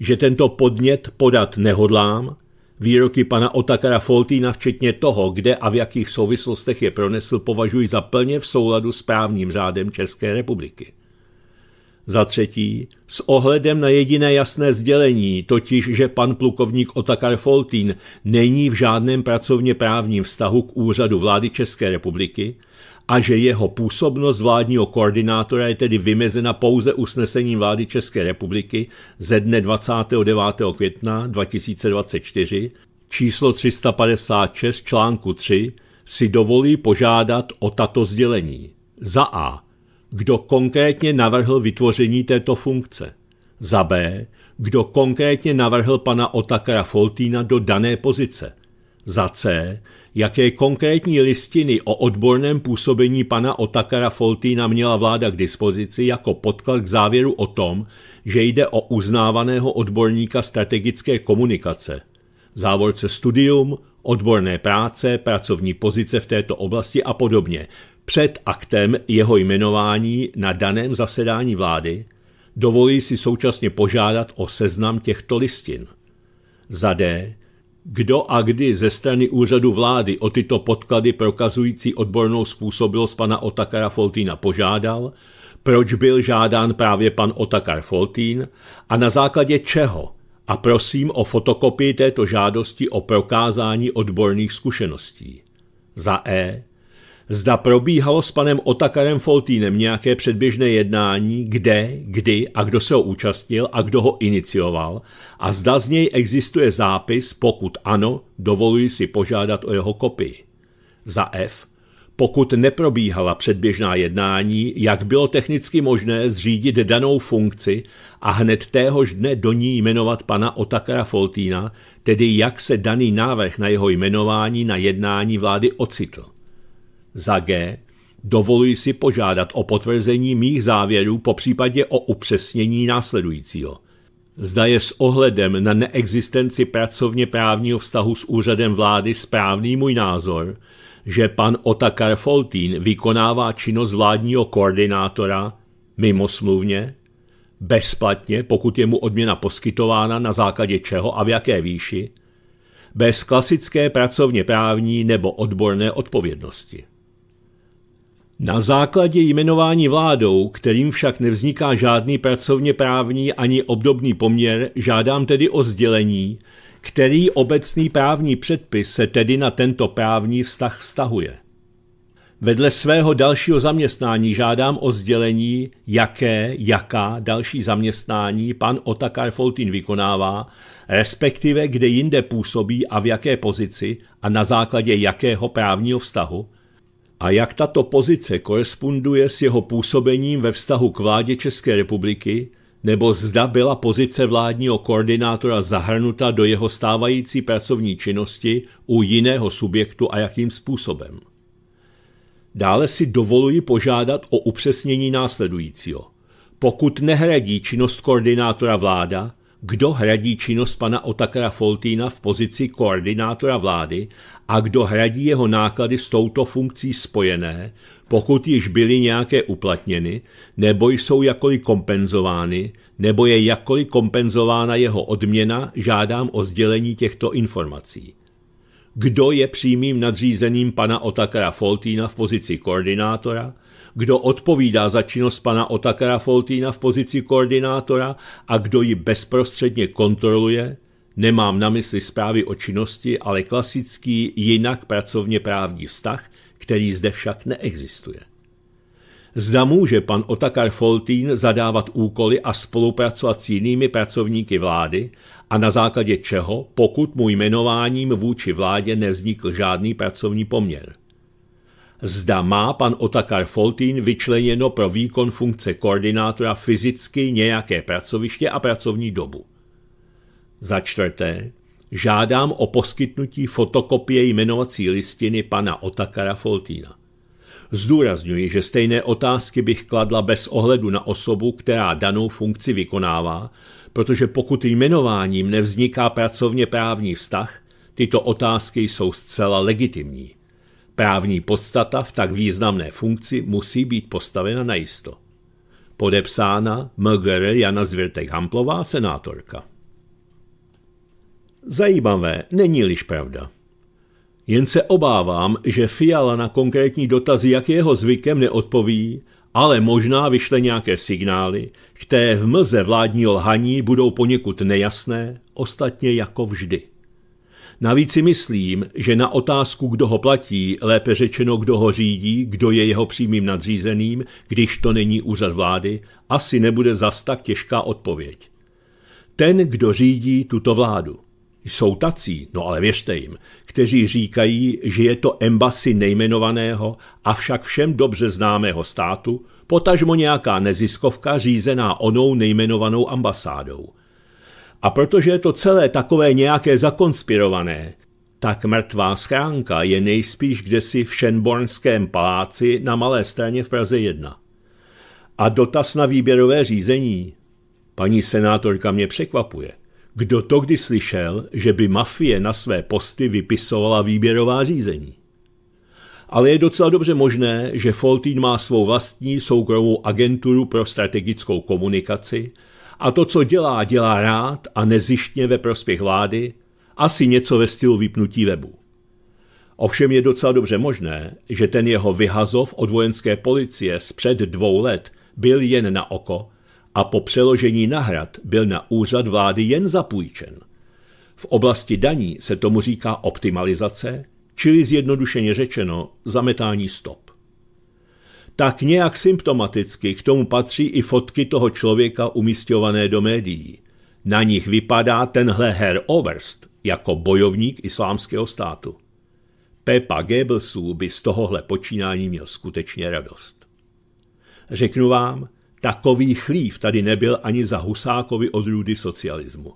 Speaker 1: že tento podnět podat nehodlám, Výroky pana Otakara Foltína, včetně toho, kde a v jakých souvislostech je pronesl, považuji za plně v souladu s právním řádem České republiky. Za třetí, s ohledem na jediné jasné sdělení, totiž, že pan plukovník Otakar Foltín není v žádném pracovně právním vztahu k úřadu vlády České republiky a že jeho působnost vládního koordinátora je tedy vymezena pouze usnesením vlády České republiky ze dne 29. května 2024 číslo 356 článku 3 si dovolí požádat o tato sdělení. Za A kdo konkrétně navrhl vytvoření této funkce. Za B, kdo konkrétně navrhl pana Otakara Foltína do dané pozice. Za C, jaké konkrétní listiny o odborném působení pana Otakara Foltína měla vláda k dispozici jako podklad k závěru o tom, že jde o uznávaného odborníka strategické komunikace. závorce studium, odborné práce, pracovní pozice v této oblasti a podobně, před aktem jeho jmenování na daném zasedání vlády dovolí si současně požádat o seznam těchto listin. Za D. Kdo a kdy ze strany úřadu vlády o tyto podklady prokazující odbornou způsobilost pana Otakara Foltína požádal, proč byl žádán právě pan Otakar Foltín a na základě čeho a prosím o fotokopii této žádosti o prokázání odborných zkušeností. Za E Zda probíhalo s panem Otakarem Foltínem nějaké předběžné jednání, kde, kdy a kdo se ho účastnil a kdo ho inicioval a zda z něj existuje zápis, pokud ano, dovoluji si požádat o jeho kopii. Za F. Pokud neprobíhala předběžná jednání, jak bylo technicky možné zřídit danou funkci a hned téhož dne do ní jmenovat pana Otakara Foltína, tedy jak se daný návrh na jeho jmenování na jednání vlády ocitl. Za G. Dovoluji si požádat o potvrzení mých závěrů, po případě o upřesnění následujícího. Zda je s ohledem na neexistenci pracovně právního vztahu s úřadem vlády správný můj názor, že pan Otakar Foltín vykonává činnost vládního koordinátora mimo smluvně, bezplatně, pokud je mu odměna poskytována na základě čeho a v jaké výši, bez klasické pracovně právní nebo odborné odpovědnosti. Na základě jmenování vládou, kterým však nevzniká žádný pracovně právní ani obdobný poměr, žádám tedy o sdělení, který obecný právní předpis se tedy na tento právní vztah vztahuje. Vedle svého dalšího zaměstnání žádám o sdělení, jaké, jaká další zaměstnání pan Otakar Foltin vykonává, respektive kde jinde působí a v jaké pozici a na základě jakého právního vztahu – a jak tato pozice koresponduje s jeho působením ve vztahu k vládě České republiky, nebo zda byla pozice vládního koordinátora zahrnuta do jeho stávající pracovní činnosti u jiného subjektu a jakým způsobem. Dále si dovoluji požádat o upřesnění následujícího. Pokud nehradí činnost koordinátora vláda, kdo hradí činnost pana Otakara Foltína v pozici koordinátora vlády a kdo hradí jeho náklady s touto funkcí spojené, pokud již byly nějaké uplatněny, nebo jsou jakkoliv kompenzovány, nebo je jakkoliv kompenzována jeho odměna, žádám o sdělení těchto informací kdo je přímým nadřízeným pana Otakara Foltína v pozici koordinátora, kdo odpovídá za činnost pana Otakara Foltína v pozici koordinátora a kdo ji bezprostředně kontroluje, nemám na mysli zprávy o činnosti, ale klasický jinak pracovně právní vztah, který zde však neexistuje. Zda může pan Otakar Foltín zadávat úkoly a spolupracovat s jinými pracovníky vlády a na základě čeho, pokud mu jmenováním vůči vládě nevznikl žádný pracovní poměr. Zda má pan Otakar Foltín vyčleněno pro výkon funkce koordinátora fyzicky nějaké pracoviště a pracovní dobu. Za čtvrté, žádám o poskytnutí fotokopie jmenovací listiny pana Otakara Foltína. Zdůrazňuji, že stejné otázky bych kladla bez ohledu na osobu, která danou funkci vykonává, protože pokud jmenováním nevzniká pracovně právní vztah, tyto otázky jsou zcela legitimní. Právní podstata v tak významné funkci musí být postavena najisto. Podepsána MGR Jana Zvirtek-Hamplová, senátorka. Zajímavé, není-liž pravda. Jen se obávám, že Fiala na konkrétní dotazy, jak jeho zvykem, neodpoví, ale možná vyšle nějaké signály, které v mlze vládního lhaní budou poněkud nejasné, ostatně jako vždy. Navíc si myslím, že na otázku, kdo ho platí, lépe řečeno, kdo ho řídí, kdo je jeho přímým nadřízeným, když to není úřad vlády, asi nebude zas tak těžká odpověď. Ten, kdo řídí tuto vládu. Jsou tací, no ale věřte jim, kteří říkají, že je to embasy nejmenovaného, avšak všem dobře známého státu, potažmo nějaká neziskovka řízená onou nejmenovanou ambasádou. A protože je to celé takové nějaké zakonspirované, tak mrtvá schránka je nejspíš kdesi v Šenbornském paláci na Malé straně v Praze 1. A dotaz na výběrové řízení. Paní senátorka mě překvapuje. Kdo to kdy slyšel, že by mafie na své posty vypisovala výběrová řízení? Ale je docela dobře možné, že Foltín má svou vlastní soukromou agenturu pro strategickou komunikaci a to, co dělá, dělá rád a nezištně ve prospěch vlády, asi něco ve stylu vypnutí webu. Ovšem je docela dobře možné, že ten jeho vyhazov od vojenské policie z před dvou let byl jen na oko a po přeložení nahrad byl na úřad vlády jen zapůjčen. V oblasti daní se tomu říká optimalizace, čili zjednodušeně řečeno zametání stop. Tak nějak symptomaticky k tomu patří i fotky toho člověka umístěvané do médií. Na nich vypadá tenhle Herr Overst jako bojovník islámského státu. Pepa Goebbelsů by z tohohle počínání měl skutečně radost. Řeknu vám, Takový chlív tady nebyl ani za Husákovi růdy socialismu.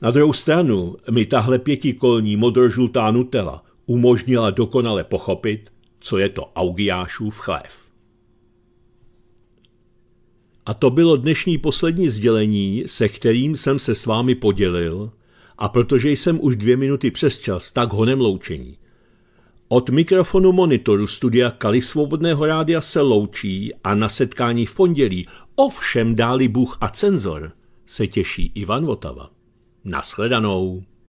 Speaker 1: Na druhou stranu mi tahle pětikolní modrožlutá nutela umožnila dokonale pochopit, co je to Augiášův chlév. A to bylo dnešní poslední sdělení, se kterým jsem se s vámi podělil, a protože jsem už dvě minuty přes čas, tak honem loučení. Od mikrofonu monitoru studia Kali Svobodného rádia se loučí a na setkání v pondělí, ovšem dáli Bůh a cenzor, se těší Ivan Votava. Naschledanou.